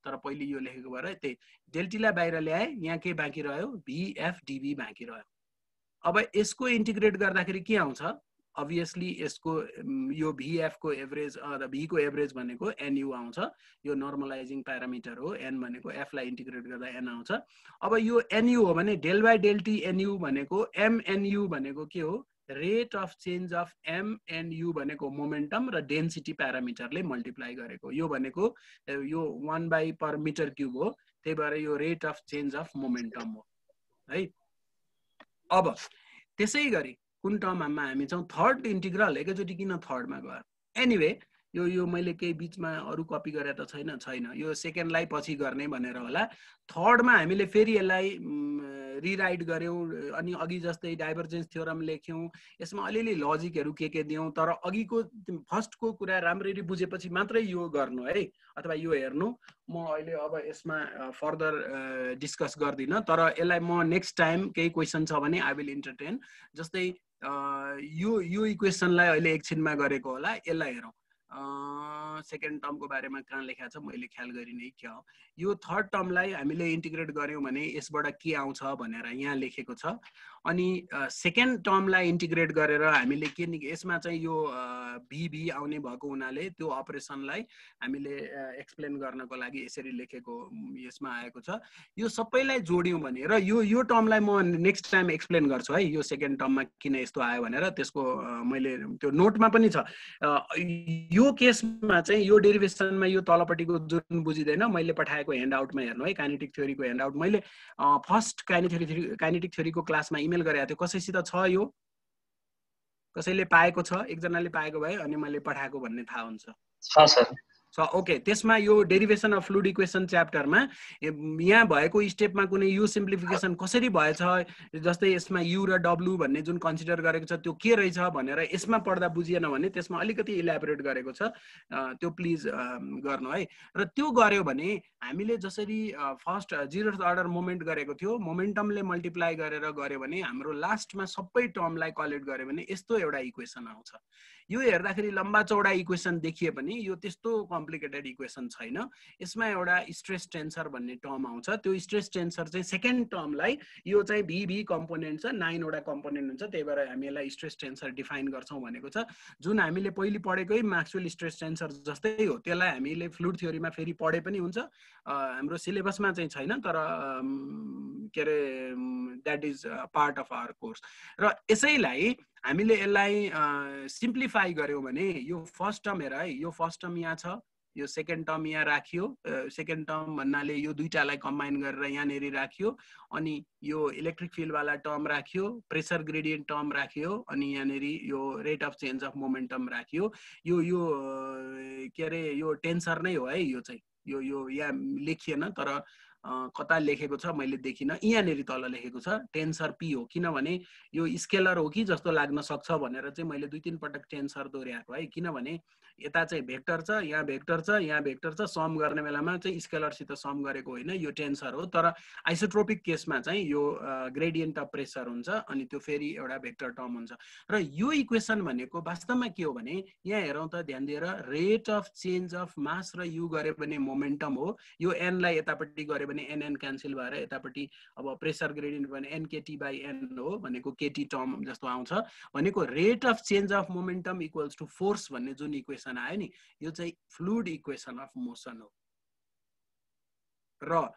तर पहिले यो लेखेको भएर त्यही डेल्टीलाई बाहिर ल्याएँ यहाँ के बाँकी रह्यो भिएफडिबी बाँकी रह्यो अब यसको इन्टिग्रेट गर्दाखेरि के आउँछ अभियसली यसको यो भिएफको एभरेज र भीको एभरेज भनेको एनयु आउँछ यो नर्मलाइजिङ प्यारामिटर हो एन भनेको एफलाई इन्टिग्रेट गर्दा एन आउँछ अब यो एनयु हो भने del by del T NU भनेको एमएनयु भनेको के हो rate of change of MNU भनेको मोमेन्टम र डेन्सिटी प्यारामिटरले मल्टिप्लाई गरेको यो भनेको यो one by per metre cube हो त्यही भएर यो rate of change of momentum हो है अब त्यसै गरी कुन टर्ममा हामी छौँ थर्ड इन्टिग्रल एकैचोटि किन थर्डमा गयो एनिवे यो यो मैले केही बिचमा अरू कपी गरे त छैन छैन यो सेकेन्डलाई पछि गर्ने भनेर होला थर्डमा हामीले फेरि यसलाई रिराइट गऱ्यौँ अनि अघि जस्तै डाइभर्जेन्स थियोरम लेख्यौँ यसमा अलिअलि लजिकहरू के के दियौँ तर अघिको फर्स्टको कुरा राम्ररी बुझेपछि मात्रै यो गर्नु है अथवा यो हेर्नु म अहिले अब यसमा फर्दर डिस्कस गर्दिनँ तर यसलाई म नेक्स्ट टाइम केही क्वेसन छ भने आई विल इन्टरटेन जस्तै यो यो इक्वेसनलाई अहिले एकछिनमा गरेको होला यसलाई हेरौँ सेकेन्ड टर्मको बारेमा कहाँ लेखा छ मैले ख्याल गरिने क्या यो थर्ड टर्मलाई हामीले इन्टिग्रेट गऱ्यौँ भने यसबाट के आउँछ भनेर यहाँ लेखेको छ अनि सेकेन्ड टर्मलाई इन्टिग्रेट गरेर हामीले के नि यसमा चाहिँ यो भिभी आउने भएको हुनाले त्यो अपरेसनलाई हामीले एक्सप्लेन गर्नको लागि यसरी लेखेको यसमा आएको छ यो सबैलाई जोड्यौँ भने र यो यो टर्मलाई म नेक्स्ट टाइम एक्सप्लेन गर्छु है यो सेकेन्ड टर्ममा किन यस्तो आयो भनेर त्यसको मैले त्यो नोटमा पनि छ यो केसमा चाहिँ यो डेरिभेसनमा यो तलपट्टिको जुन बुझिँदैन मैले पठाएको ह्यान्ड आउटमा हेर्नु है काइनेटिक थ्योरीको ह्यान्ड आउट मैले फर्स्ट काइनेटिक थ्योरी काइनेटिक थ्योरीको क्लासमा इमेल गरेको थियो कसैसित छ यो कसैले पाएको छ एकजनाले पाएको भए अनि मैले पठाएको भन्ने थाहा हुन्छ छ ओके त्यसमा यो डेरिभेसन अफ फ्लुड इक्वेसन च्याप्टरमा यहाँ भएको स्टेपमा कुनै यु सिम्प्लिफिकेसन कसरी भएछ जस्तै यसमा यु र डब्लु भन्ने जुन कन्सिडर गरेको छ त्यो के रहेछ भनेर यसमा पढ्दा बुझिएन भने त्यसमा अलिकति इलाबोरेट गरेको छ त्यो प्लिज गर्नु है र त्यो गऱ्यो भने हामीले जसरी फर्स्ट जिरो अर्डर मोमेन्ट गरेको थियो मोमेन्टमले मल्टिप्लाई गरेर गऱ्यो भने हाम्रो लास्टमा सबै टर्मलाई कलेक्ट गऱ्यो भने यस्तो एउटा इक्वेसन आउँछ यो हेर्दाखेरि लम्बा चौडा इक्वेसन देखिए पनि यो त्यस्तो कम्प्लिकेटेड इक्वेसन छैन यसमा एउटा स्ट्रेस टेन्सर भन्ने टर्म आउँछ त्यो स्ट्रेस टेन्सर चाहिँ सेकेन्ड टर्मलाई यो चाहिँ भिभी कम्पोनेन्ट छ नाइनवटा कम्पोनेन्ट हुन्छ त्यही भएर हामी यसलाई स्ट्रेस टेन्सर डिफाइन गर्छौँ भनेको छ जुन हामीले पहिले पढेकै म्याक्सुअल स्ट्रेस टेन्सर जस्तै हो त्यसलाई हामीले फ्लुड थ्योरीमा फेरि पढे पनि हुन्छ हाम्रो सिलेबसमा चाहिँ छैन तर के अरे that is part of our course र यसैलाई हामीले यसलाई सिम्प्लिफाई गऱ्यौँ भने यो फर्स्ट टर्म हेर है यो फर्स्ट टर्म यहाँ छ यो सेकेन्ड टर्म यहाँ राखियो सेकेन्ड टर्म भन्नाले यो दुइटालाई कम्बाइन गरेर यहाँनिर राखियो अनि यो इलेक्ट्रिक फिल्डवाला टर्म राख्यो प्रेसर ग्रेडियन्ट टर्म राख्यो अनि यहाँनिर यो rate of change of momentum राख्यो यो यो के अरे यो टेन्सर नै हो है यो चाहिँ यो यो यहाँ लेखिएन तर कता लेखेको छ मैले देखिनँ यहाँनिर तल लेखेको छ टेन्सर पी हो किनभने यो स्केलर हो कि जस्तो लाग्न सक्छ भनेर चाहिँ मैले दुई तिन पटक टेन्सर दोहोऱ्याएको है किनभने यता चाहिँ भेक्टर छ यहाँ भेक्टर छ यहाँ भेक्टर छ सम गर्ने बेलामा चाहिँ स्केलरसित सम गरेको होइन यो टेन्सर हो तर आइसोट्रोपिक केसमा चाहिँ यो ग्रेडियन्ट अफ प्रेसर हुन्छ अनि त्यो फेरि एउटा भेक्टर टर्म हुन्छ र यो इक्वेसन भनेको वास्तवमा के हो भने यहाँ हेरौँ त ध्यान दिएर rate of change of mass र यु गरे भने मोमेन्टम हो यो एनलाई यतापट्टि गऱ्यो भने एनएन क्यान्सल भएर यतापट्टि अब प्रेसर ग्रेडियन्ट भने एनकेटी बाई एन हो भनेको केटी टर्म जस्तो आउँछ भनेको rate of change of momentum equals to force भन्ने जुन इक्वेसन इक्वेसन आयो नि यो चाहिँ फ्लुड इक्वेसन अफ मोसन हो र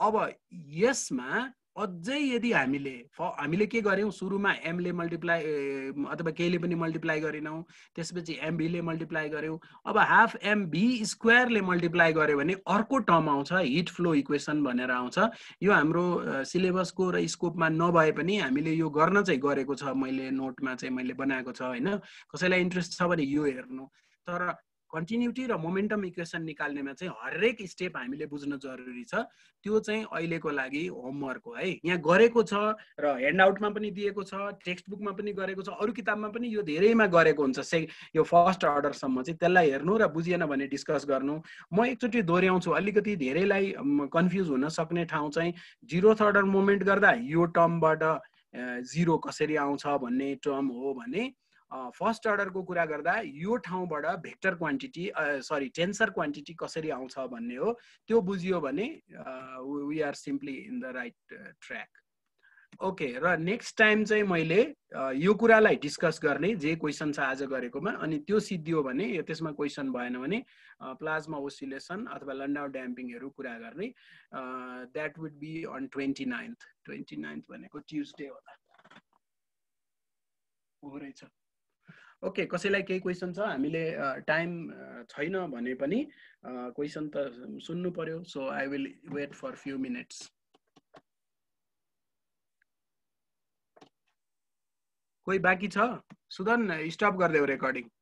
अब यसमा अझै यदि हामीले हामीले के गऱ्यौँ सुरुमा एमले मल्टिप्लाई अथवा केले पनि मल्टिप्लाई गरेनौँ त्यसपछि एमबीले मल्टिप्लाई गऱ्यौँ अब हाफ एमबी स्क्वायरले मल्टिप्लाई गऱ्यो भने अर्को टर्म आउँछ हिट फ्लो इक्वेसन भनेर आउँछ यो हाम्रो सिलेबसको र स्कोपमा नभए पनि हामीले यो गर्न चाहिँ गरेको छ मैले नोटमा चाहिँ मैले बनाएको छ होइन कसैलाई इन्ट्रेस्ट छ भने यो हेर्नु तर कन्टिन्युटी र मोमेन्टम इक्वेसन निकाल्नेमा चाहिँ हरेक स्टेप हामीले बुझ्न जरुरी छ त्यो चाहिँ अहिलेको लागि होमवर्क हो है यहाँ गरेको छ र ह्यान्डआउटमा पनि दिएको छ टेक्स्ट बुकमा पनि गरेको छ अरू किताबमा पनि यो धेरैमा गरेको हुन्छ से यो फर्स्ट अर्डरसम्म चाहिँ त्यसलाई हेर्नु र बुझिएन भने डिस्कस गर्नु म एकचोटि दोहोऱ्याउँछु अलिकति धेरैलाई कन्फ्युज हुन सक्ने ठाउँ चाहिँ जिरो अर्डर मोमेन्ट गर्दा यो टर्मबाट जिरो कसरी आउँछ भन्ने टर्म हो भने फर्स्ट अर्डरको कुरा गर्दा यो ठाउँबाट vector quantity sorry tensor quantity कसरी आउँछ भन्ने हो त्यो बुझियो भने we are simply in the right track okay र नेक्स्ट टाइम चाहिँ मैले यो कुरालाई डिस्कस गर्ने जे क्वेसन छ आज गरेकोमा अनि त्यो सिद्धियो भने त्यसमा क्वेसन भएन भने प्लाज्मा ओसिलेसन अथवा लन्डाउ ड्याम्पिङहरू कुरा गर्ने that would be on twenty ninth twenty ninth भनेको ट्युजडे होला हो रहेछ ओके कसैलाई केही क्वेसन छ हामीले टाइम छैन भने पनि क्वेसन त सुन्नु पर्यो so I will wait for few minutes कोही बाँकी छ सुदन स्टप गरिदेऊ रेकर्डिङ